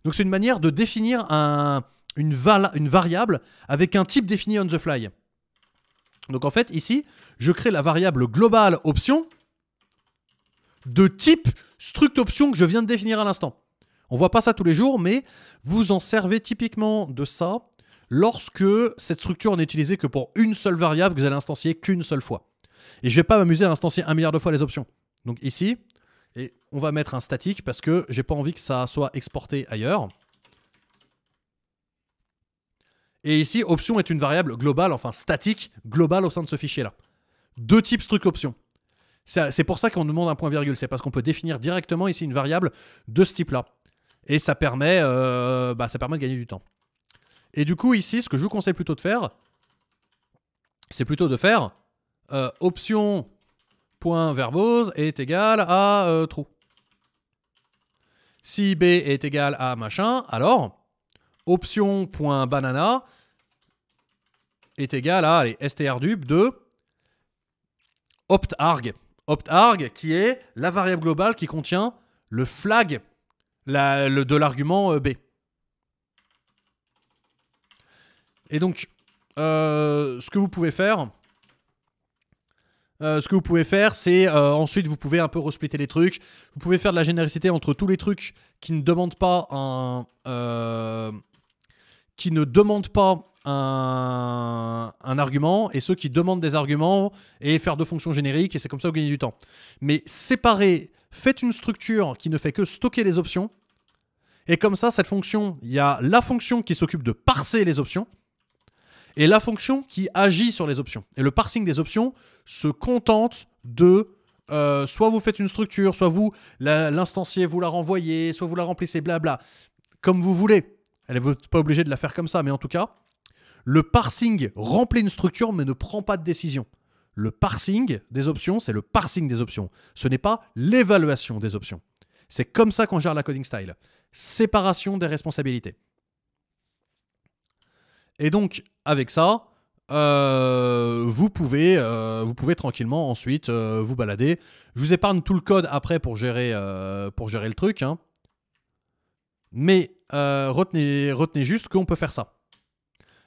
Donc c'est une manière de définir une, une, variable avec un type défini on the fly. Donc en fait, ici, je crée la variable globale option de type struct option que je viens de définir à l'instant. On voit pas ça tous les jours, mais vous en servez typiquement de ça lorsque cette structure n'est utilisée que pour une seule variable que vous allez instancier qu'une seule fois. Et je vais pas m'amuser à instancier un milliard de fois les options. Donc ici, on va mettre un statique parce que j'ai pas envie que ça soit exporté ailleurs. Et ici, option est une variable globale, enfin statique, globale au sein de ce fichier-là. Deux types truc option. C'est pour ça qu'on demande un point virgule, c'est parce qu'on peut définir directement ici une variable de ce type-là. Et ça permet, euh, bah, ça permet de gagner du temps. Et du coup, ici, ce que je vous conseille plutôt de faire, c'est plutôt de faire euh, option.verbose est égal à euh, true si b est égal à machin, alors option.banana est égal à allez, de optarg. Optarg qui est la variable globale qui contient le flag de l'argument euh, b. Et donc, euh, ce que vous pouvez faire, euh, ce que vous pouvez faire, c'est euh, ensuite vous pouvez un peu resplitter les trucs. Vous pouvez faire de la généricité entre tous les trucs qui ne demandent pas un euh, qui ne demandent pas un, un, argument et ceux qui demandent des arguments et faire deux fonctions génériques et c'est comme ça que vous gagnez du temps. Mais séparez, faites une structure qui ne fait que stocker les options et comme ça cette fonction, il y a la fonction qui s'occupe de parser les options et la fonction qui agit sur les options. Et le parsing des options se contente de euh, soit vous faites une structure, soit vous l'instanciez, vous la renvoyez, soit vous la remplissez, blabla, comme vous voulez. Elle n'est pas obligée de la faire comme ça, mais en tout cas, le parsing remplit une structure mais ne prend pas de décision. Le parsing des options, c'est le parsing des options. Ce n'est pas l'évaluation des options. C'est comme ça qu'on gère la coding style. Séparation des responsabilités. Et donc, avec ça, euh, vous, pouvez, euh, vous pouvez tranquillement ensuite euh, vous balader. Je vous épargne tout le code après pour gérer, pour gérer le truc. Hein. Mais retenez, retenez juste qu'on peut faire ça.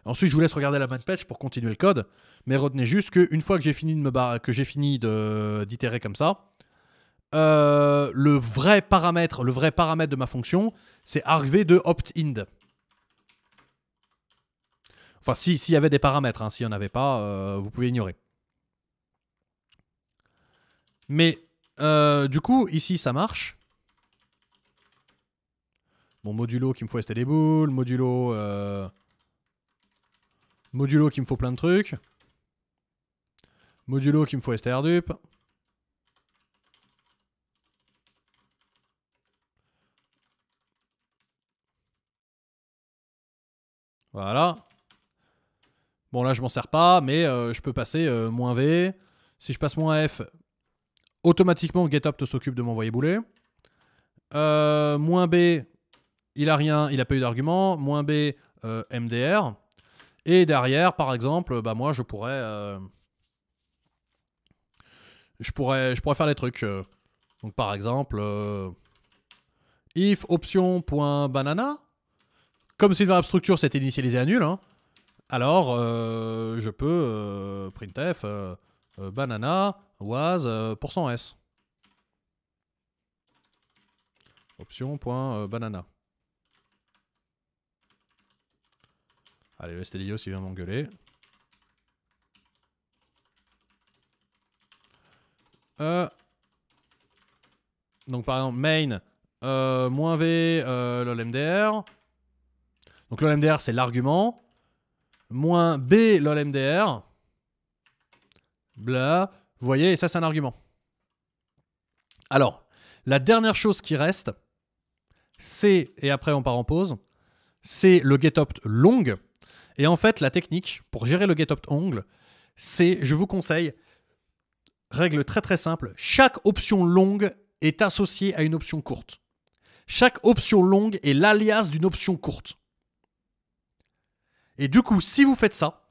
Ensuite, je vous laisse regarder la main patch pour continuer le code. Mais retenez juste qu'une fois que j'ai fini d'itérer comme ça, le vrai paramètre, le vrai paramètre de ma fonction, c'est « de opt-in. Enfin, s'il y avait des paramètres, hein, s'il n'y en avait pas, euh, vous pouvez ignorer. Mais euh, du coup, ici, ça marche. Bon, modulo qui me faut rester des boules, modulo... Euh, modulo qui me faut plein de trucs. Modulo qui me faut strdup. dupe. Voilà. Bon, là, je m'en sers pas, mais euh, je peux passer euh, moins V. Si je passe moins F, automatiquement, GetUp s'occupe de m'envoyer boulet. Euh, moins B, il a rien, il a pas eu d'argument. Moins B, MDR. Et derrière, par exemple, bah, moi, je pourrais, je pourrais, je pourrais faire des trucs. donc, par exemple, if option.banana, comme variable Structure c'était initialisé à nul, hein, alors euh, je peux euh, printf euh, banana was %s. Option.banana. Allez, le Stelios, il vient m'engueuler. donc par exemple, main, moins V, lolmdr. Donc l'olmdr, c'est l'argument moins B lolmdr. Bla. Vous voyez, et ça, c'est un argument. Alors, la dernière chose qui reste, c'est, et après on part en pause, c'est le GetOpt long. Et en fait, la technique pour gérer le GetOpt ongle, c'est, je vous conseille, règle très très simple, chaque option longue est associée à une option courte. Chaque option longue est l'alias d'une option courte. Et du coup, si vous faites ça,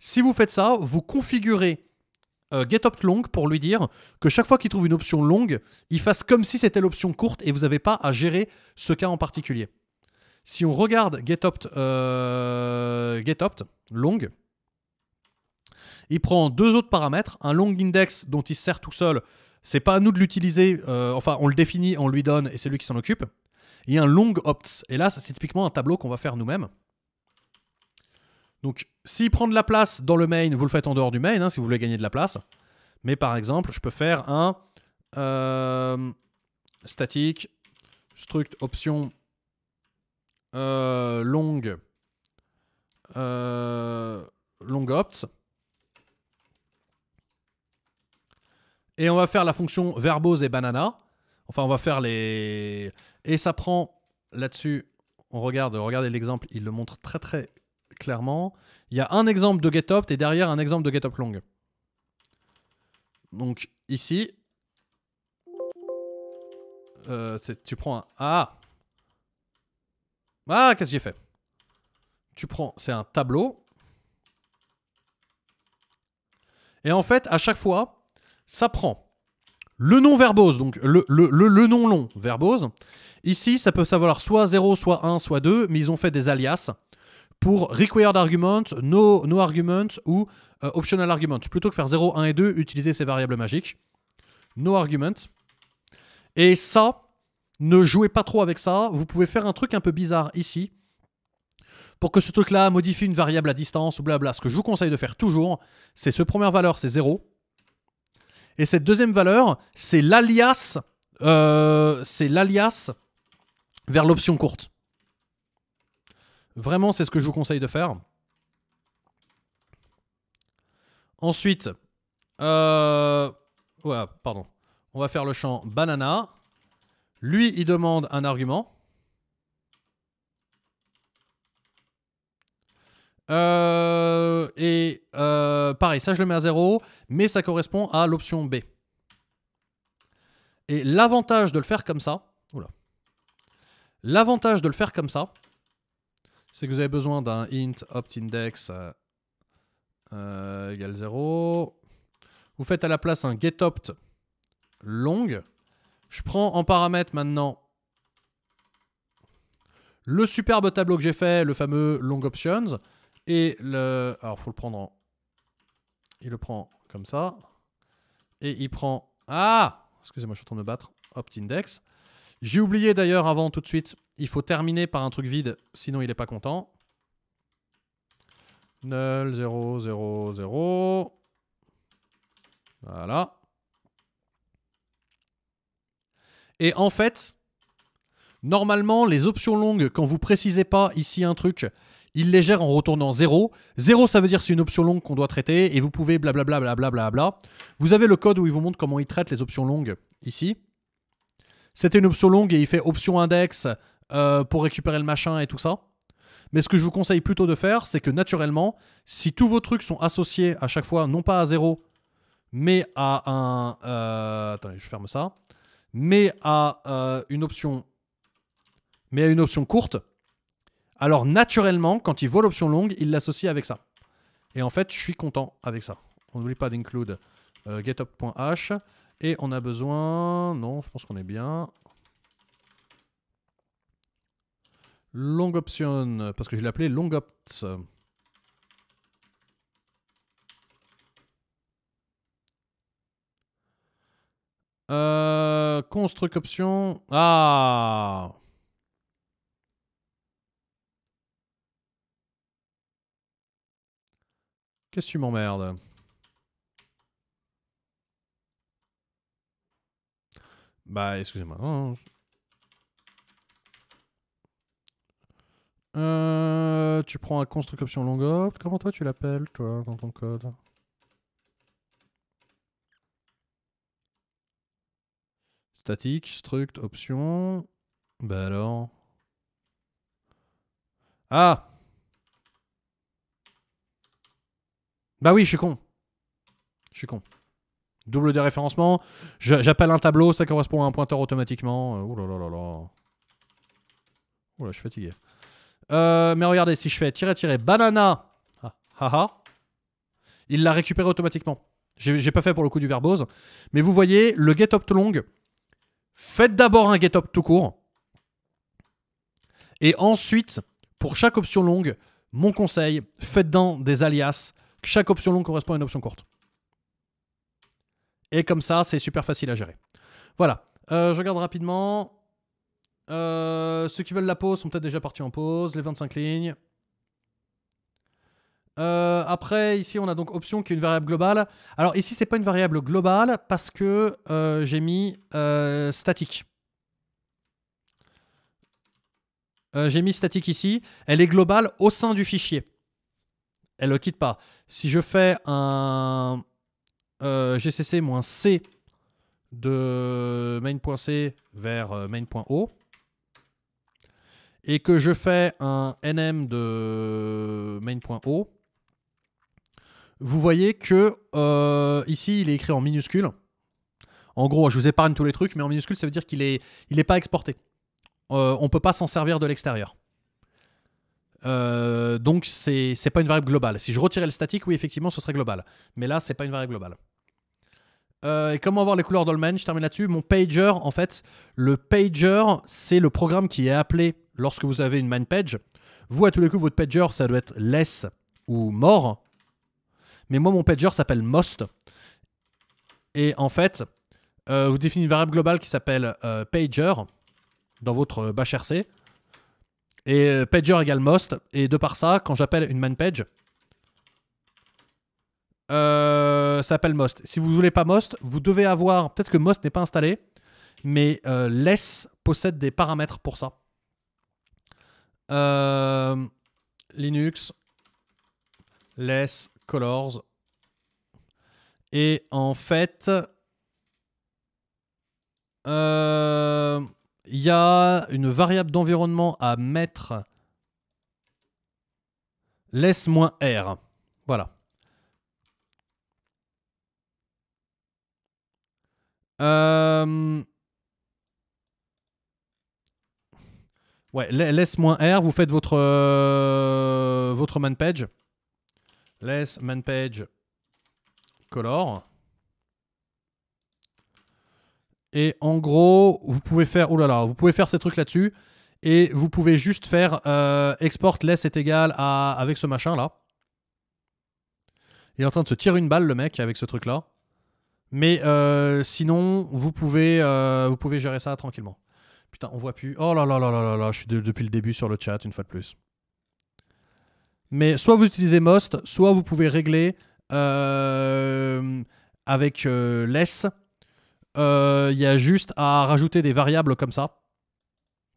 si vous faites ça, vous configurez euh, GetOptLong GetOpt pour lui dire que chaque fois qu'il trouve une option longue, il fasse comme si c'était l'option courte et vous n'avez pas à gérer ce cas en particulier. Si on regarde GetOpt, euh, GetOpt long, il prend deux autres paramètres, un long index dont il se sert tout seul, c'est pas à nous de l'utiliser, euh, enfin on le définit, on lui donne et c'est lui qui s'en occupe, et un long opts. Et là, c'est typiquement un tableau qu'on va faire nous-mêmes. Donc, s'il prend de la place dans le main, vous le faites en dehors du main, hein, si vous voulez gagner de la place. Mais par exemple, je peux faire un static euh, statique, struct, option, euh, long, euh, long opt. Et on va faire la fonction verbose et banana. Enfin, on va faire les... Et ça prend là-dessus, on regarde, regardez l'exemple, il le montre très très clairement. Il y a un exemple de GetOpt et derrière un exemple de GetOpt long. Donc ici, euh, tu prends un... Ah Ah, qu'est-ce que j'ai fait Tu prends... C'est un tableau. Et en fait, à chaque fois, ça prend le nom verbose, donc le, le, nom long verbose. Ici, ça peut savoir soit 0, soit 1, soit 2, mais ils ont fait des alias pour required argument, no, no argument ou euh, optional argument. Plutôt que faire 0, 1 et 2, utilisez ces variables magiques. No argument. Et ça, ne jouez pas trop avec ça. Vous pouvez faire un truc un peu bizarre ici pour que ce truc-là modifie une variable à distance ou blabla. Ce que je vous conseille de faire toujours, c'est ce première valeur, c'est 0. Et cette deuxième valeur, c'est l'alias euh, vers l'option courte. Vraiment, c'est ce que je vous conseille de faire. Ensuite, euh, pardon. On va faire le champ banana. Lui, il demande un argument. Euh, et euh, pareil, ça je le mets à zéro, mais ça correspond à l'option B. Et l'avantage de le faire comme ça, l'avantage de le faire comme ça, c'est que vous avez besoin d'un int opt index euh, 0. Euh, vous faites à la place un get opt long. Je prends en paramètre maintenant le superbe tableau que j'ai fait, le fameux long options. Et le. Alors, faut le prendre en. Il le prend comme ça. Et il prend. Ah Excusez-moi, je suis en train de me battre. Opt index. J'ai oublié d'ailleurs avant tout de suite il faut terminer par un truc vide, sinon il n'est pas content. Null, 0, 0, 0. Voilà. Et en fait, normalement, les options longues, quand vous précisez pas ici un truc, il les gère en retournant 0. 0, ça veut dire c'est une option longue qu'on doit traiter et vous pouvez blablabla. vous avez le code où il vous montre comment il traite les options longues ici. C'était une option longue et il fait option index euh, pour récupérer le machin et tout ça. Mais ce que je vous conseille plutôt de faire, c'est que naturellement, si tous vos trucs sont associés à chaque fois, non pas à zéro, mais à un... Euh, attendez, je ferme ça. Mais à euh, une option... Mais à une option courte, alors naturellement, quand il voit l'option longue, il l'associe avec ça. Et en fait, je suis content avec ça. On n'oublie pas d'include getup.h. Et on a besoin... Non, je pense qu'on est bien. Long option, parce que je l'ai appelé long opt. Euh, construct option. Ah Qu'est-ce que tu m'emmerdes Bah, excusez-moi. Euh, tu prends un construct option long opt. Comment toi tu l'appelles, toi, dans ton code Statique, struct, option. Bah alors. Ah Bah oui, je suis con. Je suis con. Double déréférencement. J'appelle un tableau, ça correspond à un pointeur automatiquement. Euh, ouh là là là là. là, je suis fatigué. Euh, mais regardez, si je fais tirer, tirer, banana, ah, ah, ah. il l'a récupéré automatiquement. J'ai pas fait pour le coup du verbose. Mais vous voyez, le get up long, faites d'abord un get up tout court. Et ensuite, pour chaque option longue, mon conseil, faites dans des alias. Chaque option longue correspond à une option courte. Et comme ça, c'est super facile à gérer. Voilà. Euh, je regarde rapidement. Euh, ceux qui veulent la pause sont peut-être déjà partis en pause. Les 25 lignes. Euh, après, ici, on a donc option qui est une variable globale. Alors ici, c'est pas une variable globale parce que euh, j'ai mis statique. j'ai mis statique ici. Elle est globale au sein du fichier. Elle ne quitte pas. Si je fais un gcc-c de main.c vers main.o, et que je fais un nm de main.o, vous voyez que euh, ici, il est écrit en minuscule. En gros, je vous épargne tous les trucs, mais en minuscule, ça veut dire qu'il n'est il est pas exporté. Euh, on ne peut pas s'en servir de l'extérieur. Euh, donc, ce n'est pas une variable globale. Si je retirais le statique, oui, effectivement, ce serait global. Mais là, ce n'est pas une variable globale. et comment voir les couleurs d'Olmen Je termine là-dessus. Mon pager, en fait, le pager, c'est le programme qui est appelé lorsque vous avez une main page, vous, à tous les coups, votre pager, ça doit être less ou more. Mais moi, mon pager s'appelle most. Et en fait, euh, vous définissez une variable globale qui s'appelle euh, pager dans votre euh, bashrc Et pager égale most. Et de par ça, quand j'appelle une main page, ça s'appelle most. Si vous voulez pas most, vous devez avoir. Peut-être que most n'est pas installé, mais less possède des paramètres pour ça. Euh, Linux, less colors. Et en fait, il euh, y a une variable d'environnement à mettre less-r. Voilà. Euh, Ouais, moins r vous faites votre, euh, votre man page. laisse man page color. Et en gros, vous pouvez faire, oh là là, vous pouvez faire ces trucs là-dessus. Et vous pouvez juste faire euh, export less est égal à avec ce machin là. Il est en train de se tirer une balle le mec avec ce truc là. Mais euh, sinon, vous pouvez, vous pouvez gérer ça tranquillement. Putain, on voit plus. Oh là là là là là là, je suis depuis le début sur le chat, une fois de plus. Mais soit vous utilisez Most, soit vous pouvez régler euh, avec euh, less. Euh, il y a juste à rajouter des variables comme ça.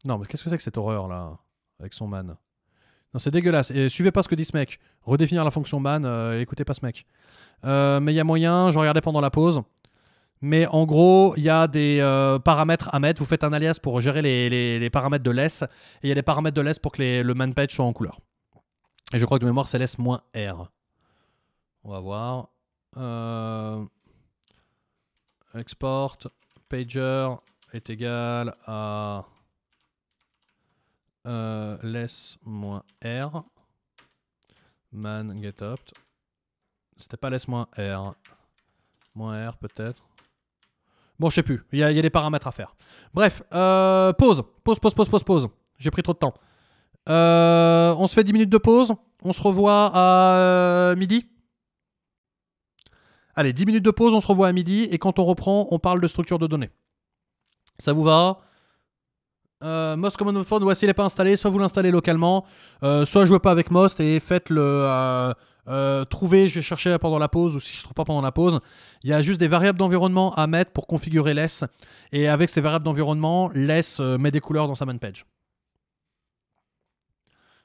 Non, mais qu'est-ce que c'est que cette horreur là Avec son man. Non, c'est dégueulasse. Et suivez pas ce que dit ce mec. Redéfinir la fonction man, écoutez pas ce mec. mais il y a moyen, je regardais pendant la pause. Mais en gros, il y a des euh, paramètres à mettre. Vous faites un alias pour gérer les, paramètres de l'ES. Et il y a des paramètres de l'ES pour que le man page soit en couleur. Et je crois que de mémoire, c'est l'ES-R. On va voir. Euh, export pager est égal à euh, less-r man get C'était pas less-r. Moins R peut-être. Bon, je sais plus. Il y, a des paramètres à faire. Bref, euh, pause. Pause, pause, pause, pause, pause. J'ai pris trop de temps. Euh, on se fait 10 minutes de pause. On se revoit à euh, midi. Allez, 10 minutes de pause, on se revoit à midi. Et quand on reprend, on parle de structure de données. Ça vous va euh, Most Common voici, il n'est pas installé. Soit vous l'installez localement, soit je ne pas avec Most et faites le euh, trouver, je vais chercher pendant la pause ou si je trouve pas pendant la pause. Il y a juste des variables d'environnement à mettre pour configurer l'ES. Et avec ces variables d'environnement, l'ES euh, met des couleurs dans sa man page.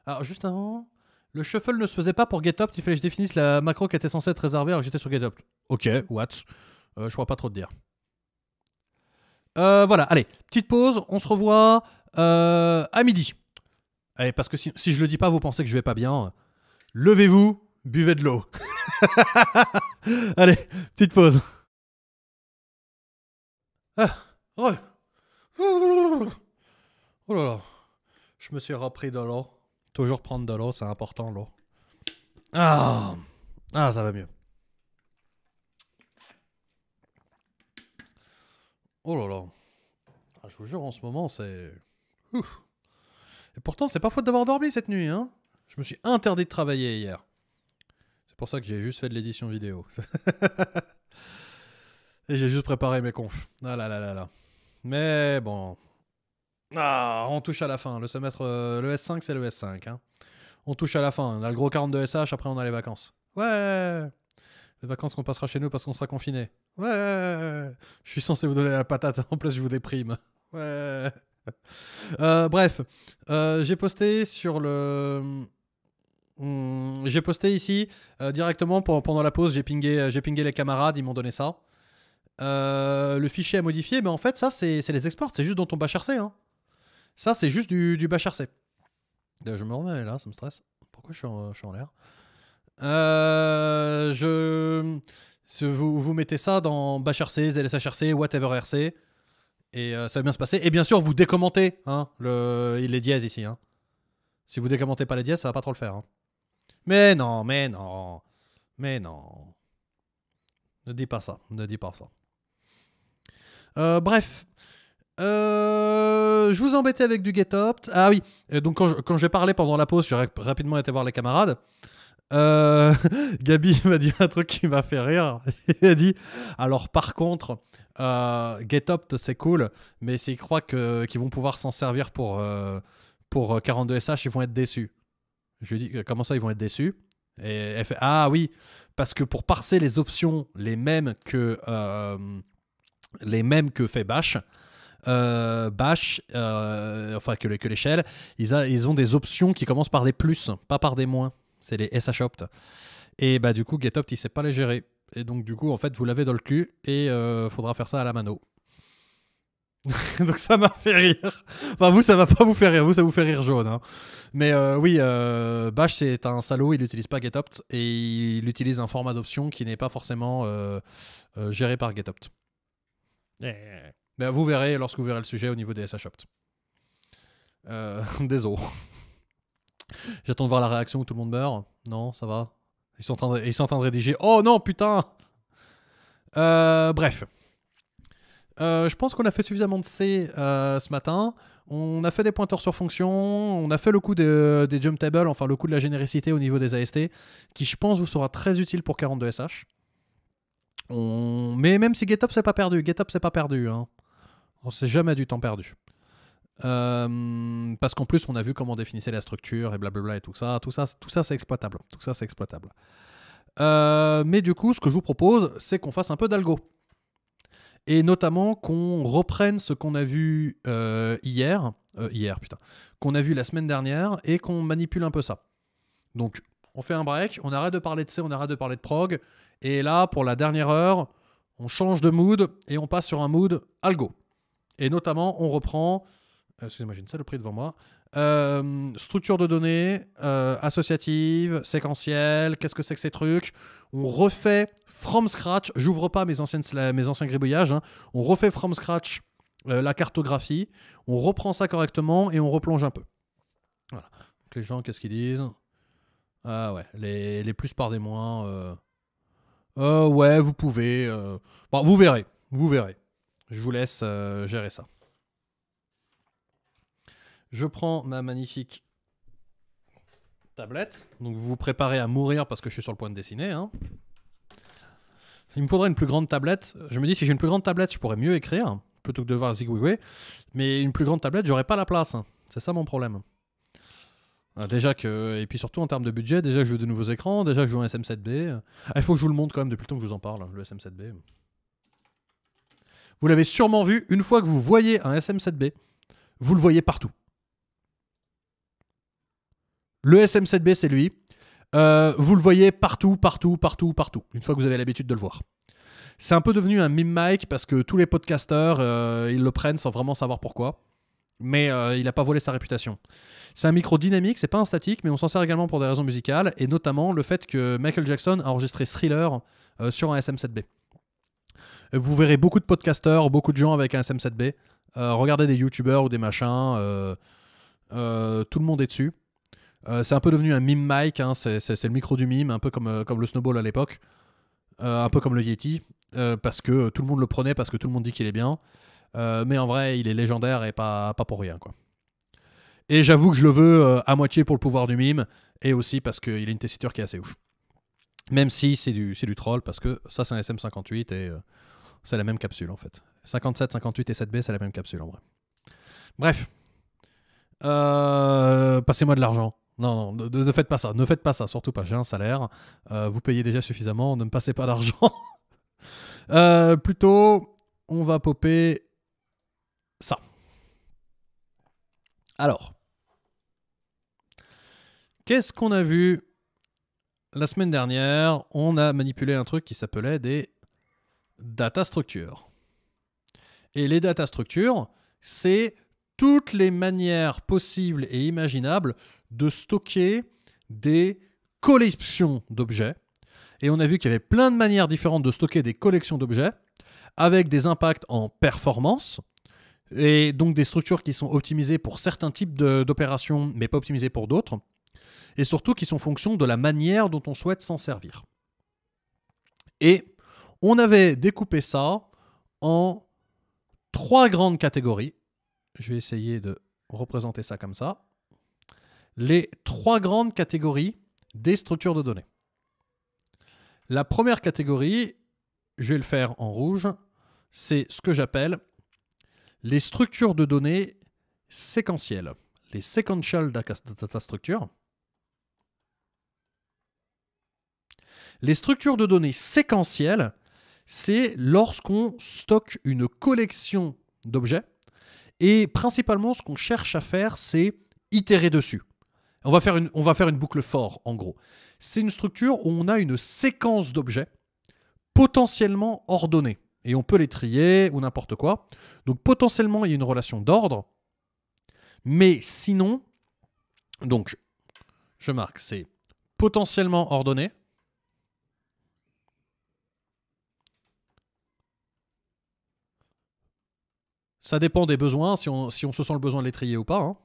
Alors juste avant, le shuffle ne se faisait pas pour GetOpt, il fallait que je définisse la macro qui était censée être réservée alors que j'étais sur GetOpt. Ok, what je euh, Je crois pas trop te dire. voilà, allez, petite pause, on se revoit à midi. Eh, parce que si, si je le dis pas, vous pensez que je vais pas bien. Levez-vous, buvez de l'eau. Allez, petite pause. Ah, Oh là là. Je me suis repris de l'eau. Toujours prendre de l'eau, c'est important l'eau. Ah. ah ça va mieux. Oh là là. Ah, je vous jure, en ce moment, c'est. Et pourtant, c'est pas faute d'avoir dormi cette nuit, hein. Je me suis interdit de travailler hier pour ça que j'ai juste fait de l'édition vidéo. Et j'ai juste préparé mes confs. Ah là là là là. Mais bon. Ah, on touche à la fin. Le semestre, euh, le S5, c'est le S5. Hein. On touche à la fin. On a le gros 42 SH, après on a les vacances. Ouais Les vacances qu'on passera chez nous parce qu'on sera confiné. Ouais Je suis censé vous donner la patate, en plus je vous déprime. Ouais euh, Bref, euh, j'ai posté sur le Hmm, j'ai posté ici euh, directement pendant la pause, j'ai pingé, euh, j'ai pingé les camarades, ils m'ont donné ça. Euh, le fichier à modifier, mais en fait, ça, c'est, les exports, c'est juste dans ton BashRC hein. Ça, c'est juste du, du Je me remets là, ça me stresse. Pourquoi je suis en, l'air je, vous, vous, mettez ça dans BashRC RC, ZLSHRC, whatever RC, et ça va bien se passer. Et bien sûr, vous décommentez hein, le, les dièses ici. Hein. Si vous décommentez pas les dièses, ça va pas trop le faire. Hein. Mais non, mais non. Mais non. Ne dis pas ça. Ne dis pas ça. Euh, bref. Euh, je vous embêtais avec du GetOpt. Ah oui, donc quand, j'ai parlé pendant la pause, j'ai rapidement été voir les camarades. Euh, Gabi m'a dit un truc qui m'a fait rire. Il a dit Alors, par contre, euh, GetOpt, c'est cool, mais s'ils croient que, qu'ils vont pouvoir s'en servir pour, pour 42SH, ils vont être déçus. Je lui dis euh, comment ça ils vont être déçus Et elle fait ah oui parce que pour parser les options les mêmes que euh, les mêmes que fait Bash. Euh, Bash, enfin que, que l'échelle, ils, ont des options qui commencent par des plus, pas par des moins. C'est les SHOPT. Et bah du coup, GetOpt, il sait pas les gérer. Et donc du coup, en fait, vous l'avez dans le cul et faudra faire ça à la mano. Donc ça m'a fait rire. Enfin, vous, ça va pas vous faire rire. Vous, ça vous fait rire jaune. Hein. Mais euh, oui, euh, Bash, c'est un salaud. Il n'utilise pas GetOpt et il utilise un format d'option qui n'est pas forcément euh, euh, géré par GetOpt. Eh. Mais vous verrez lorsque vous verrez le sujet au niveau des SHOPT. désolé. J'attends de voir la réaction où tout le monde meurt. Non, ça va. Ils sont ils sont en train de rédiger. Oh non, putain Bref. Euh, je pense qu'on a fait suffisamment de C euh, ce matin. On a fait des pointeurs sur fonction, on a fait le coup des jump tables, enfin le coup de la généricité au niveau des AST, qui je pense vous sera très utile pour 42SH. Mais même si GitHub c'est pas perdu, GetUp c'est pas perdu. Hein. On sait jamais du temps perdu. Euh, parce qu'en plus on a vu comment on définissait la structure et blablabla et tout ça. Tout ça, tout ça c'est exploitable. Tout ça exploitable. mais du coup, ce que je vous propose, c'est qu'on fasse un peu d'algo et notamment qu'on reprenne ce qu'on a vu euh, hier, euh, hier putain, qu'on a vu la semaine dernière et qu'on manipule un peu ça. Donc on fait un break, on arrête de parler de C, on arrête de parler de prog, et là pour la dernière heure, on change de mood et on passe sur un mood algo. Et notamment on reprend euh, excusez-moi, une saloperie devant moi. Euh, structure de données, euh, associative, séquentielle, qu'est-ce que c'est que ces trucs On refait from scratch, j'ouvre pas mes, anciennes, mes anciens gribouillages, hein. on refait from scratch la cartographie, on reprend ça correctement et on replonge un peu. les gens, qu'est-ce qu'ils disent Ah ouais, les, les, plus par des moins. ouais, vous pouvez. Bon, vous verrez, vous verrez. Je vous laisse gérer ça. Je prends ma magnifique tablette. Donc vous vous préparez à mourir parce que je suis sur le point de dessiner. Hein. Il me faudrait une plus grande tablette. Je me dis, si j'ai une plus grande tablette, je pourrais mieux écrire plutôt que de voir zigouigoué. Mais une plus grande tablette, j'aurais pas la place. C'est ça mon problème. Ah, déjà que, et puis surtout en termes de budget, déjà que je veux de nouveaux écrans, déjà que je veux un SM7B. Ah, il faut que je vous le montre quand même depuis le temps que je vous en parle, le SM7B. Vous l'avez sûrement vu, une fois que vous voyez un SM7B, vous le voyez partout. Le SM7B, c'est lui. Euh, vous le voyez partout, partout, partout, partout, une fois que vous avez l'habitude de le voir. C'est un peu devenu un meme mic parce que tous les podcasters, euh, ils le prennent sans vraiment savoir pourquoi. Mais euh, il n'a pas volé sa réputation. C'est un micro dynamique, c'est pas un statique, mais on s'en sert également pour des raisons musicales, et notamment le fait que Michael Jackson a enregistré Thriller sur un SM7B. Vous verrez beaucoup de podcasters, beaucoup de gens avec un SM7B. regardez des youtubeurs ou des machins, tout le monde est dessus. Euh, c'est un peu devenu un mime mic, hein, c'est le micro du mime, un peu comme, euh, le snowball à l'époque, euh, un peu comme le Yeti, parce que tout le monde le prenait, parce que tout le monde dit qu'il est bien, mais en vrai, il est légendaire et pas, pour rien. quoi. Et j'avoue que je le veux à moitié pour le pouvoir du mime, et aussi parce qu'il a une tessiture qui est assez ouf. Même si c'est du, troll, parce que ça, c'est un SM58 et c'est la même capsule en fait. 57, 58 et 7B, c'est la même capsule en vrai. Bref. Passez-moi de l'argent. Non, ne, faites pas ça, ne faites pas ça, surtout pas. J'ai un salaire, euh, vous payez déjà suffisamment, ne me passez pas d'argent. Euh, plutôt, on va popper ça. Alors, qu'est-ce qu'on a vu la semaine dernière On a manipulé un truc qui s'appelait des data structures. Et les data structures, c'est toutes les manières possibles et imaginables de stocker des collections d'objets. Et on a vu qu'il y avait plein de manières différentes de stocker des collections d'objets, avec des impacts en performance, et donc des structures qui sont optimisées pour certains types d'opérations, mais pas optimisées pour d'autres, et surtout qui sont fonction de la manière dont on souhaite s'en servir. Et on avait découpé ça en trois grandes catégories je vais essayer de représenter ça comme ça, les trois grandes catégories des structures de données. La première catégorie, je vais le faire en rouge, c'est ce que j'appelle les structures de données séquentielles, les sequential data structures. Les structures de données séquentielles, c'est lorsqu'on stocke une collection d'objets et principalement, ce qu'on cherche à faire, c'est itérer dessus. On va, faire une, on va faire une boucle fort, en gros. C'est une structure où on a une séquence d'objets potentiellement ordonnés. Et on peut les trier ou n'importe quoi. Donc potentiellement, il y a une relation d'ordre. Mais sinon, donc je marque, c'est potentiellement ordonné. Ça dépend des besoins, si on, si on se sent le besoin de l'étrier ou pas. Hein.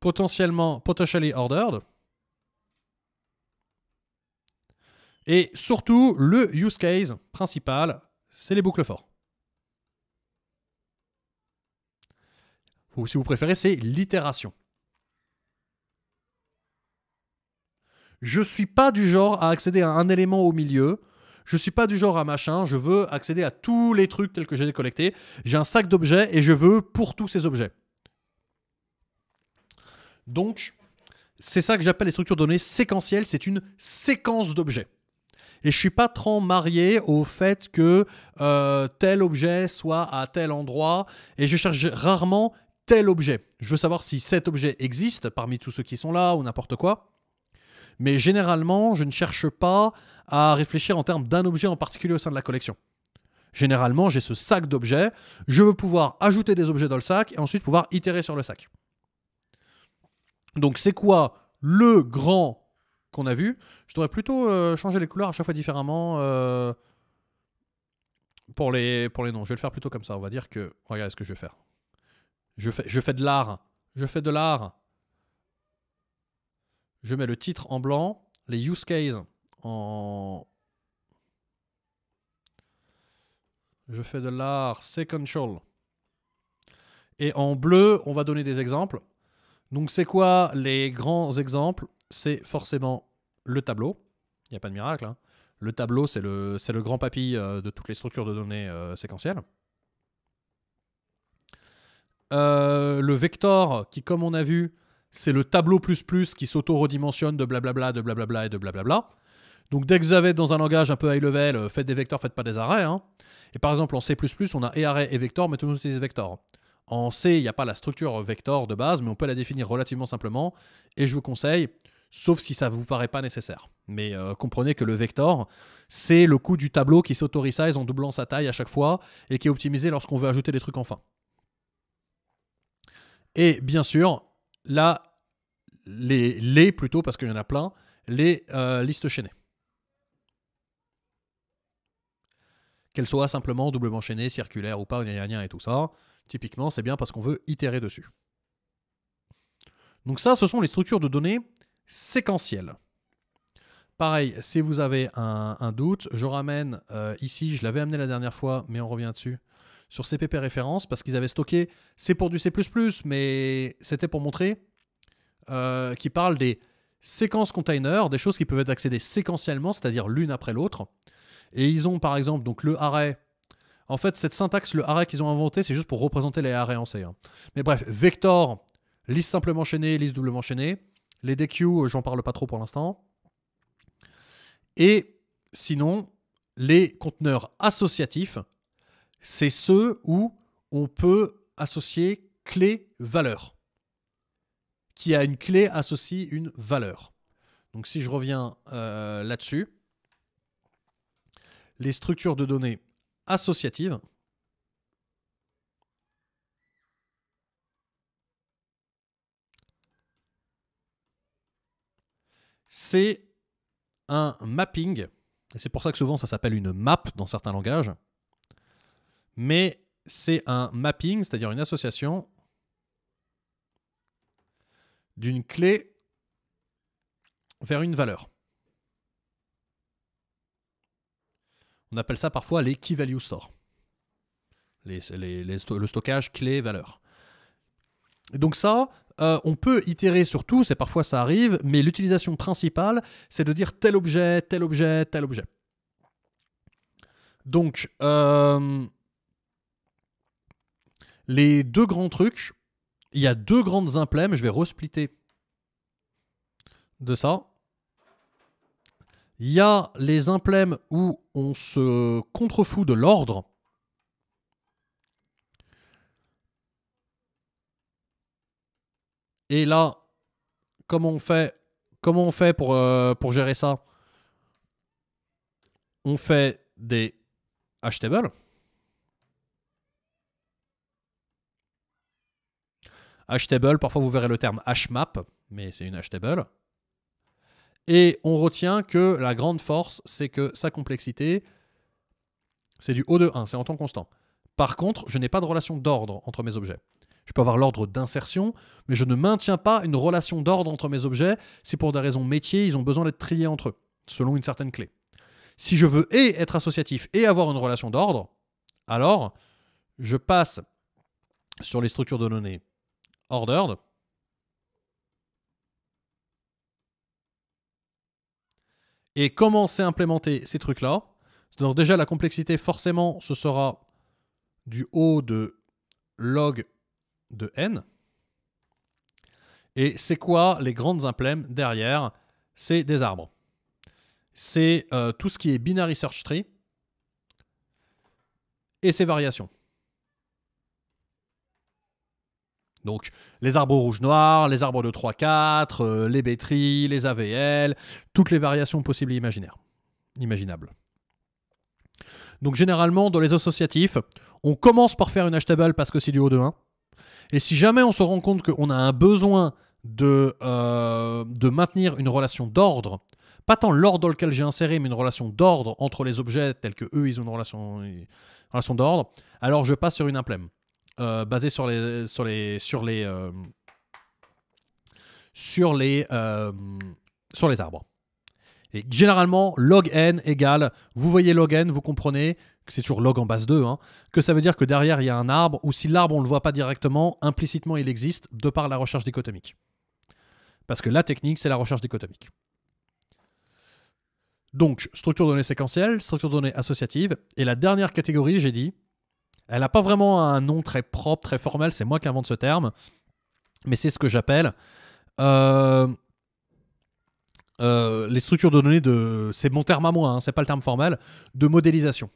Potentiellement, potentially ordered. Et surtout, le use case principal, c'est les boucles forts. Ou si vous préférez, c'est l'itération. Je ne suis pas du genre à accéder à un élément au milieu je suis pas du genre à machin, je veux accéder à tous les trucs tels que j'ai collectés. J'ai un sac d'objets et je veux pour tous ces objets. Donc, c'est ça que j'appelle les structures données séquentielles, c'est une séquence d'objets. Et je suis pas trop marié au fait que euh, tel objet soit à tel endroit, et je cherche rarement tel objet. Je veux savoir si cet objet existe parmi tous ceux qui sont là ou n'importe quoi. Mais généralement, je ne cherche pas à réfléchir en termes d'un objet en particulier au sein de la collection. Généralement, j'ai ce sac d'objets, je veux pouvoir ajouter des objets dans le sac et ensuite pouvoir itérer sur le sac. Donc c'est quoi le grand qu'on a vu Je devrais plutôt euh, changer les couleurs à chaque fois différemment euh, pour, les, pour les noms. Je vais le faire plutôt comme ça, on va dire que... Regardez ce que je vais faire. Je fais, je fais de l'art. Je fais de l'art. Je mets le titre en blanc, les use cases je fais de l'art sequential. Et en bleu, on va donner des exemples. Donc c'est quoi les grands exemples C'est forcément le tableau. Il n'y a pas de miracle. Hein. Le tableau, c'est le, le grand papy euh, de toutes les structures de données euh, séquentielles. Euh, le vecteur qui comme on a vu, c'est le tableau plus plus qui s'auto-redimensionne de blablabla, de blablabla et de blablabla. Donc dès que vous avez dans un langage un peu high level, euh, faites des vecteurs, faites pas des arrêts. Hein. Et par exemple en C++, on a e, et array et vector, mais tout le monde utilise vecteur. En C, il n'y a pas la structure vector de base, mais on peut la définir relativement simplement. Et je vous conseille, sauf si ça ne vous paraît pas nécessaire. Mais euh, comprenez que le vector, c'est le coût du tableau qui s'autorisize en doublant sa taille à chaque fois et qui est optimisé lorsqu'on veut ajouter des trucs en fin. Et bien sûr, là, les, les plutôt, parce qu'il y en a plein, les euh, listes chaînées. qu'elle soit simplement doublement chaînée, circulaire ou pas, et tout ça. Typiquement, c'est bien parce qu'on veut itérer dessus. Donc ça, ce sont les structures de données séquentielles. Pareil, si vous avez un, doute, je ramène euh, ici, je l'avais amené la dernière fois, mais on revient dessus, sur CPP référence, parce qu'ils avaient stocké, c'est pour du C++, mais c'était pour montrer, euh, qui parle des séquences containers, des choses qui peuvent être accédées séquentiellement, c'est-à-dire l'une après l'autre. Et ils ont par exemple donc le arrêt. En fait, cette syntaxe, le arrêt qu'ils ont inventé, c'est juste pour représenter les arrêts en C. Hein. Mais bref, vector, liste simplement chaînée, liste doublement chaînée. Les DQ, euh, j'en parle pas trop pour l'instant. Et sinon, les conteneurs associatifs, c'est ceux où on peut associer clé-valeur, qui a une clé associe une valeur. Donc si je reviens euh, là-dessus, les structures de données associatives. C'est un mapping, et c'est pour ça que souvent ça s'appelle une map dans certains langages, mais c'est un mapping, c'est-à-dire une association d'une clé vers une valeur. On appelle ça parfois les key value store. le stockage clé-valeur. Donc ça, euh, on peut itérer sur tout, c'est parfois ça arrive, mais l'utilisation principale, c'est de dire tel objet, tel objet, tel objet. Donc, euh, les deux grands trucs, il y a deux grandes implèmes, je vais resplitter de ça. Il y a les implèmes où on se contrefout de l'ordre. Et là, comment on fait, comment on fait pour, euh, pour gérer ça On fait des Hash table, parfois vous verrez le terme hash map, mais c'est une table. Et on retient que la grande force, c'est que sa complexité, c'est du O de 1, c'est en temps constant. Par contre, je n'ai pas de relation d'ordre entre mes objets. Je peux avoir l'ordre d'insertion, mais je ne maintiens pas une relation d'ordre entre mes objets si pour des raisons métiers, ils ont besoin d'être triés entre eux, selon une certaine clé. Si je veux et être associatif et avoir une relation d'ordre, alors je passe sur les structures de données ordered, Et comment c'est implémenté ces trucs-là Donc déjà, la complexité, forcément, ce sera du haut de log de n. Et c'est quoi les grandes implèmes derrière C'est des arbres. C'est euh, tout ce qui est binary search tree et ses variations. Donc les arbres rouges noirs, les arbres de 3-4, euh, les bétries, les AVL, toutes les variations possibles et imaginaires, imaginables. Donc généralement, dans les associatifs, on commence par faire une hash table parce que c'est du haut de 1. Et si jamais on se rend compte qu'on a un besoin de, euh, de maintenir une relation d'ordre, pas tant l'ordre dans lequel j'ai inséré, mais une relation d'ordre entre les objets tels que eux, ils ont une relation, relation d'ordre, alors je passe sur une implème. Euh, basé sur les sur les sur les euh, sur les euh, sur les arbres. Et généralement, log n égale, vous voyez log n, vous comprenez que c'est toujours log en base 2, hein, que ça veut dire que derrière il y a un arbre, ou si l'arbre on ne le voit pas directement, implicitement il existe de par la recherche dichotomique. Parce que la technique, c'est la recherche dichotomique. Donc, structure de données séquentielle, structure de données associative, et la dernière catégorie, j'ai dit, elle n'a pas vraiment un nom très propre, très formel, c'est moi qui invente ce terme, mais c'est ce que j'appelle euh, euh, les structures de données de. C'est mon terme à moi, hein, c'est pas le terme formel, de modélisation.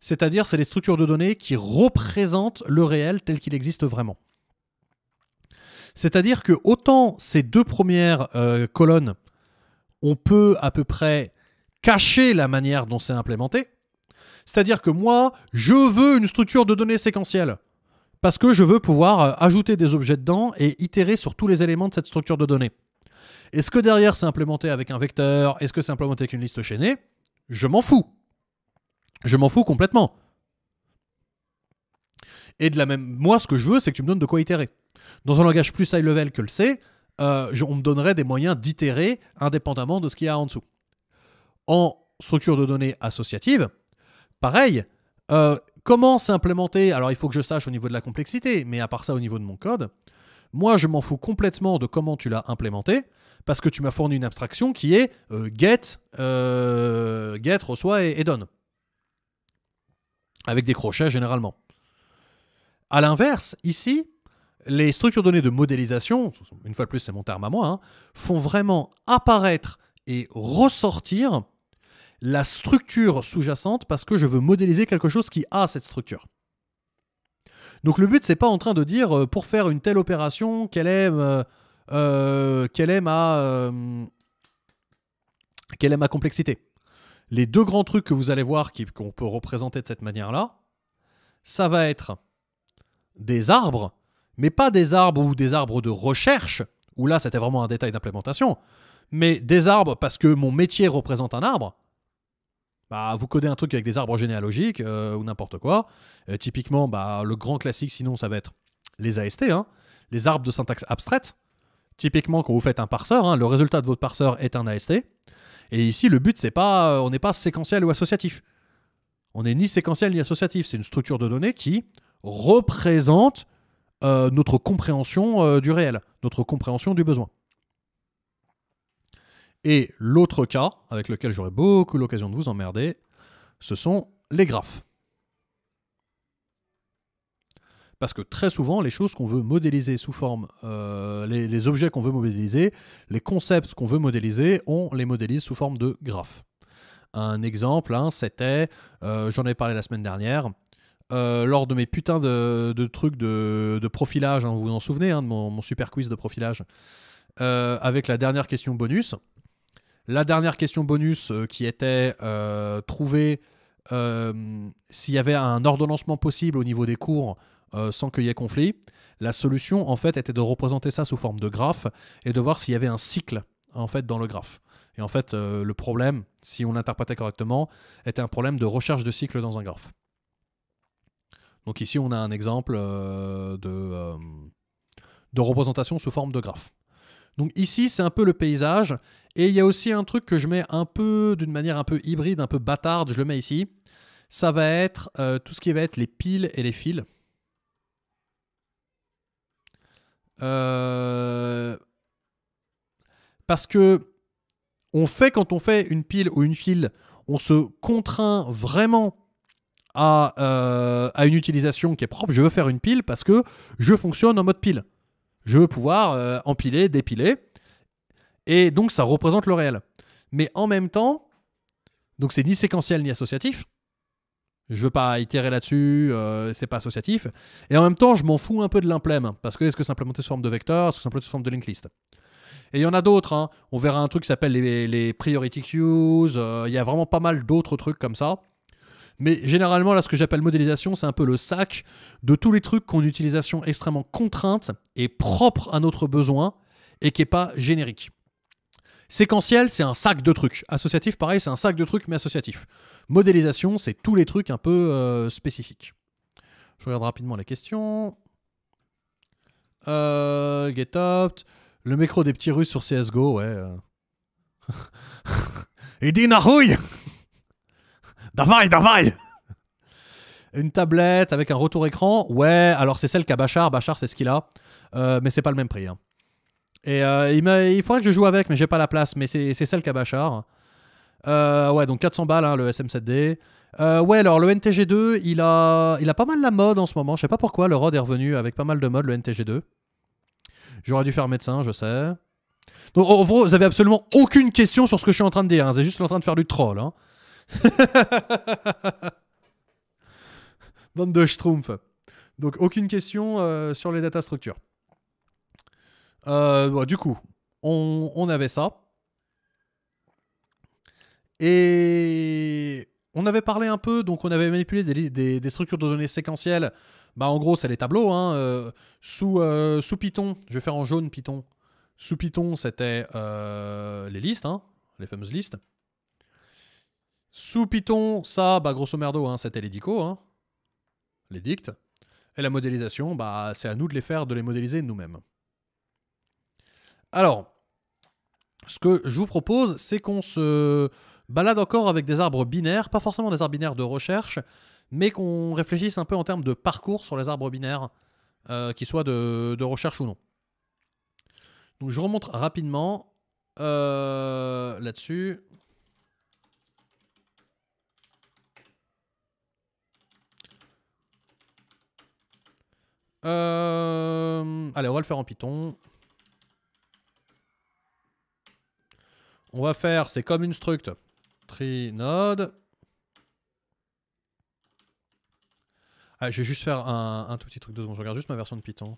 C'est-à-dire, c'est les structures de données qui représentent le réel tel qu'il existe vraiment. C'est-à-dire que autant ces deux premières euh, colonnes, on peut à peu près cacher la manière dont c'est implémenté, c'est-à-dire que moi, je veux une structure de données séquentielle. Parce que je veux pouvoir euh, ajouter des objets dedans et itérer sur tous les éléments de cette structure de données. Est-ce que derrière c'est implémenté avec un vecteur Est-ce que c'est implémenté avec une liste chaînée Je m'en fous. Je m'en fous complètement. Et de la même, moi, ce que je veux, c'est que tu me donnes de quoi itérer. Dans un langage plus high level que le C, euh, on me donnerait des moyens d'itérer indépendamment de ce qu'il y a en dessous. En structure de données associative, Pareil, euh, comment s'implémenter Alors il faut que je sache au niveau de la complexité, mais à part ça au niveau de mon code, moi je m'en fous complètement de comment tu l'as implémenté, parce que tu m'as fourni une abstraction qui est euh, euh, get, reçoit et, donne. Avec des crochets généralement. À l'inverse, ici, les structures données de modélisation, une fois de plus c'est mon terme à moi, hein, font vraiment apparaître et ressortir la structure sous-jacente parce que je veux modéliser quelque chose qui a cette structure. Donc le but, c'est pas en train de dire euh, pour faire une telle opération, quelle est, euh, euh, quelle est, ma, quelle est ma complexité. Les deux grands trucs que vous allez voir qu'on peut représenter de cette manière-là, ça va être des arbres, mais pas des arbres ou des arbres de recherche, où là c'était vraiment un détail d'implémentation, mais des arbres parce que mon métier représente un arbre, bah, vous codez un truc avec des arbres généalogiques euh, ou n'importe quoi. Euh, typiquement, bah, le grand classique, sinon, ça va être les AST, hein. les arbres de syntaxe abstraite. Typiquement, quand vous faites un parseur, hein, le résultat de votre parseur est un AST. Et ici, le but, c'est pas, euh, on n'est pas séquentiel ou associatif. On n'est ni séquentiel ni associatif. C'est une structure de données qui représente notre compréhension du réel, notre compréhension du besoin. Et l'autre cas, avec lequel j'aurai beaucoup l'occasion de vous emmerder, ce sont les graphes. Parce que très souvent, les choses qu'on veut modéliser sous forme, euh, les, objets qu'on veut modéliser, les concepts qu'on veut modéliser, on les modélise sous forme de graphes. Un exemple, hein, c'était, euh, j'en ai parlé la semaine dernière, euh, lors de mes putains de, trucs de, profilage, hein, vous vous en souvenez, hein, de mon, super quiz de profilage, avec la dernière question bonus, la dernière question bonus euh, qui était euh, trouver euh, s'il y avait un ordonnancement possible au niveau des cours sans qu'il y ait conflit. La solution, en fait, était de représenter ça sous forme de graphe et de voir s'il y avait un cycle, en fait, dans le graphe. Et en fait, le problème, si on l'interprétait correctement, était un problème de recherche de cycle dans un graphe. Donc ici, on a un exemple de, de représentation sous forme de graphe. Donc ici, c'est un peu le paysage. Et il y a aussi un truc que je mets un peu d'une manière un peu hybride, un peu bâtarde, je le mets ici. Ça va être euh, tout ce qui va être les piles et les fils. Euh, parce que on fait quand on fait une pile ou une file, on se contraint vraiment euh, à une utilisation qui est propre. Je veux faire une pile parce que je fonctionne en mode pile. Je veux pouvoir euh, empiler, dépiler. Et donc, ça représente le réel. Mais en même temps, donc c'est ni séquentiel ni associatif. Je veux pas itérer là-dessus, euh, c'est pas associatif. Et en même temps, je m'en fous un peu de l'implème. Parce que est-ce que c'est implémenté sous forme de vecteur, est-ce que c'est implémenté sous forme de linked list Et il y en a d'autres. Hein. On verra un truc qui s'appelle les, priority queues. Euh, il y a vraiment pas mal d'autres trucs comme ça. Mais généralement, là, ce que j'appelle modélisation, c'est un peu le sac de tous les trucs qui ont une utilisation extrêmement contrainte et propre à notre besoin et qui n'est pas générique. Séquentiel, c'est un sac de trucs. Associatif, pareil, c'est un sac de trucs, mais associatif. Modélisation, c'est tous les trucs un peu euh, spécifiques. Je regarde rapidement la question. Euh, get up. Le micro des petits Russes sur CSGO, ouais. Euh. Et dit Davaille, davaille Une tablette avec un retour écran. Ouais, alors c'est celle qu'a Bachar. Bachar, c'est ce qu'il a. Euh, mais c'est pas le même prix. Hein. Et euh, il, faut faudrait que je joue avec, mais j'ai pas la place. Mais c'est celle qu'a Bachar. Euh, ouais, donc 400 balles, hein, le SM7D. ouais, alors le NTG2, il a, il a pas mal la mode en ce moment. Je sais pas pourquoi, le ROD est revenu avec pas mal de mode, le NTG2. J'aurais dû faire médecin, je sais. Donc en gros, vous avez absolument aucune question sur ce que je suis en train de dire. Vous hein. êtes juste en train de faire du troll. Bande de Donc, aucune question euh, sur les data structures. Euh, du coup, on, avait ça. Et on avait parlé un peu, donc on avait manipulé des, structures de données séquentielles. Bah, en gros, c'est les tableaux. Hein, euh, sous, Python, je vais faire en jaune Python. Sous Python, c'était les listes, hein, les fameuses listes. Sous Python, ça, bah, grosso merdo, hein, c'était les dico, les Et la modélisation, bah, c'est à nous de les faire, de les modéliser nous-mêmes. Alors, ce que je vous propose, c'est qu'on se balade encore avec des arbres binaires, pas forcément des arbres binaires de recherche, mais qu'on réfléchisse un peu en termes de parcours sur les arbres binaires, euh, qu'ils soient de, recherche ou non. Donc je remonte rapidement euh, là-dessus. Euh, allez, on va le faire en Python. On va faire, c'est comme une struct. Trinode. Ah, je vais juste faire un, tout petit truc de Je regarde juste ma version de Python.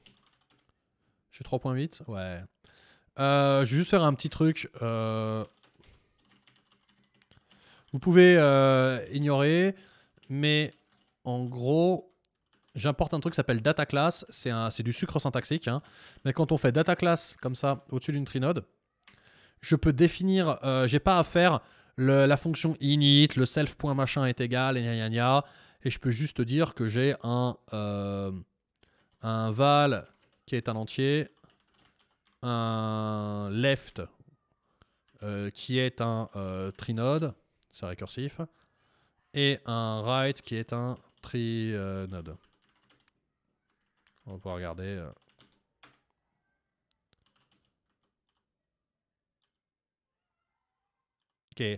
J'ai 3.8. Ouais. Euh, je vais juste faire un petit truc. Euh, vous pouvez ignorer, mais en gros, j'importe un truc qui s'appelle data class. C'est du sucre syntaxique. Hein. Mais quand on fait data class comme ça au-dessus d'une trinode, je peux définir. Euh, j'ai pas à faire la fonction init, le self.machin est égal, et gna gna gna, et je peux juste dire que j'ai un, euh, un val qui est un entier, un left euh, qui est un trinode, c'est récursif, et un right qui est un trinode. On va pouvoir regarder. Euh. Ok.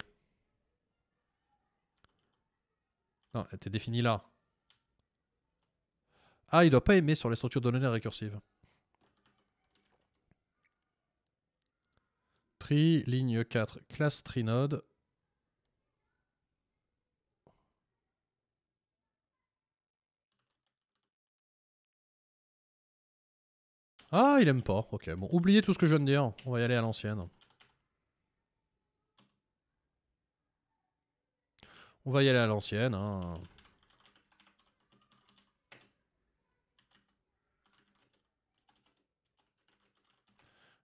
Non, elle était définie là. Ah, il doit pas aimer sur les structures données récursives. Tri, ligne 4, classe trinode. Ah, il aime pas. Ok, bon, oubliez tout ce que je viens de dire. On va y aller à l'ancienne. On va y aller à l'ancienne. Hein.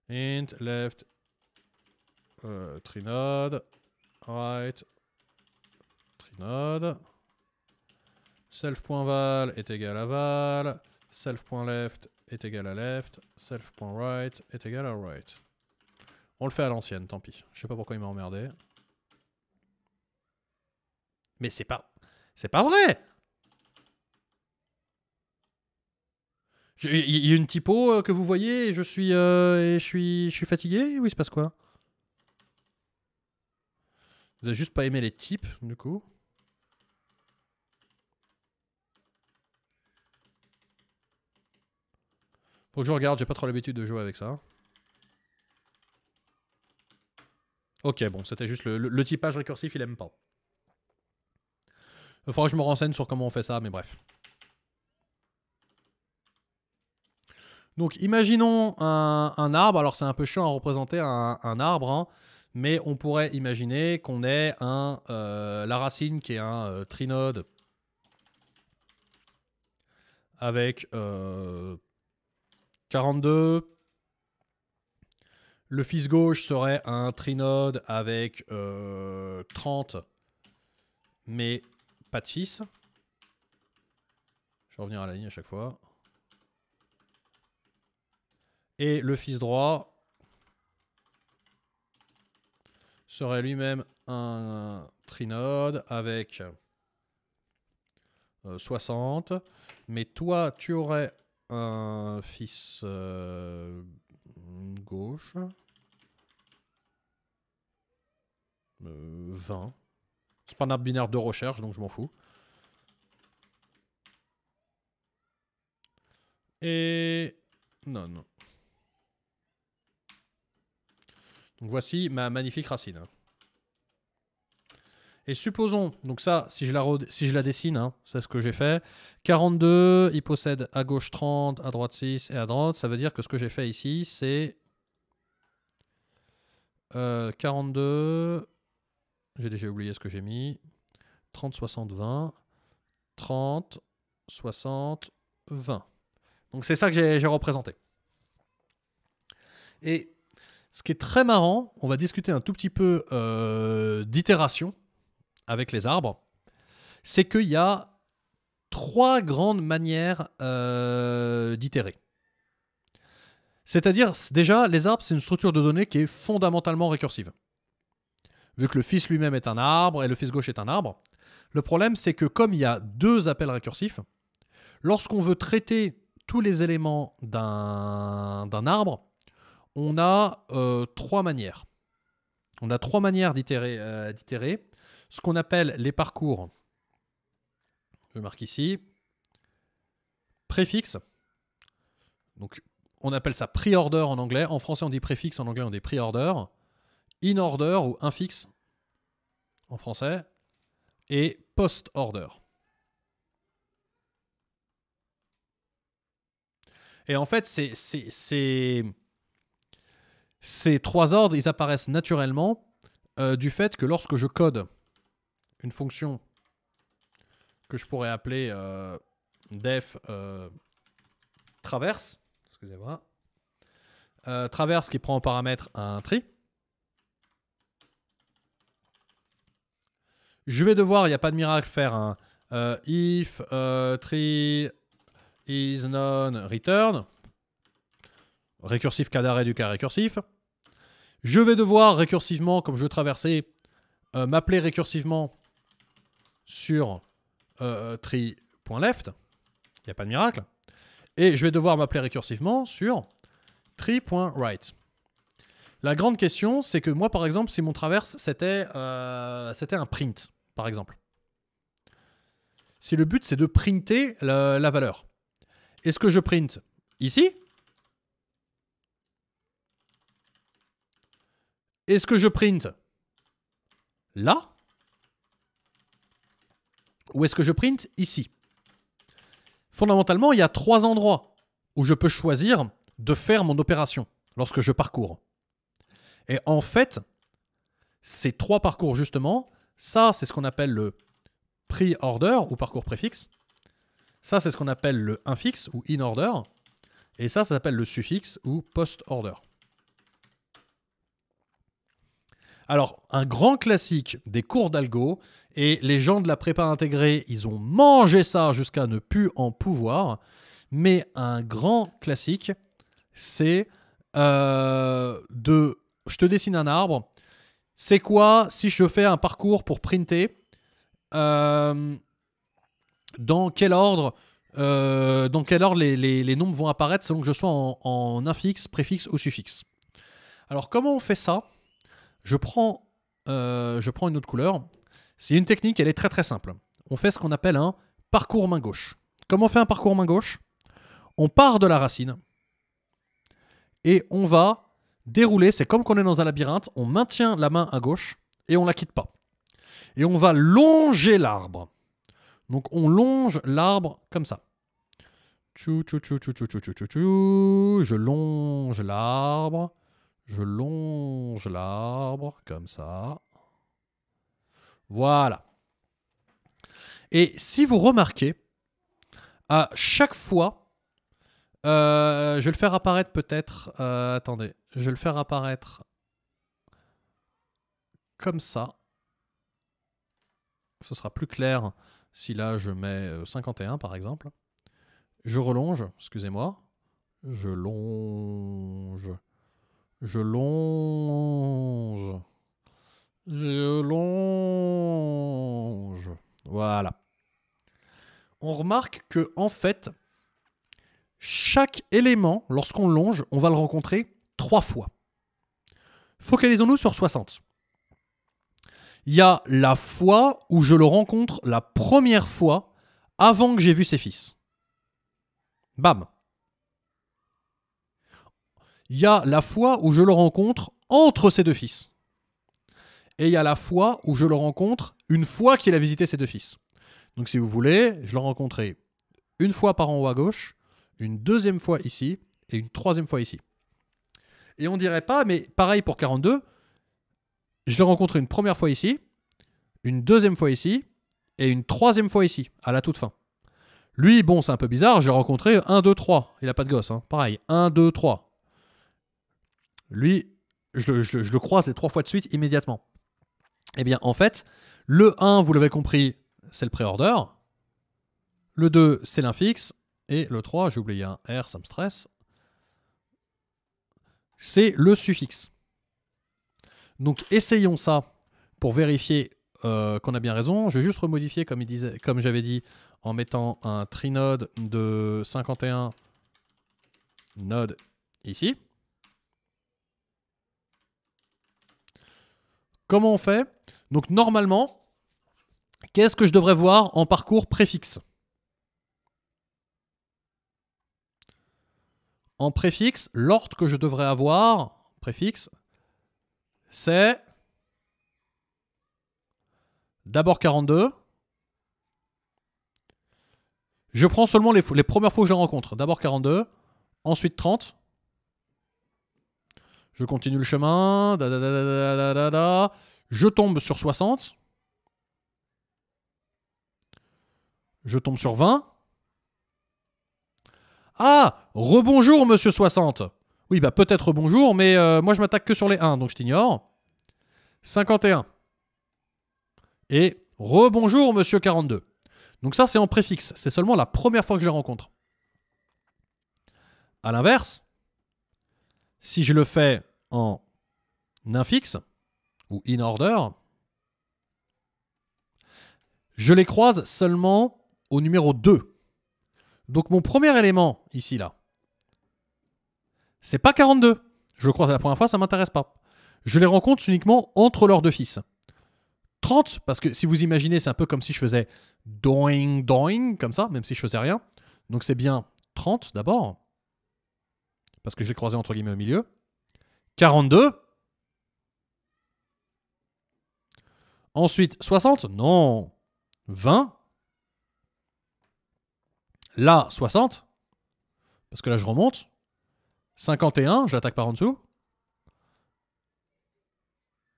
Int, left, euh, trinode, right, trinode. Self.val est égal à val. Self.left est égal à left, self.right est égal à right. On le fait à l'ancienne, tant pis. Je sais pas pourquoi il m'a emmerdé. Mais c'est pas... C'est pas vrai Il y a une typo euh, que vous voyez et je suis, euh, et je suis, je suis fatigué Oui, il se passe quoi Vous avez juste pas aimé les types, du coup Faut je regarde, j'ai pas trop l'habitude de jouer avec ça. Ok, bon, c'était juste le, typage récursif, il aime pas. Il faudra que je me renseigne sur comment on fait ça, mais bref. Donc, imaginons un, arbre. Alors, c'est un peu chiant à représenter un, arbre, hein, mais on pourrait imaginer qu'on ait un, euh, la racine qui est un euh, trinode avec euh, 42. Le fils gauche serait un trinode avec 30, euh, mais pas de fils. Je vais revenir à la ligne à chaque fois. Et le fils droit serait lui-même un trinode avec 60. Euh, mais toi, tu aurais un fils euh, gauche. 20. Euh, C'est pas un binaire de recherche, donc je m'en fous. Et... Non, non. Donc voici ma magnifique racine. Et supposons, donc ça, si je la, si je la dessine, hein, c'est ce que j'ai fait. 42, il possède à gauche 30, à droite 6 et à droite. Ça veut dire que ce que j'ai fait ici, c'est 42. Euh, j'ai déjà oublié ce que j'ai mis. 30, 60, 20. 30, 60, 20. Donc c'est ça que j'ai représenté. Et ce qui est très marrant, on va discuter un tout petit peu euh, d'itération avec les arbres, c'est qu'il y a trois grandes manières euh, d'itérer. C'est-à-dire, déjà, les arbres, c'est une structure de données qui est fondamentalement récursive. Vu que le fils lui-même est un arbre et le fils gauche est un arbre, le problème, c'est que comme il y a deux appels récursifs, lorsqu'on veut traiter tous les éléments d'un arbre, on a euh, trois manières. On a trois manières d'itérer. Euh, ce qu'on appelle les parcours, je marque ici, préfixe. Donc on appelle ça pre-order en anglais. En français, on dit préfixe, en anglais, on dit pre-order. In-order ou infixe en français. Et post-order. Et en fait, c'est' ces trois ordres, ils apparaissent naturellement euh, du fait que lorsque je code une fonction que je pourrais appeler euh, def euh, traverse, excusez-moi, euh, traverse qui prend en paramètre un tri. Je vais devoir, il n'y a pas de miracle, faire un if tree is non return, récursif cas d'arrêt du cas récursif. Je vais devoir récursivement, comme je veux traverser, m'appeler récursivement sur euh, euh, tree.left, il n'y a pas de miracle. Et je vais devoir m'appeler récursivement sur tree.right. La grande question, c'est que moi, par exemple, si mon traverse, c'était euh, un print, par exemple. Si le but, c'est de printer la valeur. Est-ce que je print ici Est-ce que je print là où est-ce que je print Ici. Fondamentalement, il y a trois endroits où je peux choisir de faire mon opération lorsque je parcours. Et en fait, ces trois parcours justement, ça c'est ce qu'on appelle le pre-order ou parcours préfixe. Ça c'est ce qu'on appelle le infix ou in-order. Et ça, ça s'appelle le suffixe ou post-order. Alors, un grand classique des cours d'algo, et les gens de la prépa intégrée, ils ont mangé ça jusqu'à ne plus en pouvoir. Mais un grand classique, c'est euh, de je te dessine un arbre. C'est quoi si je fais un parcours pour printer euh, Dans quel ordre euh, dans quel ordre les, nombres vont apparaître selon que je sois en, en, infixe, préfixe ou suffixe. Alors comment on fait ça je prends, euh, je prends une autre couleur. C'est une technique, elle est très très simple. On fait ce qu'on appelle un parcours main gauche. Comment on fait un parcours main gauche On part de la racine et on va dérouler. C'est comme qu'on est dans un labyrinthe. On maintient la main à gauche et on la quitte pas. Et on va longer l'arbre. Donc on longe l'arbre comme ça. Je longe l'arbre. Je longe l'arbre comme ça. Voilà. Et si vous remarquez, à chaque fois, euh, je vais le faire apparaître peut-être. Euh, attendez, je vais le faire apparaître comme ça. Ce sera plus clair si là je mets 51 euh, par exemple. Je relonge, excusez-moi. Je longe. Je longe. Je longe. Voilà. On remarque que, en fait, chaque élément, lorsqu'on longe, on va le rencontrer trois fois. Focalisons-nous sur 60. Il y a la fois où je le rencontre la première fois avant que j'ai vu ses fils. Bam il y a la fois où je le rencontre entre ses deux fils. Et il y a la fois où je le rencontre une fois qu'il a visité ses deux fils. Donc si vous voulez, je le rencontrais une fois par en haut à gauche, une deuxième fois ici et une troisième fois ici. Et on dirait pas, mais pareil pour 42, je l'ai rencontré une première fois ici, une deuxième fois ici et une troisième fois ici, à la toute fin. Lui, bon, c'est un peu bizarre, j'ai rencontré 1, 2, 3. Il n'a pas de gosse, hein. pareil, 1, 2, 3. Lui, je, le croise les trois fois de suite immédiatement. Eh bien, en fait, le 1, vous l'avez compris, c'est le pré-order. Le 2, c'est l'infixe. Et le 3, j'ai oublié un R, ça me stresse. C'est le suffixe. Donc essayons ça pour vérifier euh, qu'on a bien raison. Je vais juste remodifier comme, comme j'avais dit en mettant un trinode de 51 nodes ici. Comment on fait Donc normalement, qu'est-ce que je devrais voir en parcours préfixe En préfixe, l'ordre que je devrais avoir, préfixe, c'est d'abord 42. Je prends seulement les, premières fois que je rencontre. D'abord 42, ensuite 30, je continue le chemin. je tombe sur 60. Je tombe sur 20. Ah Rebonjour, monsieur 60 Oui, bah peut-être bonjour, mais euh, moi je m'attaque que sur les 1, donc je t'ignore. 51. Et rebonjour, monsieur 42. Donc ça, c'est en préfixe. C'est seulement la première fois que je les rencontre. A l'inverse, si je le fais en infix ou in order, je les croise seulement au numéro 2. Donc mon premier élément ici là, c'est pas 42. Je le croise la première fois, ça m'intéresse pas. Je les rencontre uniquement entre leurs deux fils. 30, parce que si vous imaginez, c'est un peu comme si je faisais doing, doing, comme ça, même si je faisais rien. Donc c'est bien 30 d'abord, parce que je l'ai croisé entre guillemets au milieu. 42. Ensuite, 60 Non. 20. Là, 60. Parce que là, je remonte. 51, je l'attaque par en dessous.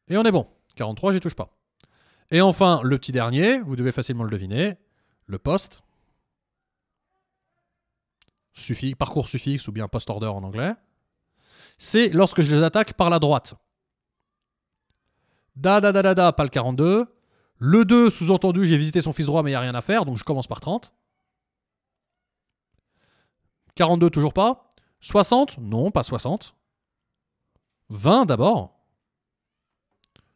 Et on est bon. 43, j'y touche pas. Et enfin, le petit dernier, vous devez facilement le deviner, le poste. parcours suffixe ou bien post-order en anglais c'est lorsque je les attaque par la droite. Da da da da da, pas le 42. Le 2, sous-entendu, j'ai visité son fils droit, mais il n'y a rien à faire, donc je commence par 30. 42, toujours pas. 60, non, pas 60. 20 d'abord.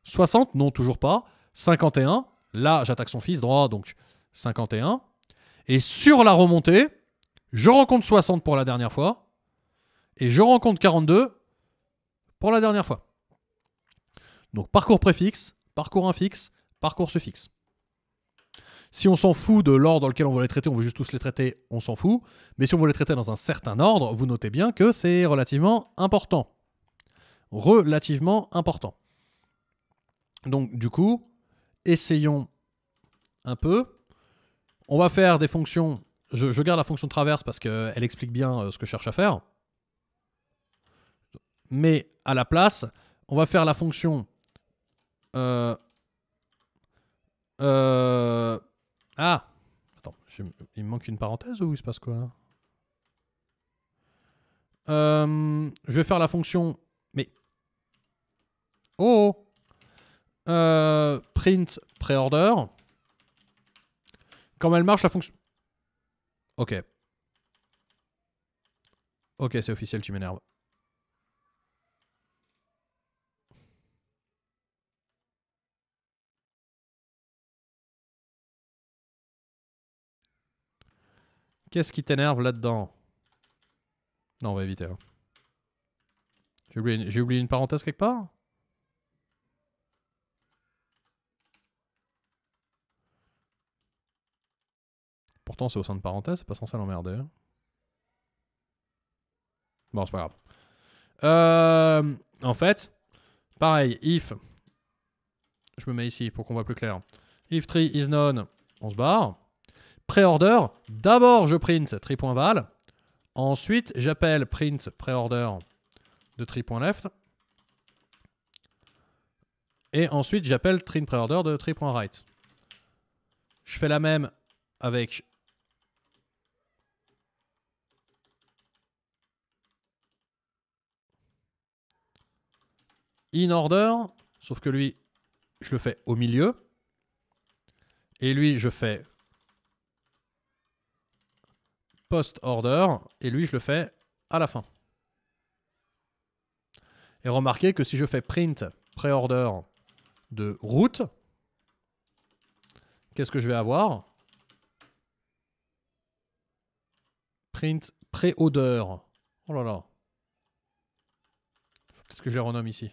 60, non, toujours pas. 51, là, j'attaque son fils droit, donc 51. Et sur la remontée, je rencontre 60 pour la dernière fois. Et je rencontre 42 pour la dernière fois. Donc parcours préfixe, parcours infixe, parcours suffixe. Si on s'en fout de l'ordre dans lequel on veut les traiter, on veut juste tous les traiter, on s'en fout. Mais si on veut les traiter dans un certain ordre, vous notez bien que c'est relativement important. Relativement important. Donc du coup, essayons un peu. On va faire des fonctions. Je, je garde la fonction traverse parce qu'elle explique bien euh, ce que je cherche à faire. Mais à la place, on va faire la fonction. Euh, euh, ah Attends, il me manque une parenthèse ou il se passe quoi hein euh, Je vais faire la fonction. Mais. Oh euh, Print preorder. Quand elle marche la fonction Ok. Ok, c'est officiel, tu m'énerves. Qu'est-ce qui t'énerve là-dedans Non, on va éviter. Hein. J'ai oublié, une parenthèse quelque part Pourtant, c'est au sein de parenthèse, c'est pas censé l'emmerder. Hein. Bon, c'est pas grave. Euh, en fait, pareil, if. Je me mets ici pour qu'on voit plus clair. If tree is none, on se barre pré-order. D'abord, je print tri.val. Ensuite, j'appelle print pré-order de tri.left. Et ensuite, j'appelle print pré-order de tri.right. Je fais la même avec in order, sauf que lui, je le fais au milieu. Et lui, je fais post-order, et lui, je le fais à la fin. Et remarquez que si je fais print pré order de route, qu'est-ce que je vais avoir Print pré order Oh là là. Qu'est-ce que je renomme ici.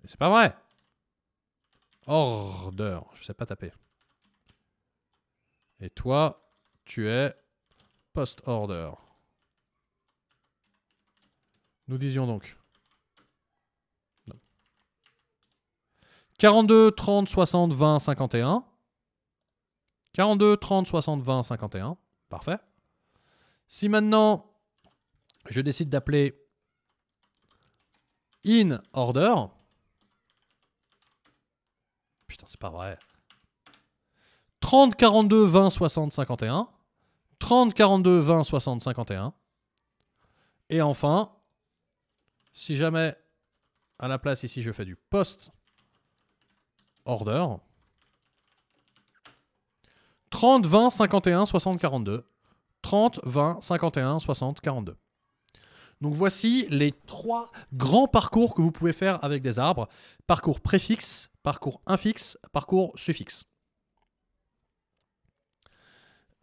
Mais c'est pas vrai Order. Je sais pas taper. Et toi, tu es post order. Nous disions donc. 42, 30, 60, 20, 51. 42, 30, 60, 20, 51. Parfait. Si maintenant, je décide d'appeler in order, Putain, c'est pas vrai. 30, 42, 20, 60, 51. 30, 42, 20, 60, 51. Et enfin, si jamais à la place ici je fais du post order, 30, 20, 51, 60, 42. 30, 20, 51, 60, 42. Donc voici les trois grands parcours que vous pouvez faire avec des arbres. Parcours préfixe, parcours infixe, parcours suffixe.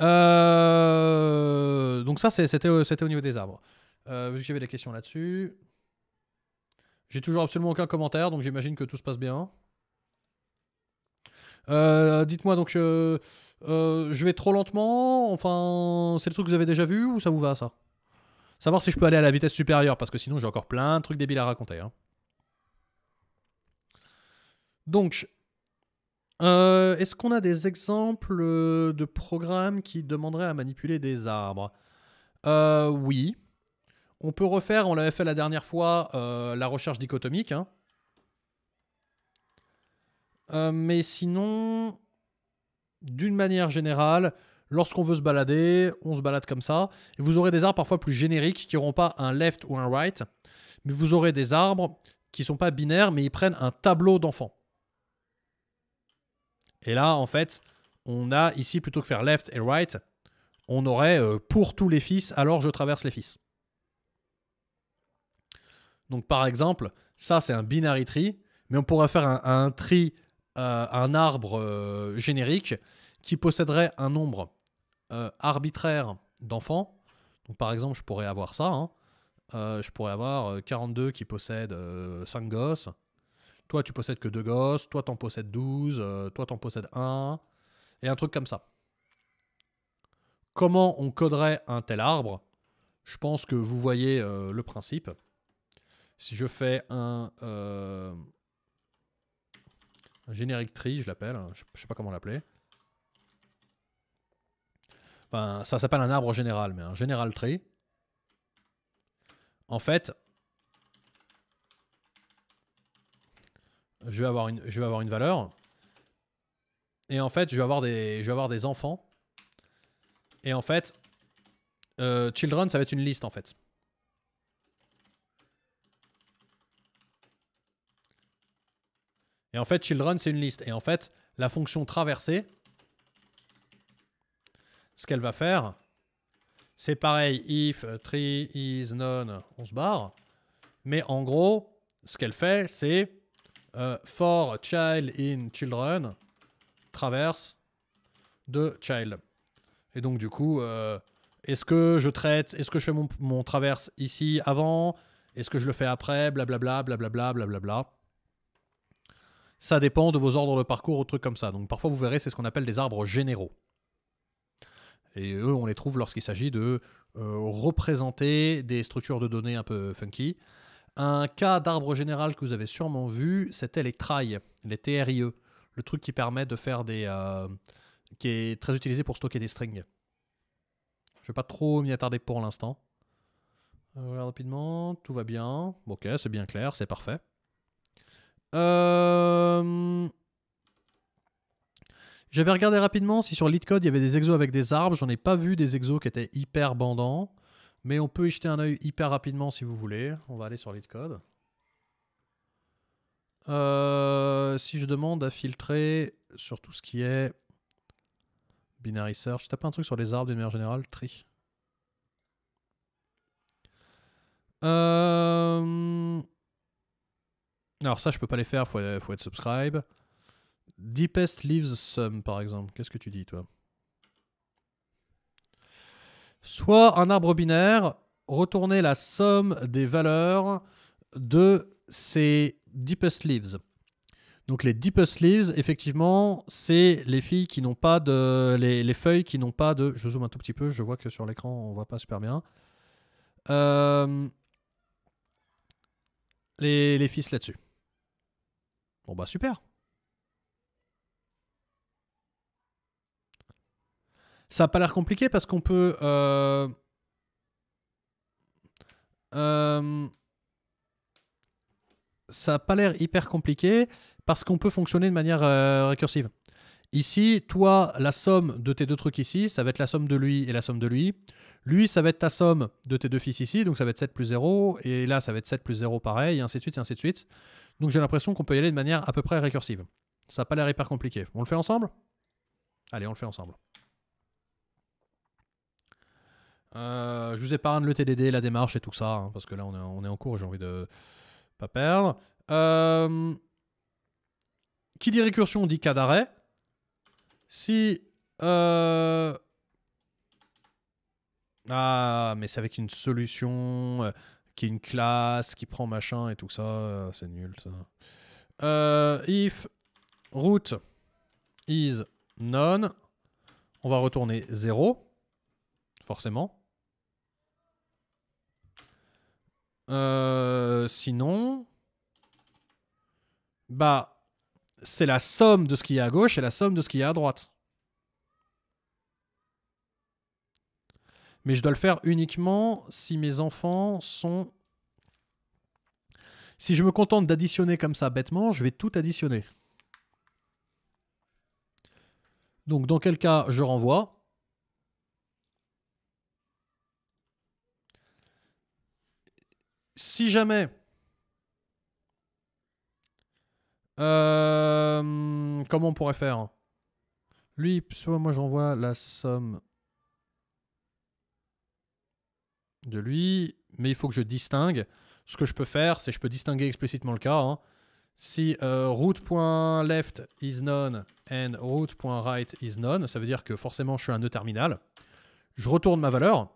Euh, donc ça, c'était au niveau des arbres. Euh, J'avais des questions là-dessus. J'ai toujours absolument aucun commentaire, donc j'imagine que tout se passe bien. Euh, dites-moi donc, euh, je, vais trop lentement. Enfin, c'est le truc que vous avez déjà vu ou ça vous va ça Savoir si je peux aller à la vitesse supérieure, parce que sinon j'ai encore plein de trucs débiles à raconter. Hein. Donc, euh, est-ce qu'on a des exemples de programmes qui demanderaient à manipuler des arbres euh, Oui. On peut refaire, on l'avait fait la dernière fois, euh, la recherche dichotomique. Hein. mais sinon, d'une manière générale, lorsqu'on veut se balader, on se balade comme ça. Et vous aurez des arbres parfois plus génériques qui n'auront pas un left ou un right. Mais vous aurez des arbres qui ne sont pas binaires, mais ils prennent un tableau d'enfants. Et là, en fait, on a ici, plutôt que faire left et right, on aurait euh, pour tous les fils, alors je traverse les fils. Donc par exemple, ça c'est un binary tree, mais on pourrait faire un, un tri, euh, un arbre euh, générique qui posséderait un nombre arbitraire d'enfants. Donc par exemple, je pourrais avoir ça. Hein. je pourrais avoir 42 qui possèdent 5 gosses, toi, tu possèdes que deux gosses, toi, t'en possèdes 12, euh, toi, t'en possèdes un, et un truc comme ça. Comment on coderait un tel arbre Je pense que vous voyez euh, le principe. Si je fais un, euh, générique tree, je l'appelle, hein, je ne sais pas comment l'appeler. Ben, ça s'appelle un arbre général, mais un général tree. En fait, je vais avoir une, je vais avoir une valeur. Et en fait, je vais avoir des, je vais avoir des enfants. Et en fait, euh, children, ça va être une liste en fait. Et en fait, children, c'est une liste. Et en fait, la fonction traversée, ce qu'elle va faire, c'est pareil, if tree is none, on se barre. Mais en gros, ce qu'elle fait, c'est euh, for child in children traverse de child. Et donc du coup, euh, est-ce que je traite, est-ce que je fais mon, traverse ici avant, est-ce que je le fais après, blablabla, blablabla, blablabla. Ça dépend de vos ordres de parcours ou trucs comme ça. Donc parfois vous verrez, c'est ce qu'on appelle des arbres généraux. Et eux, on les trouve lorsqu'il s'agit de euh, représenter des structures de données un peu funky. Un cas d'arbre général que vous avez sûrement vu, c'était les trailles, les TRIE, le truc qui permet de faire des. Euh, qui est très utilisé pour stocker des strings. Je vais pas trop m'y attarder pour l'instant. Euh, rapidement, tout va bien. Ok, c'est bien clair, c'est parfait. Euh, j'avais regardé rapidement si sur LeetCode il y avait des exos avec des arbres. J'en ai pas vu des exos qui étaient hyper bandants. Mais on peut y jeter un œil hyper rapidement si vous voulez. On va aller sur lead code. Euh, si je demande à filtrer sur tout ce qui est binary search, tape un truc sur les arbres d'une manière générale, tri. Euh, alors ça, je peux pas les faire, faut, faut être subscribe. Deepest leaves sum, par exemple. Qu'est-ce que tu dis, toi soit un arbre binaire, retourner la somme des valeurs de ses deepest leaves. Donc les deepest leaves, effectivement, c'est les filles qui n'ont pas de... Les, feuilles qui n'ont pas de... Je zoome un tout petit peu, je vois que sur l'écran, on voit pas super bien. Euh, les, les fils là-dessus. Bon bah super, Ça n'a pas l'air compliqué parce qu'on peut. Euh, euh, ça n'a pas l'air hyper compliqué parce qu'on peut fonctionner de manière euh, récursive. Ici, toi, la somme de tes deux trucs ici, ça va être la somme de lui et la somme de lui. Lui, ça va être ta somme de tes deux fils ici, donc ça va être 7 plus 0, et là, ça va être 7 plus 0 pareil, et ainsi de suite, et ainsi de suite. Donc j'ai l'impression qu'on peut y aller de manière à peu près récursive. Ça n'a pas l'air hyper compliqué. On le fait ensemble Allez, on le fait ensemble. Euh, je vous épargne le TDD, la démarche et tout ça, hein, parce que là on est, en cours et j'ai envie de pas perdre. Euh, qui dit récursion dit cas d'arrêt. Si. Euh, ah, mais c'est avec une solution qui est une classe, qui prend machin et tout ça, c'est nul ça. if root is none, on va retourner 0, forcément. Euh, sinon, bah, c'est la somme de ce qu'il y a à gauche et la somme de ce qu'il y a à droite. Mais je dois le faire uniquement si mes enfants sont... Si je me contente d'additionner comme ça bêtement, je vais tout additionner. Donc dans quel cas je renvoie si jamais. Euh, comment on pourrait faire Lui, soit moi j'envoie la somme de lui, mais il faut que je distingue. Ce que je peux faire, c'est je peux distinguer explicitement le cas. Hein. Si euh, root.left is none and root.right is none, ça veut dire que forcément je suis un nœud terminal. Je retourne ma valeur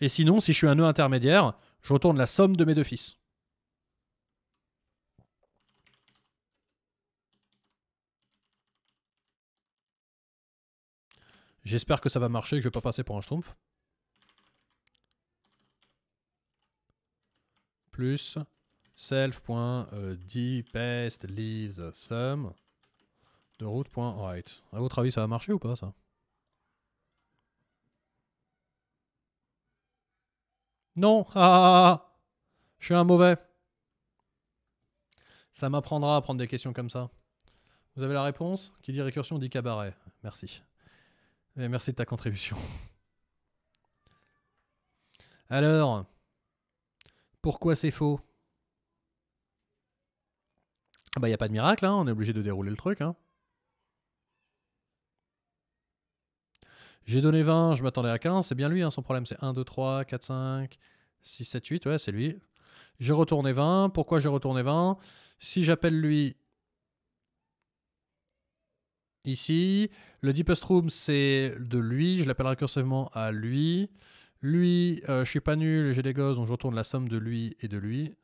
et sinon, si je suis un nœud intermédiaire, je retourne la somme de mes deux fils. J'espère que ça va marcher que je ne vais pas passer pour un schtroumpf. Plus self.dpest euh, leaves sum de root.write. À votre avis, ça va marcher ou pas ça Non, ah, ah, ah, ah, je suis un mauvais. Ça m'apprendra à prendre des questions comme ça. Vous avez la réponse Qui dit récursion dit cabaret. Merci. merci de ta contribution. Alors, pourquoi c'est faux Bah, il n'y a pas de miracle, hein, on est obligé de dérouler le truc. Hein. J'ai donné 20, je m'attendais à 15, c'est bien lui, hein, son problème. C'est 1, 2, 3, 4, 5, 6, 7, 8, ouais, c'est lui. J'ai retourné 20, pourquoi j'ai retourné 20 Si j'appelle lui ici, le deepest room c'est de lui, je l'appelle récursivement à lui. Lui, je euh, je suis pas nul, j'ai des gosses, donc je retourne la somme de lui et de lui.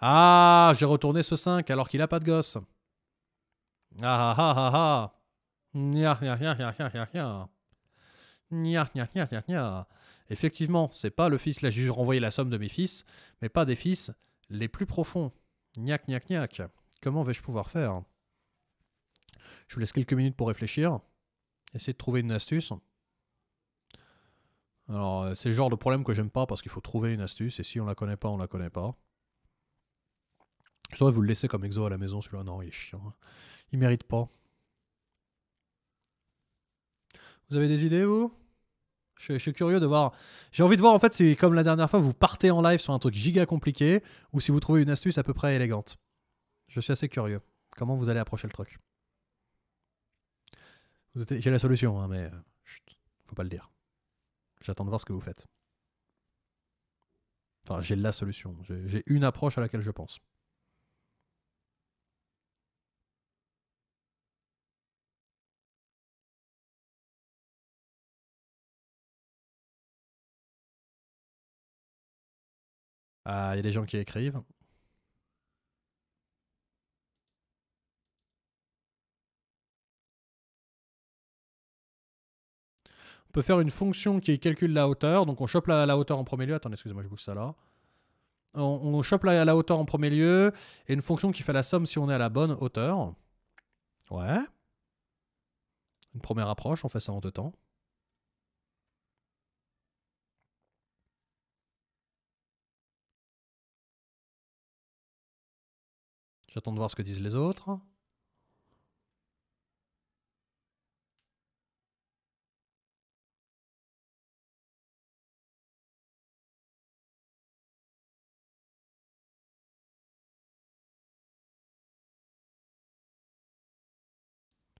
Ah, j'ai retourné ce 5 alors qu'il a pas de gosses. Ah ah ah ah ah. Nya, Effectivement, c'est pas le fils, là j'ai renvoyé la somme de mes fils, mais pas des fils les plus profonds. Gnac, gnac, gnac. Comment vais-je pouvoir faire Je vous laisse quelques minutes pour réfléchir. Essayez de trouver une astuce. Alors, euh, c'est le genre de problème que j'aime pas parce qu'il faut trouver une astuce et si on la connaît pas, on la connaît pas. Je saurais vous le laisser comme exo à la maison, celui-là. Non, il est chiant. Hein. Il mérite pas. Vous avez des idées, vous je, suis curieux de voir. J'ai envie de voir, en fait, si, comme la dernière fois, vous partez en live sur un truc giga compliqué ou si vous trouvez une astuce à peu près élégante. Je suis assez curieux. Comment vous allez approcher le truc J'ai la solution, hein, mais euh, chut, faut pas le dire. J'attends de voir ce que vous faites. Enfin, j'ai la solution. J'ai une approche à laquelle je pense. Ah, il y a des gens qui écrivent. On peut faire une fonction qui calcule la hauteur. Donc on chope la, la hauteur en premier lieu. Attendez, excusez-moi, je bouge ça là. On, chope la hauteur en premier lieu et une fonction qui fait la somme si on est à la bonne hauteur. Ouais. Une première approche, on fait ça en deux temps. J'attends de voir ce que disent les autres. Il n'y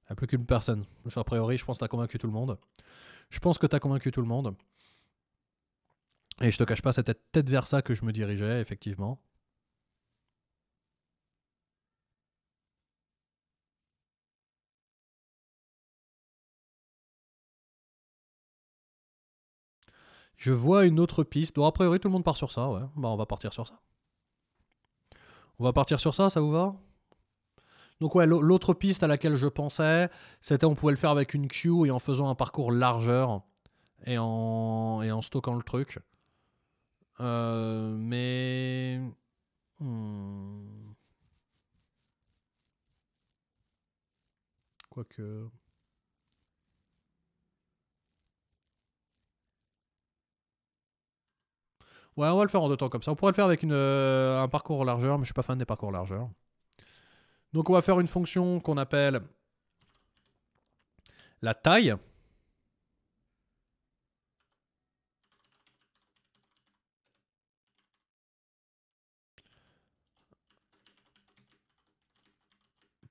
a plus qu'une personne. A priori, je pense que tu as convaincu tout le monde. Je pense que tu as convaincu tout le monde. Et je te cache pas, cette tête être vers ça que je me dirigeais, effectivement. Je vois une autre piste. Donc, a priori, tout le monde part sur ça, ouais. Bah, on va partir sur ça. On va partir sur ça, ça vous va donc ouais, l'autre piste à laquelle je pensais, c'était on pouvait le faire avec une queue et en faisant un parcours largeur et en, et en stockant le truc. Euh, mais... Hmm. Quoique... Ouais, on va le faire en deux temps comme ça. On pourrait le faire avec euh, un parcours largeur, mais je suis pas fan des parcours largeur. Donc on va faire une fonction qu'on appelle la taille.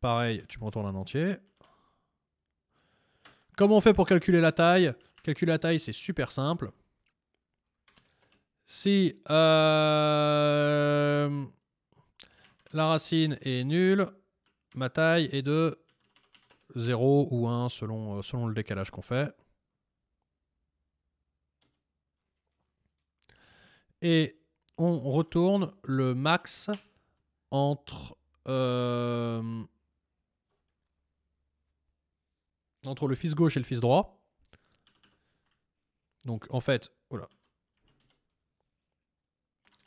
Pareil, tu me retournes un entier. Comment on fait pour calculer la taille Calculer la taille, c'est super simple. Si euh, la racine est nulle, ma taille est de 0 ou 1 selon, euh, selon le décalage qu'on fait. Et on retourne le max entre, euh, entre le fils gauche et le fils droit. Donc en fait,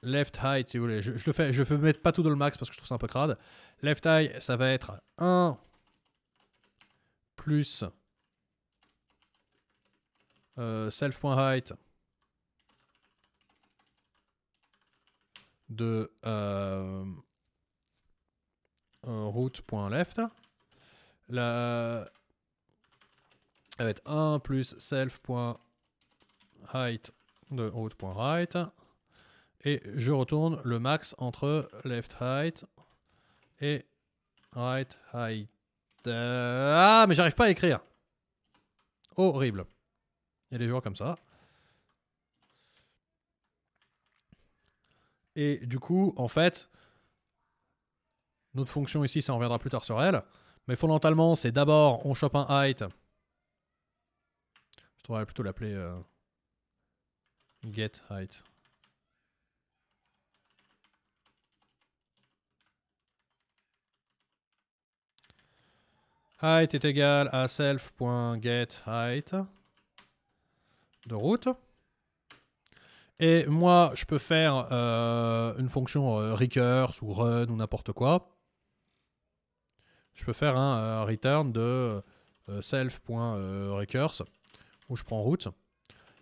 left height, si vous voulez, je, le fais, je veux mettre pas tout dans le max parce que je trouve ça un peu crade. Left height, ça va être 1 plus euh, self.height de euh, root.left. La, ça va être 1 plus self.height de route.right et je retourne le max entre left height et right height. ah, mais j'arrive pas à écrire. Horrible. Il y a des joueurs comme ça. Et du coup, en fait, notre fonction ici, ça en reviendra plus tard sur elle. Mais fondamentalement, c'est d'abord, on chope un height. Je devrais plutôt l'appeler euh, get height. height est égal à self.getHeight de route. Et moi, je peux faire euh, une fonction recurs recurse ou run ou n'importe quoi. Je peux faire un euh, return de euh, self.recurse où je prends route.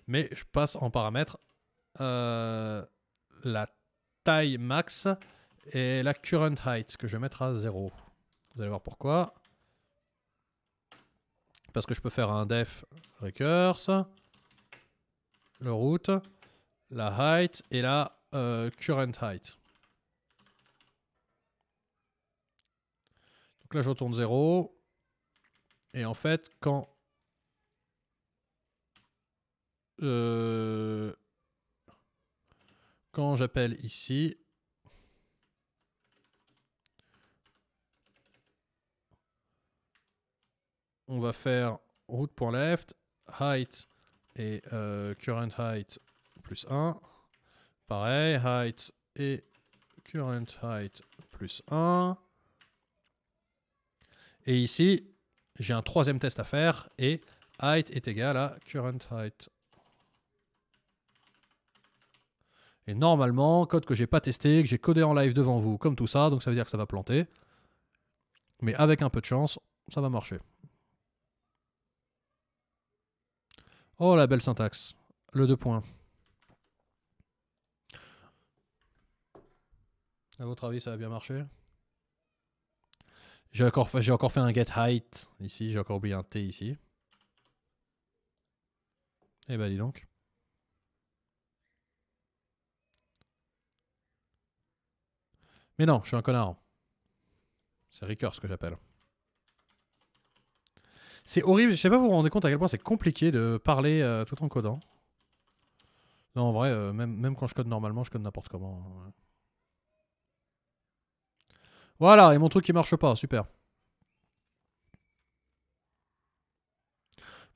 Mais je passe en paramètre la taille max et la current height que je vais mettre à 0. Vous allez voir pourquoi parce que je peux faire un def recurse, le root, la height et la euh, current height. Donc là, je retourne 0. Et en fait, quand... Euh, quand j'appelle ici, on va faire root.left, height et euh, current height plus 1. Pareil, height et current height plus 1. Et ici, j'ai un troisième test à faire et height est égal à current height. Et normalement, code que j'ai pas testé, que j'ai codé en live devant vous, comme tout ça, donc ça veut dire que ça va planter. Mais avec un peu de chance, ça va marcher. Oh, la belle syntaxe. Le deux points. À votre avis, ça a bien marché J'ai encore, fait, encore fait un get height ici, j'ai encore oublié un T ici. Eh ben dis donc. Mais non, je suis un connard. C'est Ricœur ce que j'appelle. C'est horrible. Je sais pas, vous vous rendez compte à quel point c'est compliqué de parler euh, tout en codant. Non, en vrai, euh, même, quand je code normalement, je code n'importe comment. Hein, voilà, et mon truc qui marche pas, super.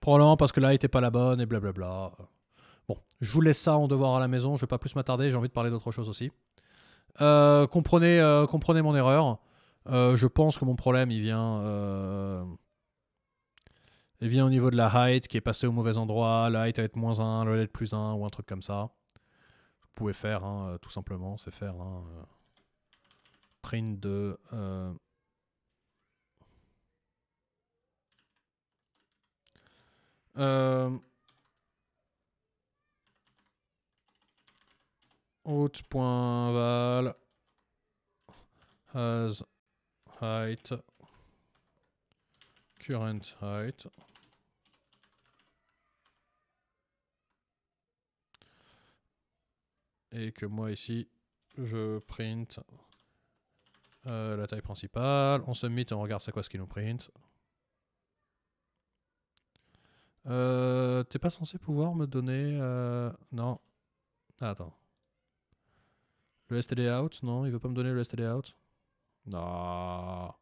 Probablement parce que là, était pas la bonne et blablabla. Bon, je vous laisse ça en devoir à la maison, je vais pas plus m'attarder, j'ai envie de parler d'autre chose aussi. Euh, comprenez, comprenez mon erreur. je pense que mon problème, il vient et vient au niveau de la height qui est passée au mauvais endroit, la height à être moins 1, le être plus 1 ou un truc comme ça. Vous pouvez faire, hein, euh, tout simplement, c'est faire un hein, print euh, de. Euh, euh point has height current height et que moi ici je print euh, la taille principale, on submit et on regarde c'est quoi ce qu'il nous print. Euh, t'es pas censé pouvoir me donner... Euh, non. Ah, attends. Le STD out, non Il veut pas me donner le STD out Non.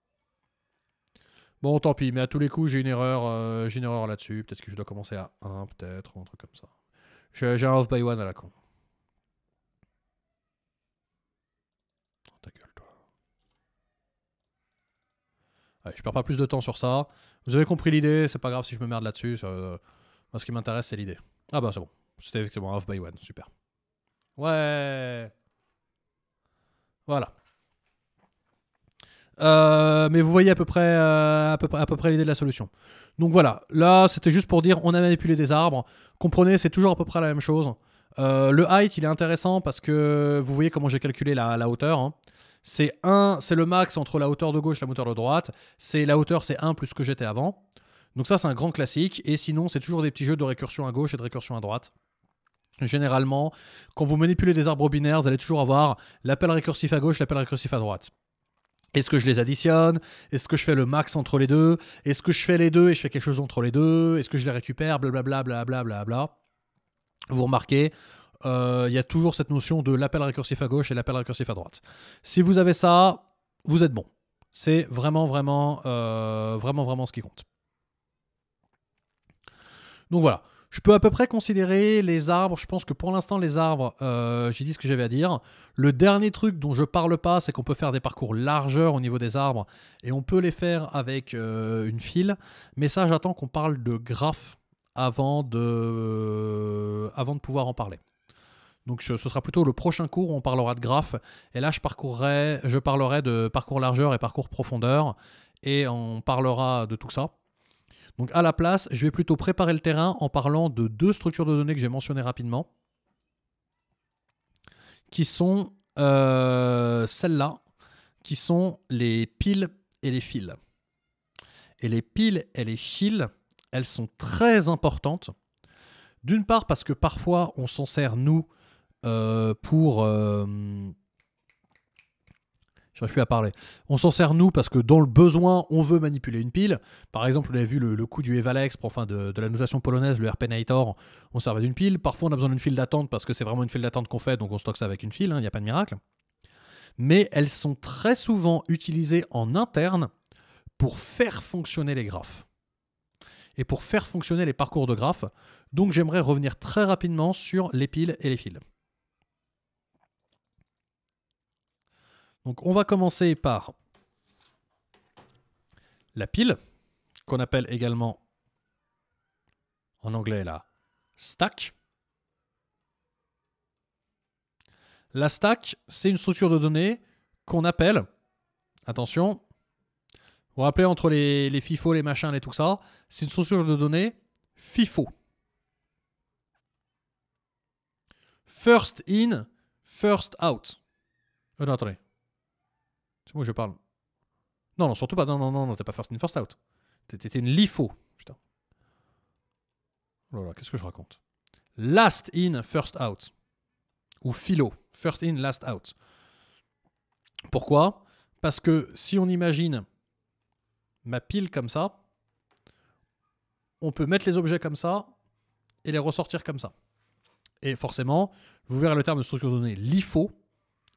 Bon, tant pis, mais à tous les coups, j'ai une erreur, j'ai une erreur là-dessus. Peut-être que je dois commencer à 1, peut-être, ou un truc comme ça. J'ai un off by one à la con. je perds pas plus de temps sur ça. Vous avez compris l'idée, c'est pas grave si je me merde là-dessus. Euh, ce qui m'intéresse, c'est l'idée. Ah bah c'est bon. C'était effectivement off by one, super. Ouais. Voilà. Euh, mais vous voyez à peu près, euh, à près l'idée de la solution. Donc voilà, là c'était juste pour dire on a manipulé des arbres. Comprenez, c'est toujours à peu près la même chose. le height il est intéressant parce que vous voyez comment j'ai calculé la, hauteur. Hein c'est 1, c'est le max entre la hauteur de gauche et la hauteur de droite. C'est la hauteur, c'est 1 plus ce que j'étais avant. Donc ça, c'est un grand classique. Et sinon, c'est toujours des petits jeux de récursion à gauche et de récursion à droite. Généralement, quand vous manipulez des arbres binaires, vous allez toujours avoir l'appel récursif à gauche, l'appel récursif à droite. Est-ce que je les additionne Est-ce que je fais le max entre les deux Est-ce que je fais les deux et je fais quelque chose entre les deux Est-ce que je les récupère Blablabla, blablabla, bla. Vous remarquez, euh, il y a toujours cette notion de l'appel récursif à gauche et l'appel récursif à droite. Si vous avez ça, vous êtes bon. C'est vraiment, vraiment, euh, vraiment, vraiment ce qui compte. Donc voilà. Je peux à peu près considérer les arbres. Je pense que pour l'instant, les arbres, euh, j'ai dit ce que j'avais à dire. Le dernier truc dont je parle pas, c'est qu'on peut faire des parcours largeurs au niveau des arbres et on peut les faire avec une file. Mais ça, j'attends qu'on parle de graphes avant de, avant de pouvoir en parler. Donc ce sera plutôt le prochain cours où on parlera de graphes. Et là, je, parcourrai, je parlerai de parcours largeur et parcours profondeur. Et on parlera de tout ça. Donc à la place, je vais plutôt préparer le terrain en parlant de deux structures de données que j'ai mentionnées rapidement, qui sont euh, celles-là, qui sont les piles et les fils. Et les piles et les fils, elles sont très importantes. D'une part parce que parfois on s'en sert, nous, euh, pour. Euh, je plus à parler. On s'en sert, nous, parce que dans le besoin, on veut manipuler une pile. Par exemple, on a vu le, coup du Evalex, enfin de, la notation polonaise, le RPNator, on servait d'une pile. Parfois, on a besoin d'une file d'attente parce que c'est vraiment une file d'attente qu'on fait, donc on stocke ça avec une file, il hein, n'y a pas de miracle. Mais elles sont très souvent utilisées en interne pour faire fonctionner les graphes et pour faire fonctionner les parcours de graphes. Donc j'aimerais revenir très rapidement sur les piles et les fils. Donc on va commencer par la pile, qu'on appelle également en anglais la stack. La stack, c'est une structure de données qu'on appelle, attention, vous vous rappelez entre les, FIFO, les machins, et tout ça, c'est une structure de données FIFO. First in, first out. Euh, non, c'est moi je parle. Non, non, surtout pas. Non, non, non, non t'as pas first in, first out. T'étais une LIFO. Putain. Oh qu'est-ce que je raconte Last in, first out. Ou philo. First in, last out. Pourquoi Parce que si on imagine ma pile comme ça, on peut mettre les objets comme ça et les ressortir comme ça. Et forcément, vous verrez le terme de structure donnée, l'IFO,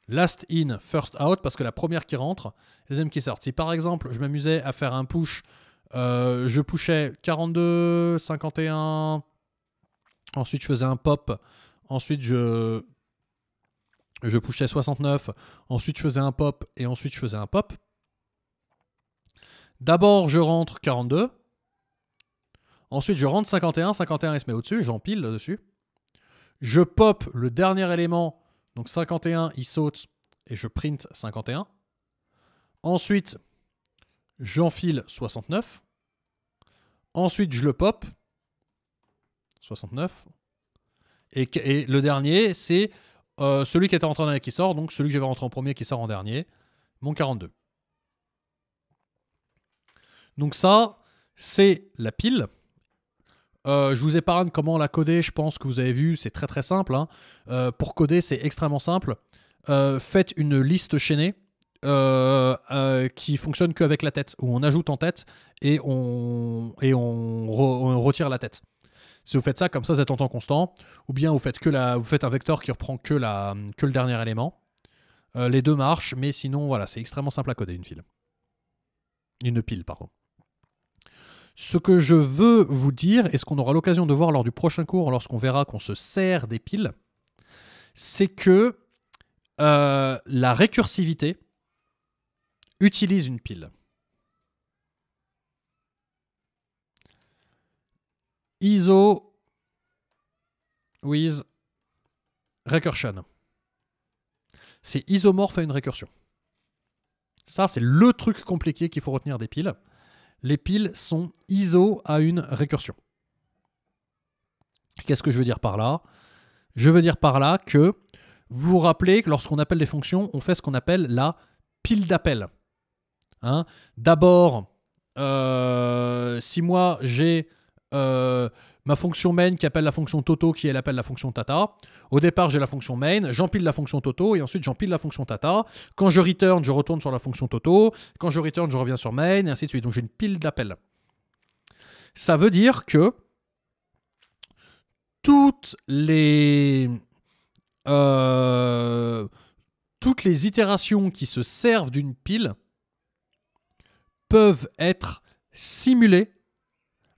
last in, first out, parce que la première qui rentre, la deuxième qui sort. Si par exemple, je m'amusais à faire un push, euh, je pushais 42, 51, ensuite je faisais un pop, ensuite je, je pushais 69, ensuite je faisais un pop, et ensuite je faisais un pop. D'abord, je rentre 42. Ensuite, je rentre 51. 51, il se met au-dessus. J'empile là-dessus. Je pop le dernier élément donc 51, il saute et je print 51. Ensuite, j'enfile 69. Ensuite, je le pop. 69. Et, le dernier, c'est euh, celui qui était rentré en dernier qui sort, donc celui que j'avais rentré en premier qui sort en dernier, mon 42. Donc ça, c'est la pile. Euh, je vous épargne comment la coder, je pense que vous avez vu, c'est très très simple. Hein. Euh, pour coder, c'est extrêmement simple. Euh, faites une liste chaînée qui fonctionne qu'avec la tête, où on ajoute en tête et on, retire la tête. Si vous faites ça, comme ça, vous êtes en temps constant. Ou bien vous faites, que vous faites un vecteur qui reprend que, le dernier élément. les deux marchent, mais sinon, voilà, c'est extrêmement simple à coder une file. Une pile, pardon. Ce que je veux vous dire, et ce qu'on aura l'occasion de voir lors du prochain cours, lorsqu'on verra qu'on se sert des piles, c'est que euh, la récursivité utilise une pile. ISO with recursion. C'est isomorphe à une récursion. Ça, c'est le truc compliqué qu'il faut retenir des piles les piles sont ISO à une récursion. Qu'est-ce que je veux dire par là Je veux dire par là que vous vous rappelez que lorsqu'on appelle des fonctions, on fait ce qu'on appelle la pile d'appel. Hein D'abord, euh, si moi j'ai euh, ma fonction main qui appelle la fonction toto qui elle appelle la fonction tata. Au départ, j'ai la fonction main, j'empile la fonction toto et ensuite j'empile la fonction tata. Quand je return, je retourne sur la fonction toto. Quand je return, je reviens sur main et ainsi de suite. Donc j'ai une pile d'appels. Ça veut dire que toutes les euh, toutes les itérations qui se servent d'une pile peuvent être simulées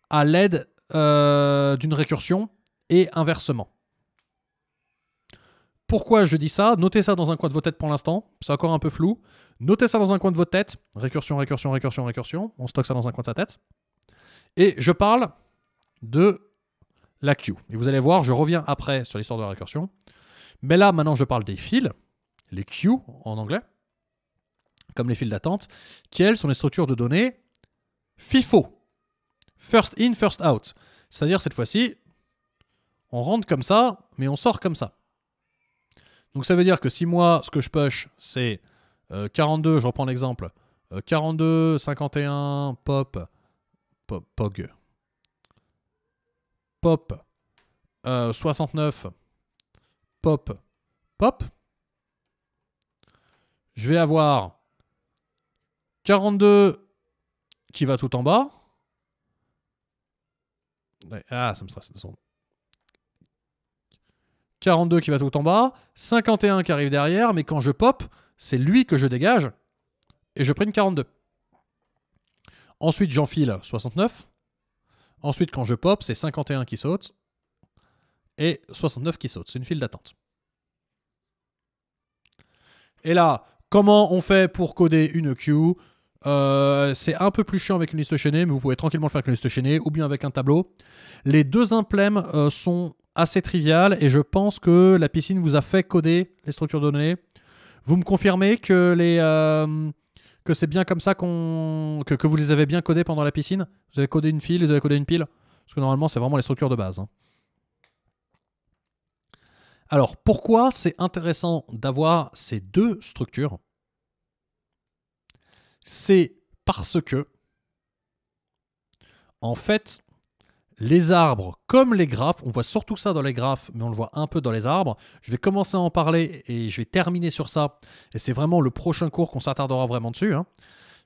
à l'aide euh, d'une récursion et inversement. Pourquoi je dis ça Notez ça dans un coin de vos têtes pour l'instant, c'est encore un peu flou. Notez ça dans un coin de votre tête, récursion, récursion, récursion, récursion, on stocke ça dans un coin de sa tête. Et je parle de la queue. Et vous allez voir, je reviens après sur l'histoire de la récursion. Mais là, maintenant, je parle des fils, les queues en anglais, comme les fils d'attente, qui, elles, sont les structures de données FIFO, first in, first out. C'est-à-dire cette fois-ci, on rentre comme ça, mais on sort comme ça. Donc ça veut dire que si moi, ce que je push, c'est 42, euh, je reprends l'exemple, 42, euh, 51, pop, pop, pog, pop, 69, euh, pop, pop, je vais avoir 42 qui va tout en bas, ah, ça me stresse. 42 qui va tout en bas, 51 qui arrive derrière, mais quand je pop, c'est lui que je dégage et je prends une 42. Ensuite, j'enfile 69. Ensuite, quand je pop, c'est 51 qui saute et 69 qui saute. C'est une file d'attente. Et là, comment on fait pour coder une queue euh, c'est un peu plus chiant avec une liste chaînée, mais vous pouvez tranquillement le faire avec une liste chaînée ou bien avec un tableau. Les deux implèmes euh, sont assez triviales et je pense que la piscine vous a fait coder les structures de données. Vous me confirmez que euh, c'est bien comme ça qu'on que, vous les avez bien codées pendant la piscine Vous avez codé une file, vous avez codé une pile Parce que normalement, c'est vraiment les structures de base. Hein. Alors, pourquoi c'est intéressant d'avoir ces deux structures c'est parce que, en fait, les arbres, comme les graphes, on voit surtout ça dans les graphes, mais on le voit un peu dans les arbres. Je vais commencer à en parler et je vais terminer sur ça. Et c'est vraiment le prochain cours qu'on s'attardera vraiment dessus. Hein.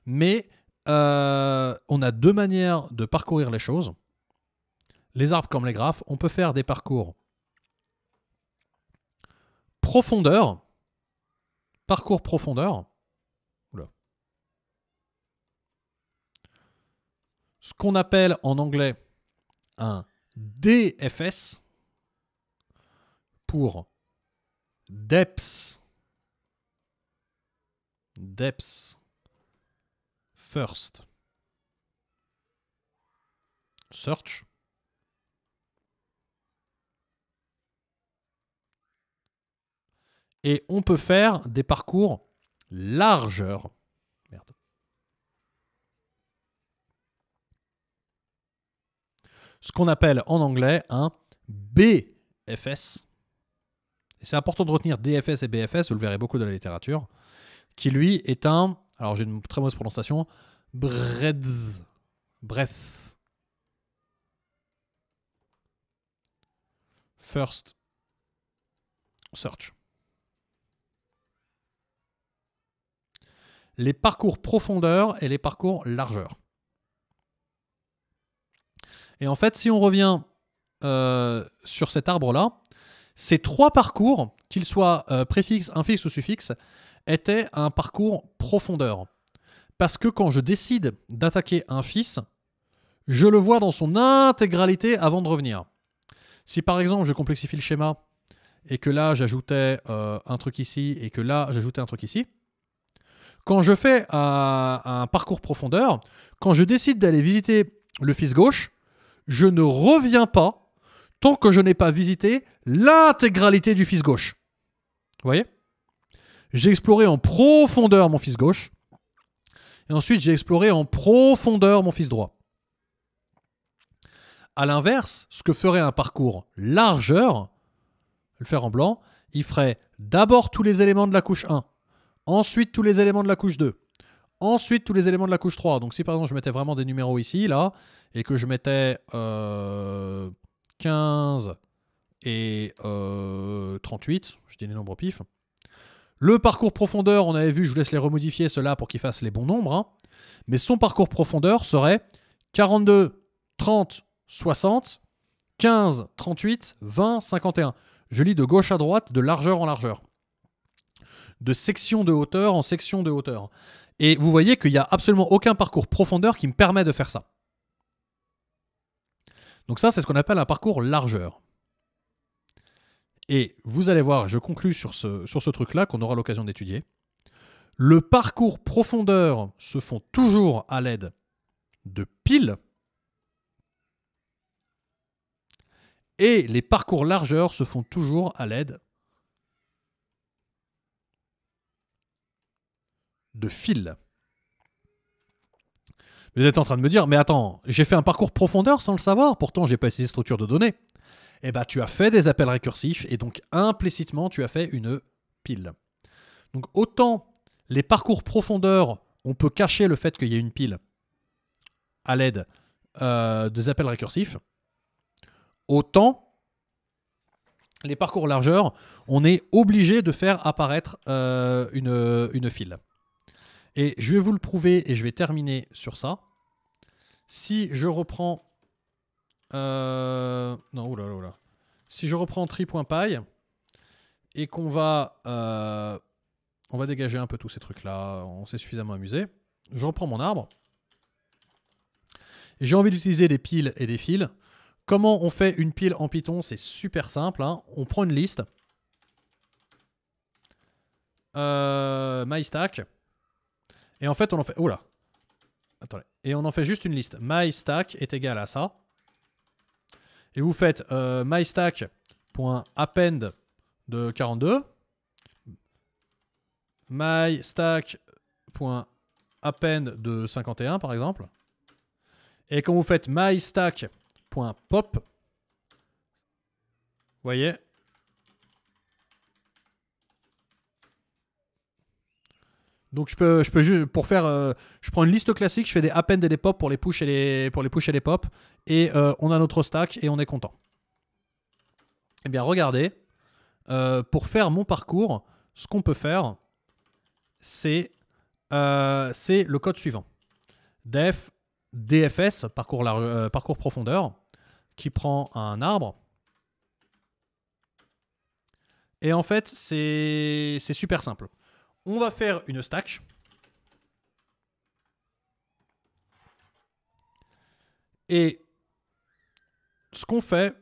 Mais euh, on a deux manières de parcourir les choses. Les arbres comme les graphes, on peut faire des parcours profondeur, parcours profondeur, ce qu'on appelle en anglais un DFS pour DEPS. first search. Et on peut faire des parcours largeurs ce qu'on appelle en anglais un BFS. c'est important de retenir DFS et BFS, vous le verrez beaucoup dans la littérature, qui lui est un, alors j'ai une très mauvaise prononciation, breadth. Breath. First search. Les parcours profondeur et les parcours largeur. Et en fait, si on revient euh, sur cet arbre-là, ces trois parcours, qu'ils soient euh, préfixe, infixe ou suffixe, étaient un parcours profondeur. Parce que quand je décide d'attaquer un fils, je le vois dans son intégralité avant de revenir. Si par exemple je complexifie le schéma et que là j'ajoutais euh, un truc ici et que là j'ajoutais un truc ici, quand je fais un parcours profondeur, quand je décide d'aller visiter le fils gauche, je ne reviens pas tant que je n'ai pas visité l'intégralité du fils gauche. Vous voyez J'ai exploré en profondeur mon fils gauche. Et ensuite, j'ai exploré en profondeur mon fils droit. A l'inverse, ce que ferait un parcours largeur, le faire en blanc, il ferait d'abord tous les éléments de la couche 1, ensuite tous les éléments de la couche 2, Ensuite, tous les éléments de la couche 3. Donc si par exemple je mettais vraiment des numéros ici, là, et que je mettais 15 euh, et 38, euh, je dis les nombres au pif. Le parcours profondeur, on avait vu, je vous laisse les remodifier ceux-là pour qu'ils fassent les bons nombres. Hein. Mais son parcours profondeur serait 42, 30, 60, 15, 38, 20, 51. Je lis de gauche à droite, de largeur en largeur. De section de hauteur en section de hauteur. Et vous voyez qu'il n'y a absolument aucun parcours profondeur qui me permet de faire ça. Donc ça, c'est ce qu'on appelle un parcours largeur. Et vous allez voir, je conclus sur ce, sur ce truc-là qu'on aura l'occasion d'étudier. Le parcours profondeur se font toujours à l'aide de piles. Et les parcours largeurs se font toujours à l'aide de fil. Vous êtes en train de me dire, mais attends, j'ai fait un parcours profondeur sans le savoir, pourtant j'ai pas utilisé de structure de données. Eh bien, tu as fait des appels récursifs et donc implicitement, tu as fait une pile. Donc, autant les parcours profondeur, on peut cacher le fait qu'il y a une pile à l'aide euh, des appels récursifs, autant les parcours largeurs on est obligé de faire apparaître euh, une, une file. Et je vais vous le prouver et je vais terminer sur ça. Si je reprends... Euh, non, oulala, là Si je reprends tri.py et qu'on va... Euh, on va dégager un peu tous ces trucs-là, on s'est suffisamment amusé. Je reprends mon arbre. J'ai envie d'utiliser des piles et des fils. Comment on fait une pile en Python C'est super simple. Hein. On prend une liste. Euh, MyStack. stack. Et en fait, on en fait... Oula Attendez. Et on en fait juste une liste. My stack est égal à ça. Et vous faites euh, myStack.append de 42. My de 51, par exemple. Et quand vous faites my vous voyez, Donc je peux, je peux juste pour faire, euh, je prends une liste classique, je fais des append et des pop pour les push et les pour les et les pop, et euh, on a notre stack et on est content. Eh bien regardez, euh, pour faire mon parcours, ce qu'on peut faire, c'est c'est le code suivant, def dfs parcours parcours profondeur, qui prend un arbre. Et en fait, c'est super simple. On va faire une stack. Et ce qu'on fait,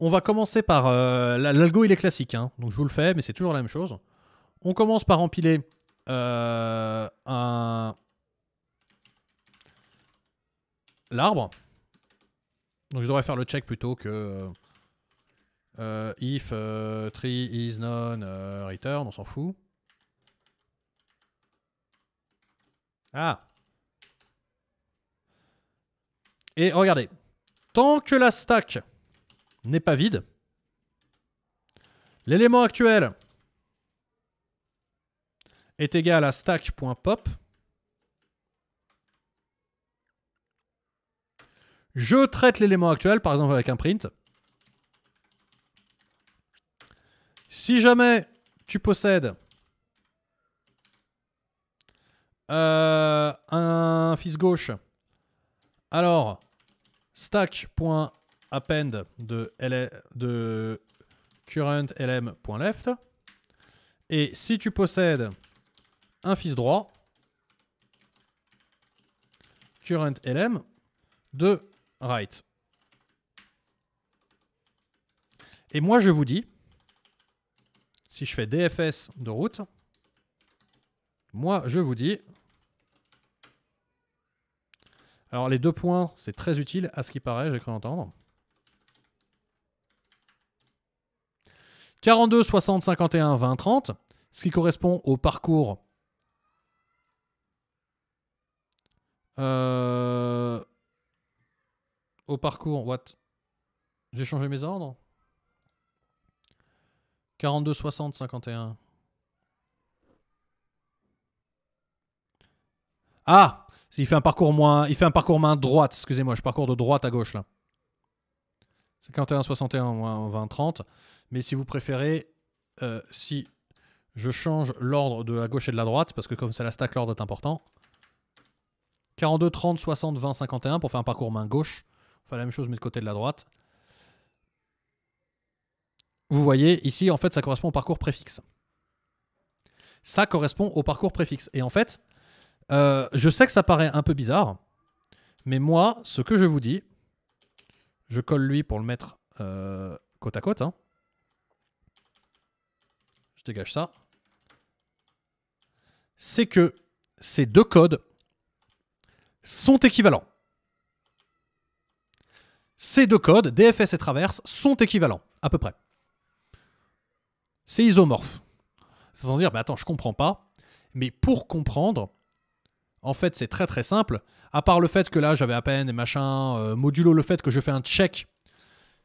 on va commencer par... Euh, l'algo, il est classique, hein. donc je vous le fais, mais c'est toujours la même chose. On commence par empiler euh, un... L'arbre. Donc je devrais faire le check plutôt que... Euh, euh, if euh, tree is non euh, return, on s'en fout. Ah Et regardez, tant que la stack n'est pas vide, l'élément actuel est égal à stack.pop. Je traite l'élément actuel, par exemple avec un print. Si jamais tu possèdes euh, un fils gauche, alors stack.append de, currentlm.left. de current Et si tu possèdes un fils droit, current lm de right. Et moi, je vous dis si je fais DFS de route, moi, je vous dis... Alors, les deux points, c'est très utile, à ce qui paraît, j'ai cru entendre. 42, 60, 51, 20, 30, ce qui correspond au parcours... Euh, au parcours, what J'ai changé mes ordres 42, 60, 51. Ah Il fait un parcours moins, il fait un parcours main droite, excusez-moi, je parcours de droite à gauche là. 51, 61, moins 20, 30. Mais si vous préférez, euh, si je change l'ordre de la gauche et de la droite, parce que comme ça la stack, l'ordre est important. 42, 30, 60, 20, 51 pour faire un parcours main gauche. On fait la même chose mais de côté de la droite. Vous voyez, ici, en fait, ça correspond au parcours préfixe. Ça correspond au parcours préfixe. Et en fait, euh, je sais que ça paraît un peu bizarre, mais moi, ce que je vous dis, je colle lui pour le mettre euh, côte à côte. Hein. Je dégage ça. C'est que ces deux codes sont équivalents. Ces deux codes, DFS et traverse, sont équivalents, à peu près c'est isomorphe. à dire, bah attends, je comprends pas. Mais pour comprendre, en fait, c'est très très simple. À part le fait que là, j'avais à peine et machin, euh, modulo le fait que je fais un check.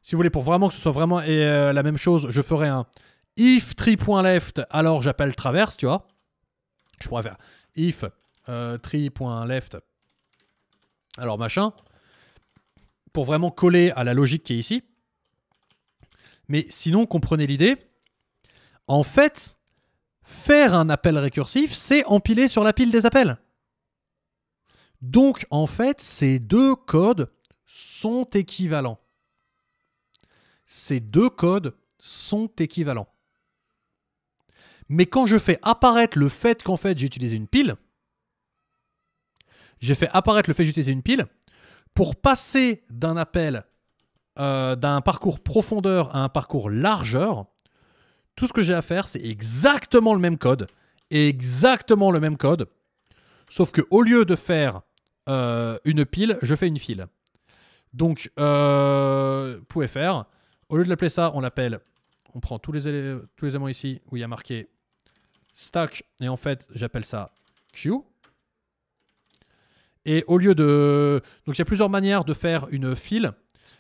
Si vous voulez, pour vraiment que ce soit vraiment euh, la même chose, je ferai un if tree.left, alors j'appelle traverse, tu vois. Je pourrais faire if euh, tree.left, alors machin, pour vraiment coller à la logique qui est ici. Mais sinon, comprenez l'idée. En fait, faire un appel récursif, c'est empiler sur la pile des appels. Donc, en fait, ces deux codes sont équivalents. Ces deux codes sont équivalents. Mais quand je fais apparaître le fait qu'en fait j'ai utilisé une pile, j'ai fait apparaître le fait que j'ai utilisé une pile, pour passer d'un appel, euh, d'un parcours profondeur à un parcours largeur, tout ce que j'ai à faire, c'est exactement le même code. Exactement le même code. Sauf que au lieu de faire euh, une pile, je fais une file. Donc, euh, pouvez faire. Au lieu de l'appeler ça, on l'appelle. On prend tous les, éléments ici où il y a marqué stack. Et en fait, j'appelle ça queue. Et au lieu de. Donc, il y a plusieurs manières de faire une file.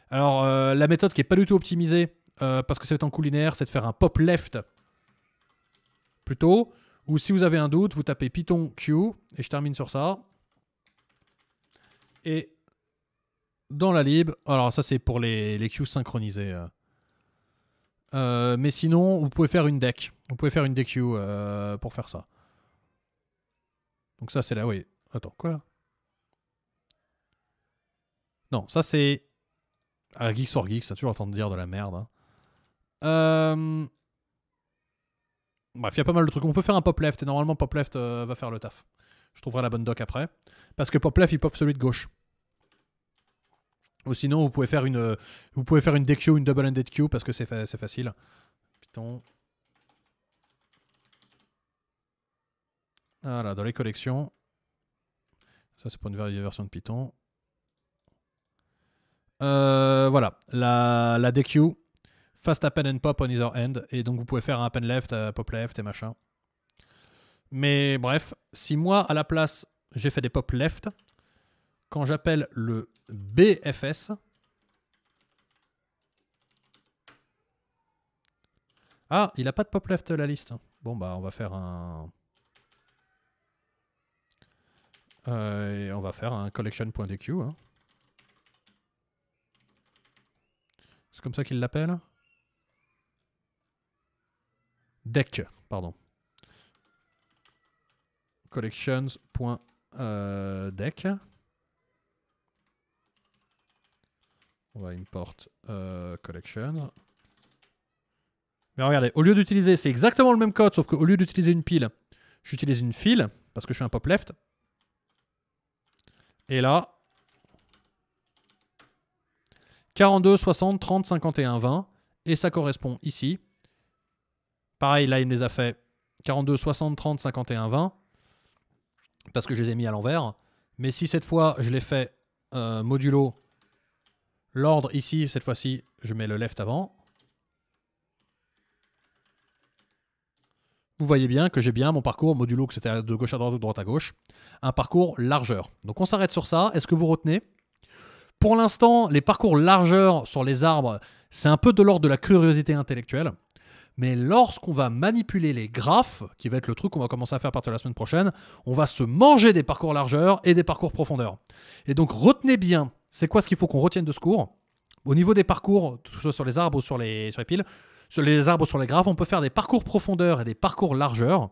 Alors, euh, la méthode qui n'est pas du tout optimisée, euh, parce que c'est en culinaire, c'est de faire un pop left plutôt. Ou si vous avez un doute, vous tapez Python Q, et je termine sur ça. Et dans la lib, alors ça c'est pour les, les queues synchronisées. Euh. Euh, mais sinon, vous pouvez faire une deck. Vous pouvez faire une deck euh, pour faire ça. Donc ça c'est là, oui. Attends, quoi Non, ça c'est... à Geeks for Geeks, ça toujours entendu dire de la merde. Hein. Euh, bref, il y a pas mal de trucs. On peut faire un pop left et normalement pop left euh, va faire le taf. Je trouverai la bonne doc après. Parce que pop left il pop celui de gauche. Ou sinon vous pouvez faire une, euh, vous pouvez faire une DQ, une double ended queue parce que c'est facile. Python. Voilà, dans les collections. Ça c'est pour une version de Python. voilà, la, la DQ, Fast append and pop on either end. Et donc vous pouvez faire un append left, euh, pop left et machin. Mais bref, si moi à la place j'ai fait des pop left, quand j'appelle le BFS, ah il n'a pas de pop left la liste. Bon bah on va faire un euh, on va faire un collection.dq. Hein. C'est comme ça qu'il l'appelle deck, pardon. Collections.deck. Euh, On va import euh, collection. Mais regardez, au lieu d'utiliser, c'est exactement le même code, sauf qu'au lieu d'utiliser une pile, j'utilise une file, parce que je suis un pop left. Et là, 42, 60, 30, 51, 20. Et ça correspond ici Pareil, là, il me les a fait 42, 60, 30, 51, 20. Parce que je les ai mis à l'envers. Mais si cette fois, je les fais euh, modulo l'ordre ici, cette fois-ci, je mets le left avant. Vous voyez bien que j'ai bien mon parcours modulo, que c'était de gauche à droite ou de droite à gauche. Un parcours largeur. Donc on s'arrête sur ça. Est-ce que vous retenez Pour l'instant, les parcours largeur sur les arbres, c'est un peu de l'ordre de la curiosité intellectuelle. Mais lorsqu'on va manipuler les graphes, qui va être le truc qu'on va commencer à faire à partir de la semaine prochaine, on va se manger des parcours largeurs et des parcours profondeurs. Et donc retenez bien, c'est quoi ce qu'il faut qu'on retienne de ce cours Au niveau des parcours, que ce soit sur les arbres ou sur les, sur les piles, sur les arbres ou sur les graphes, on peut faire des parcours profondeurs et des parcours largeurs.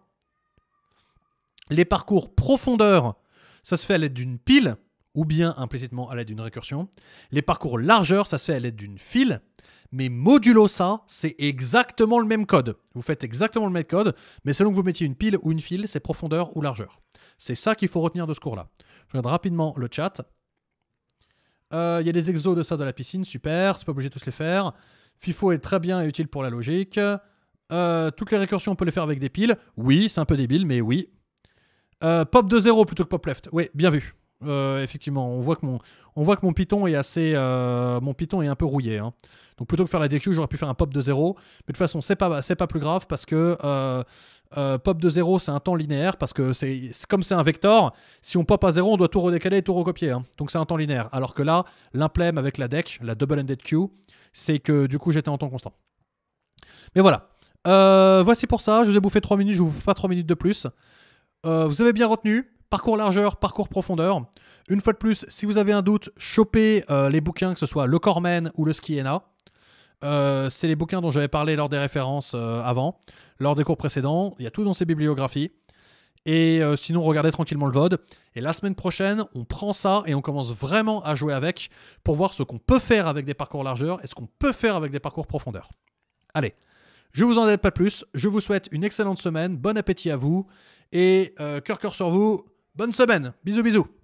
Les parcours profondeurs, ça se fait à l'aide d'une pile ou bien implicitement à l'aide d'une récursion. Les parcours largeurs, ça se fait à l'aide d'une file mais modulo ça, c'est exactement le même code. Vous faites exactement le même code, mais selon que vous mettiez une pile ou une file, c'est profondeur ou largeur. C'est ça qu'il faut retenir de ce cours-là. Je regarde rapidement le chat. Euh, il y a des exos de ça de la piscine, super, c'est pas obligé de tous les faire. FIFO est très bien et utile pour la logique. Euh, toutes les récursions, on peut les faire avec des piles. Oui, c'est un peu débile, mais oui. Euh, pop de 0 plutôt que pop left. Oui, bien vu. Euh, effectivement, on voit, que mon, on voit que mon Python est assez, euh, mon Python est un peu rouillé. Hein. Donc plutôt que faire la DQ, j'aurais pu faire un pop de 0. Mais de toute façon, c'est pas, c'est pas plus grave parce que euh, pop de 0, c'est un temps linéaire parce que c'est, comme c'est un vecteur, si on pop à 0, on doit tout redécaler et tout recopier. Hein. Donc c'est un temps linéaire. Alors que là, l'implème avec la deck, la double-ended queue, c'est que du coup, j'étais en temps constant. Mais voilà. voici pour ça. Je vous ai bouffé 3 minutes. Je vous fais pas 3 minutes de plus. vous avez bien retenu. Parcours largeur, parcours profondeur. Une fois de plus, si vous avez un doute, chopez euh, les bouquins, que ce soit Le Cormen ou Le Skiena. Euh, c'est les bouquins dont j'avais parlé lors des références euh, avant, lors des cours précédents. Il y a tout dans ces bibliographies. Et sinon, regardez tranquillement le VOD. Et la semaine prochaine, on prend ça et on commence vraiment à jouer avec pour voir ce qu'on peut faire avec des parcours largeur et ce qu'on peut faire avec des parcours profondeur. Allez, je vous en aide pas plus. Je vous souhaite une excellente semaine. Bon appétit à vous. Et cœur cœur sur vous. Bonne semaine. Bisous bisous.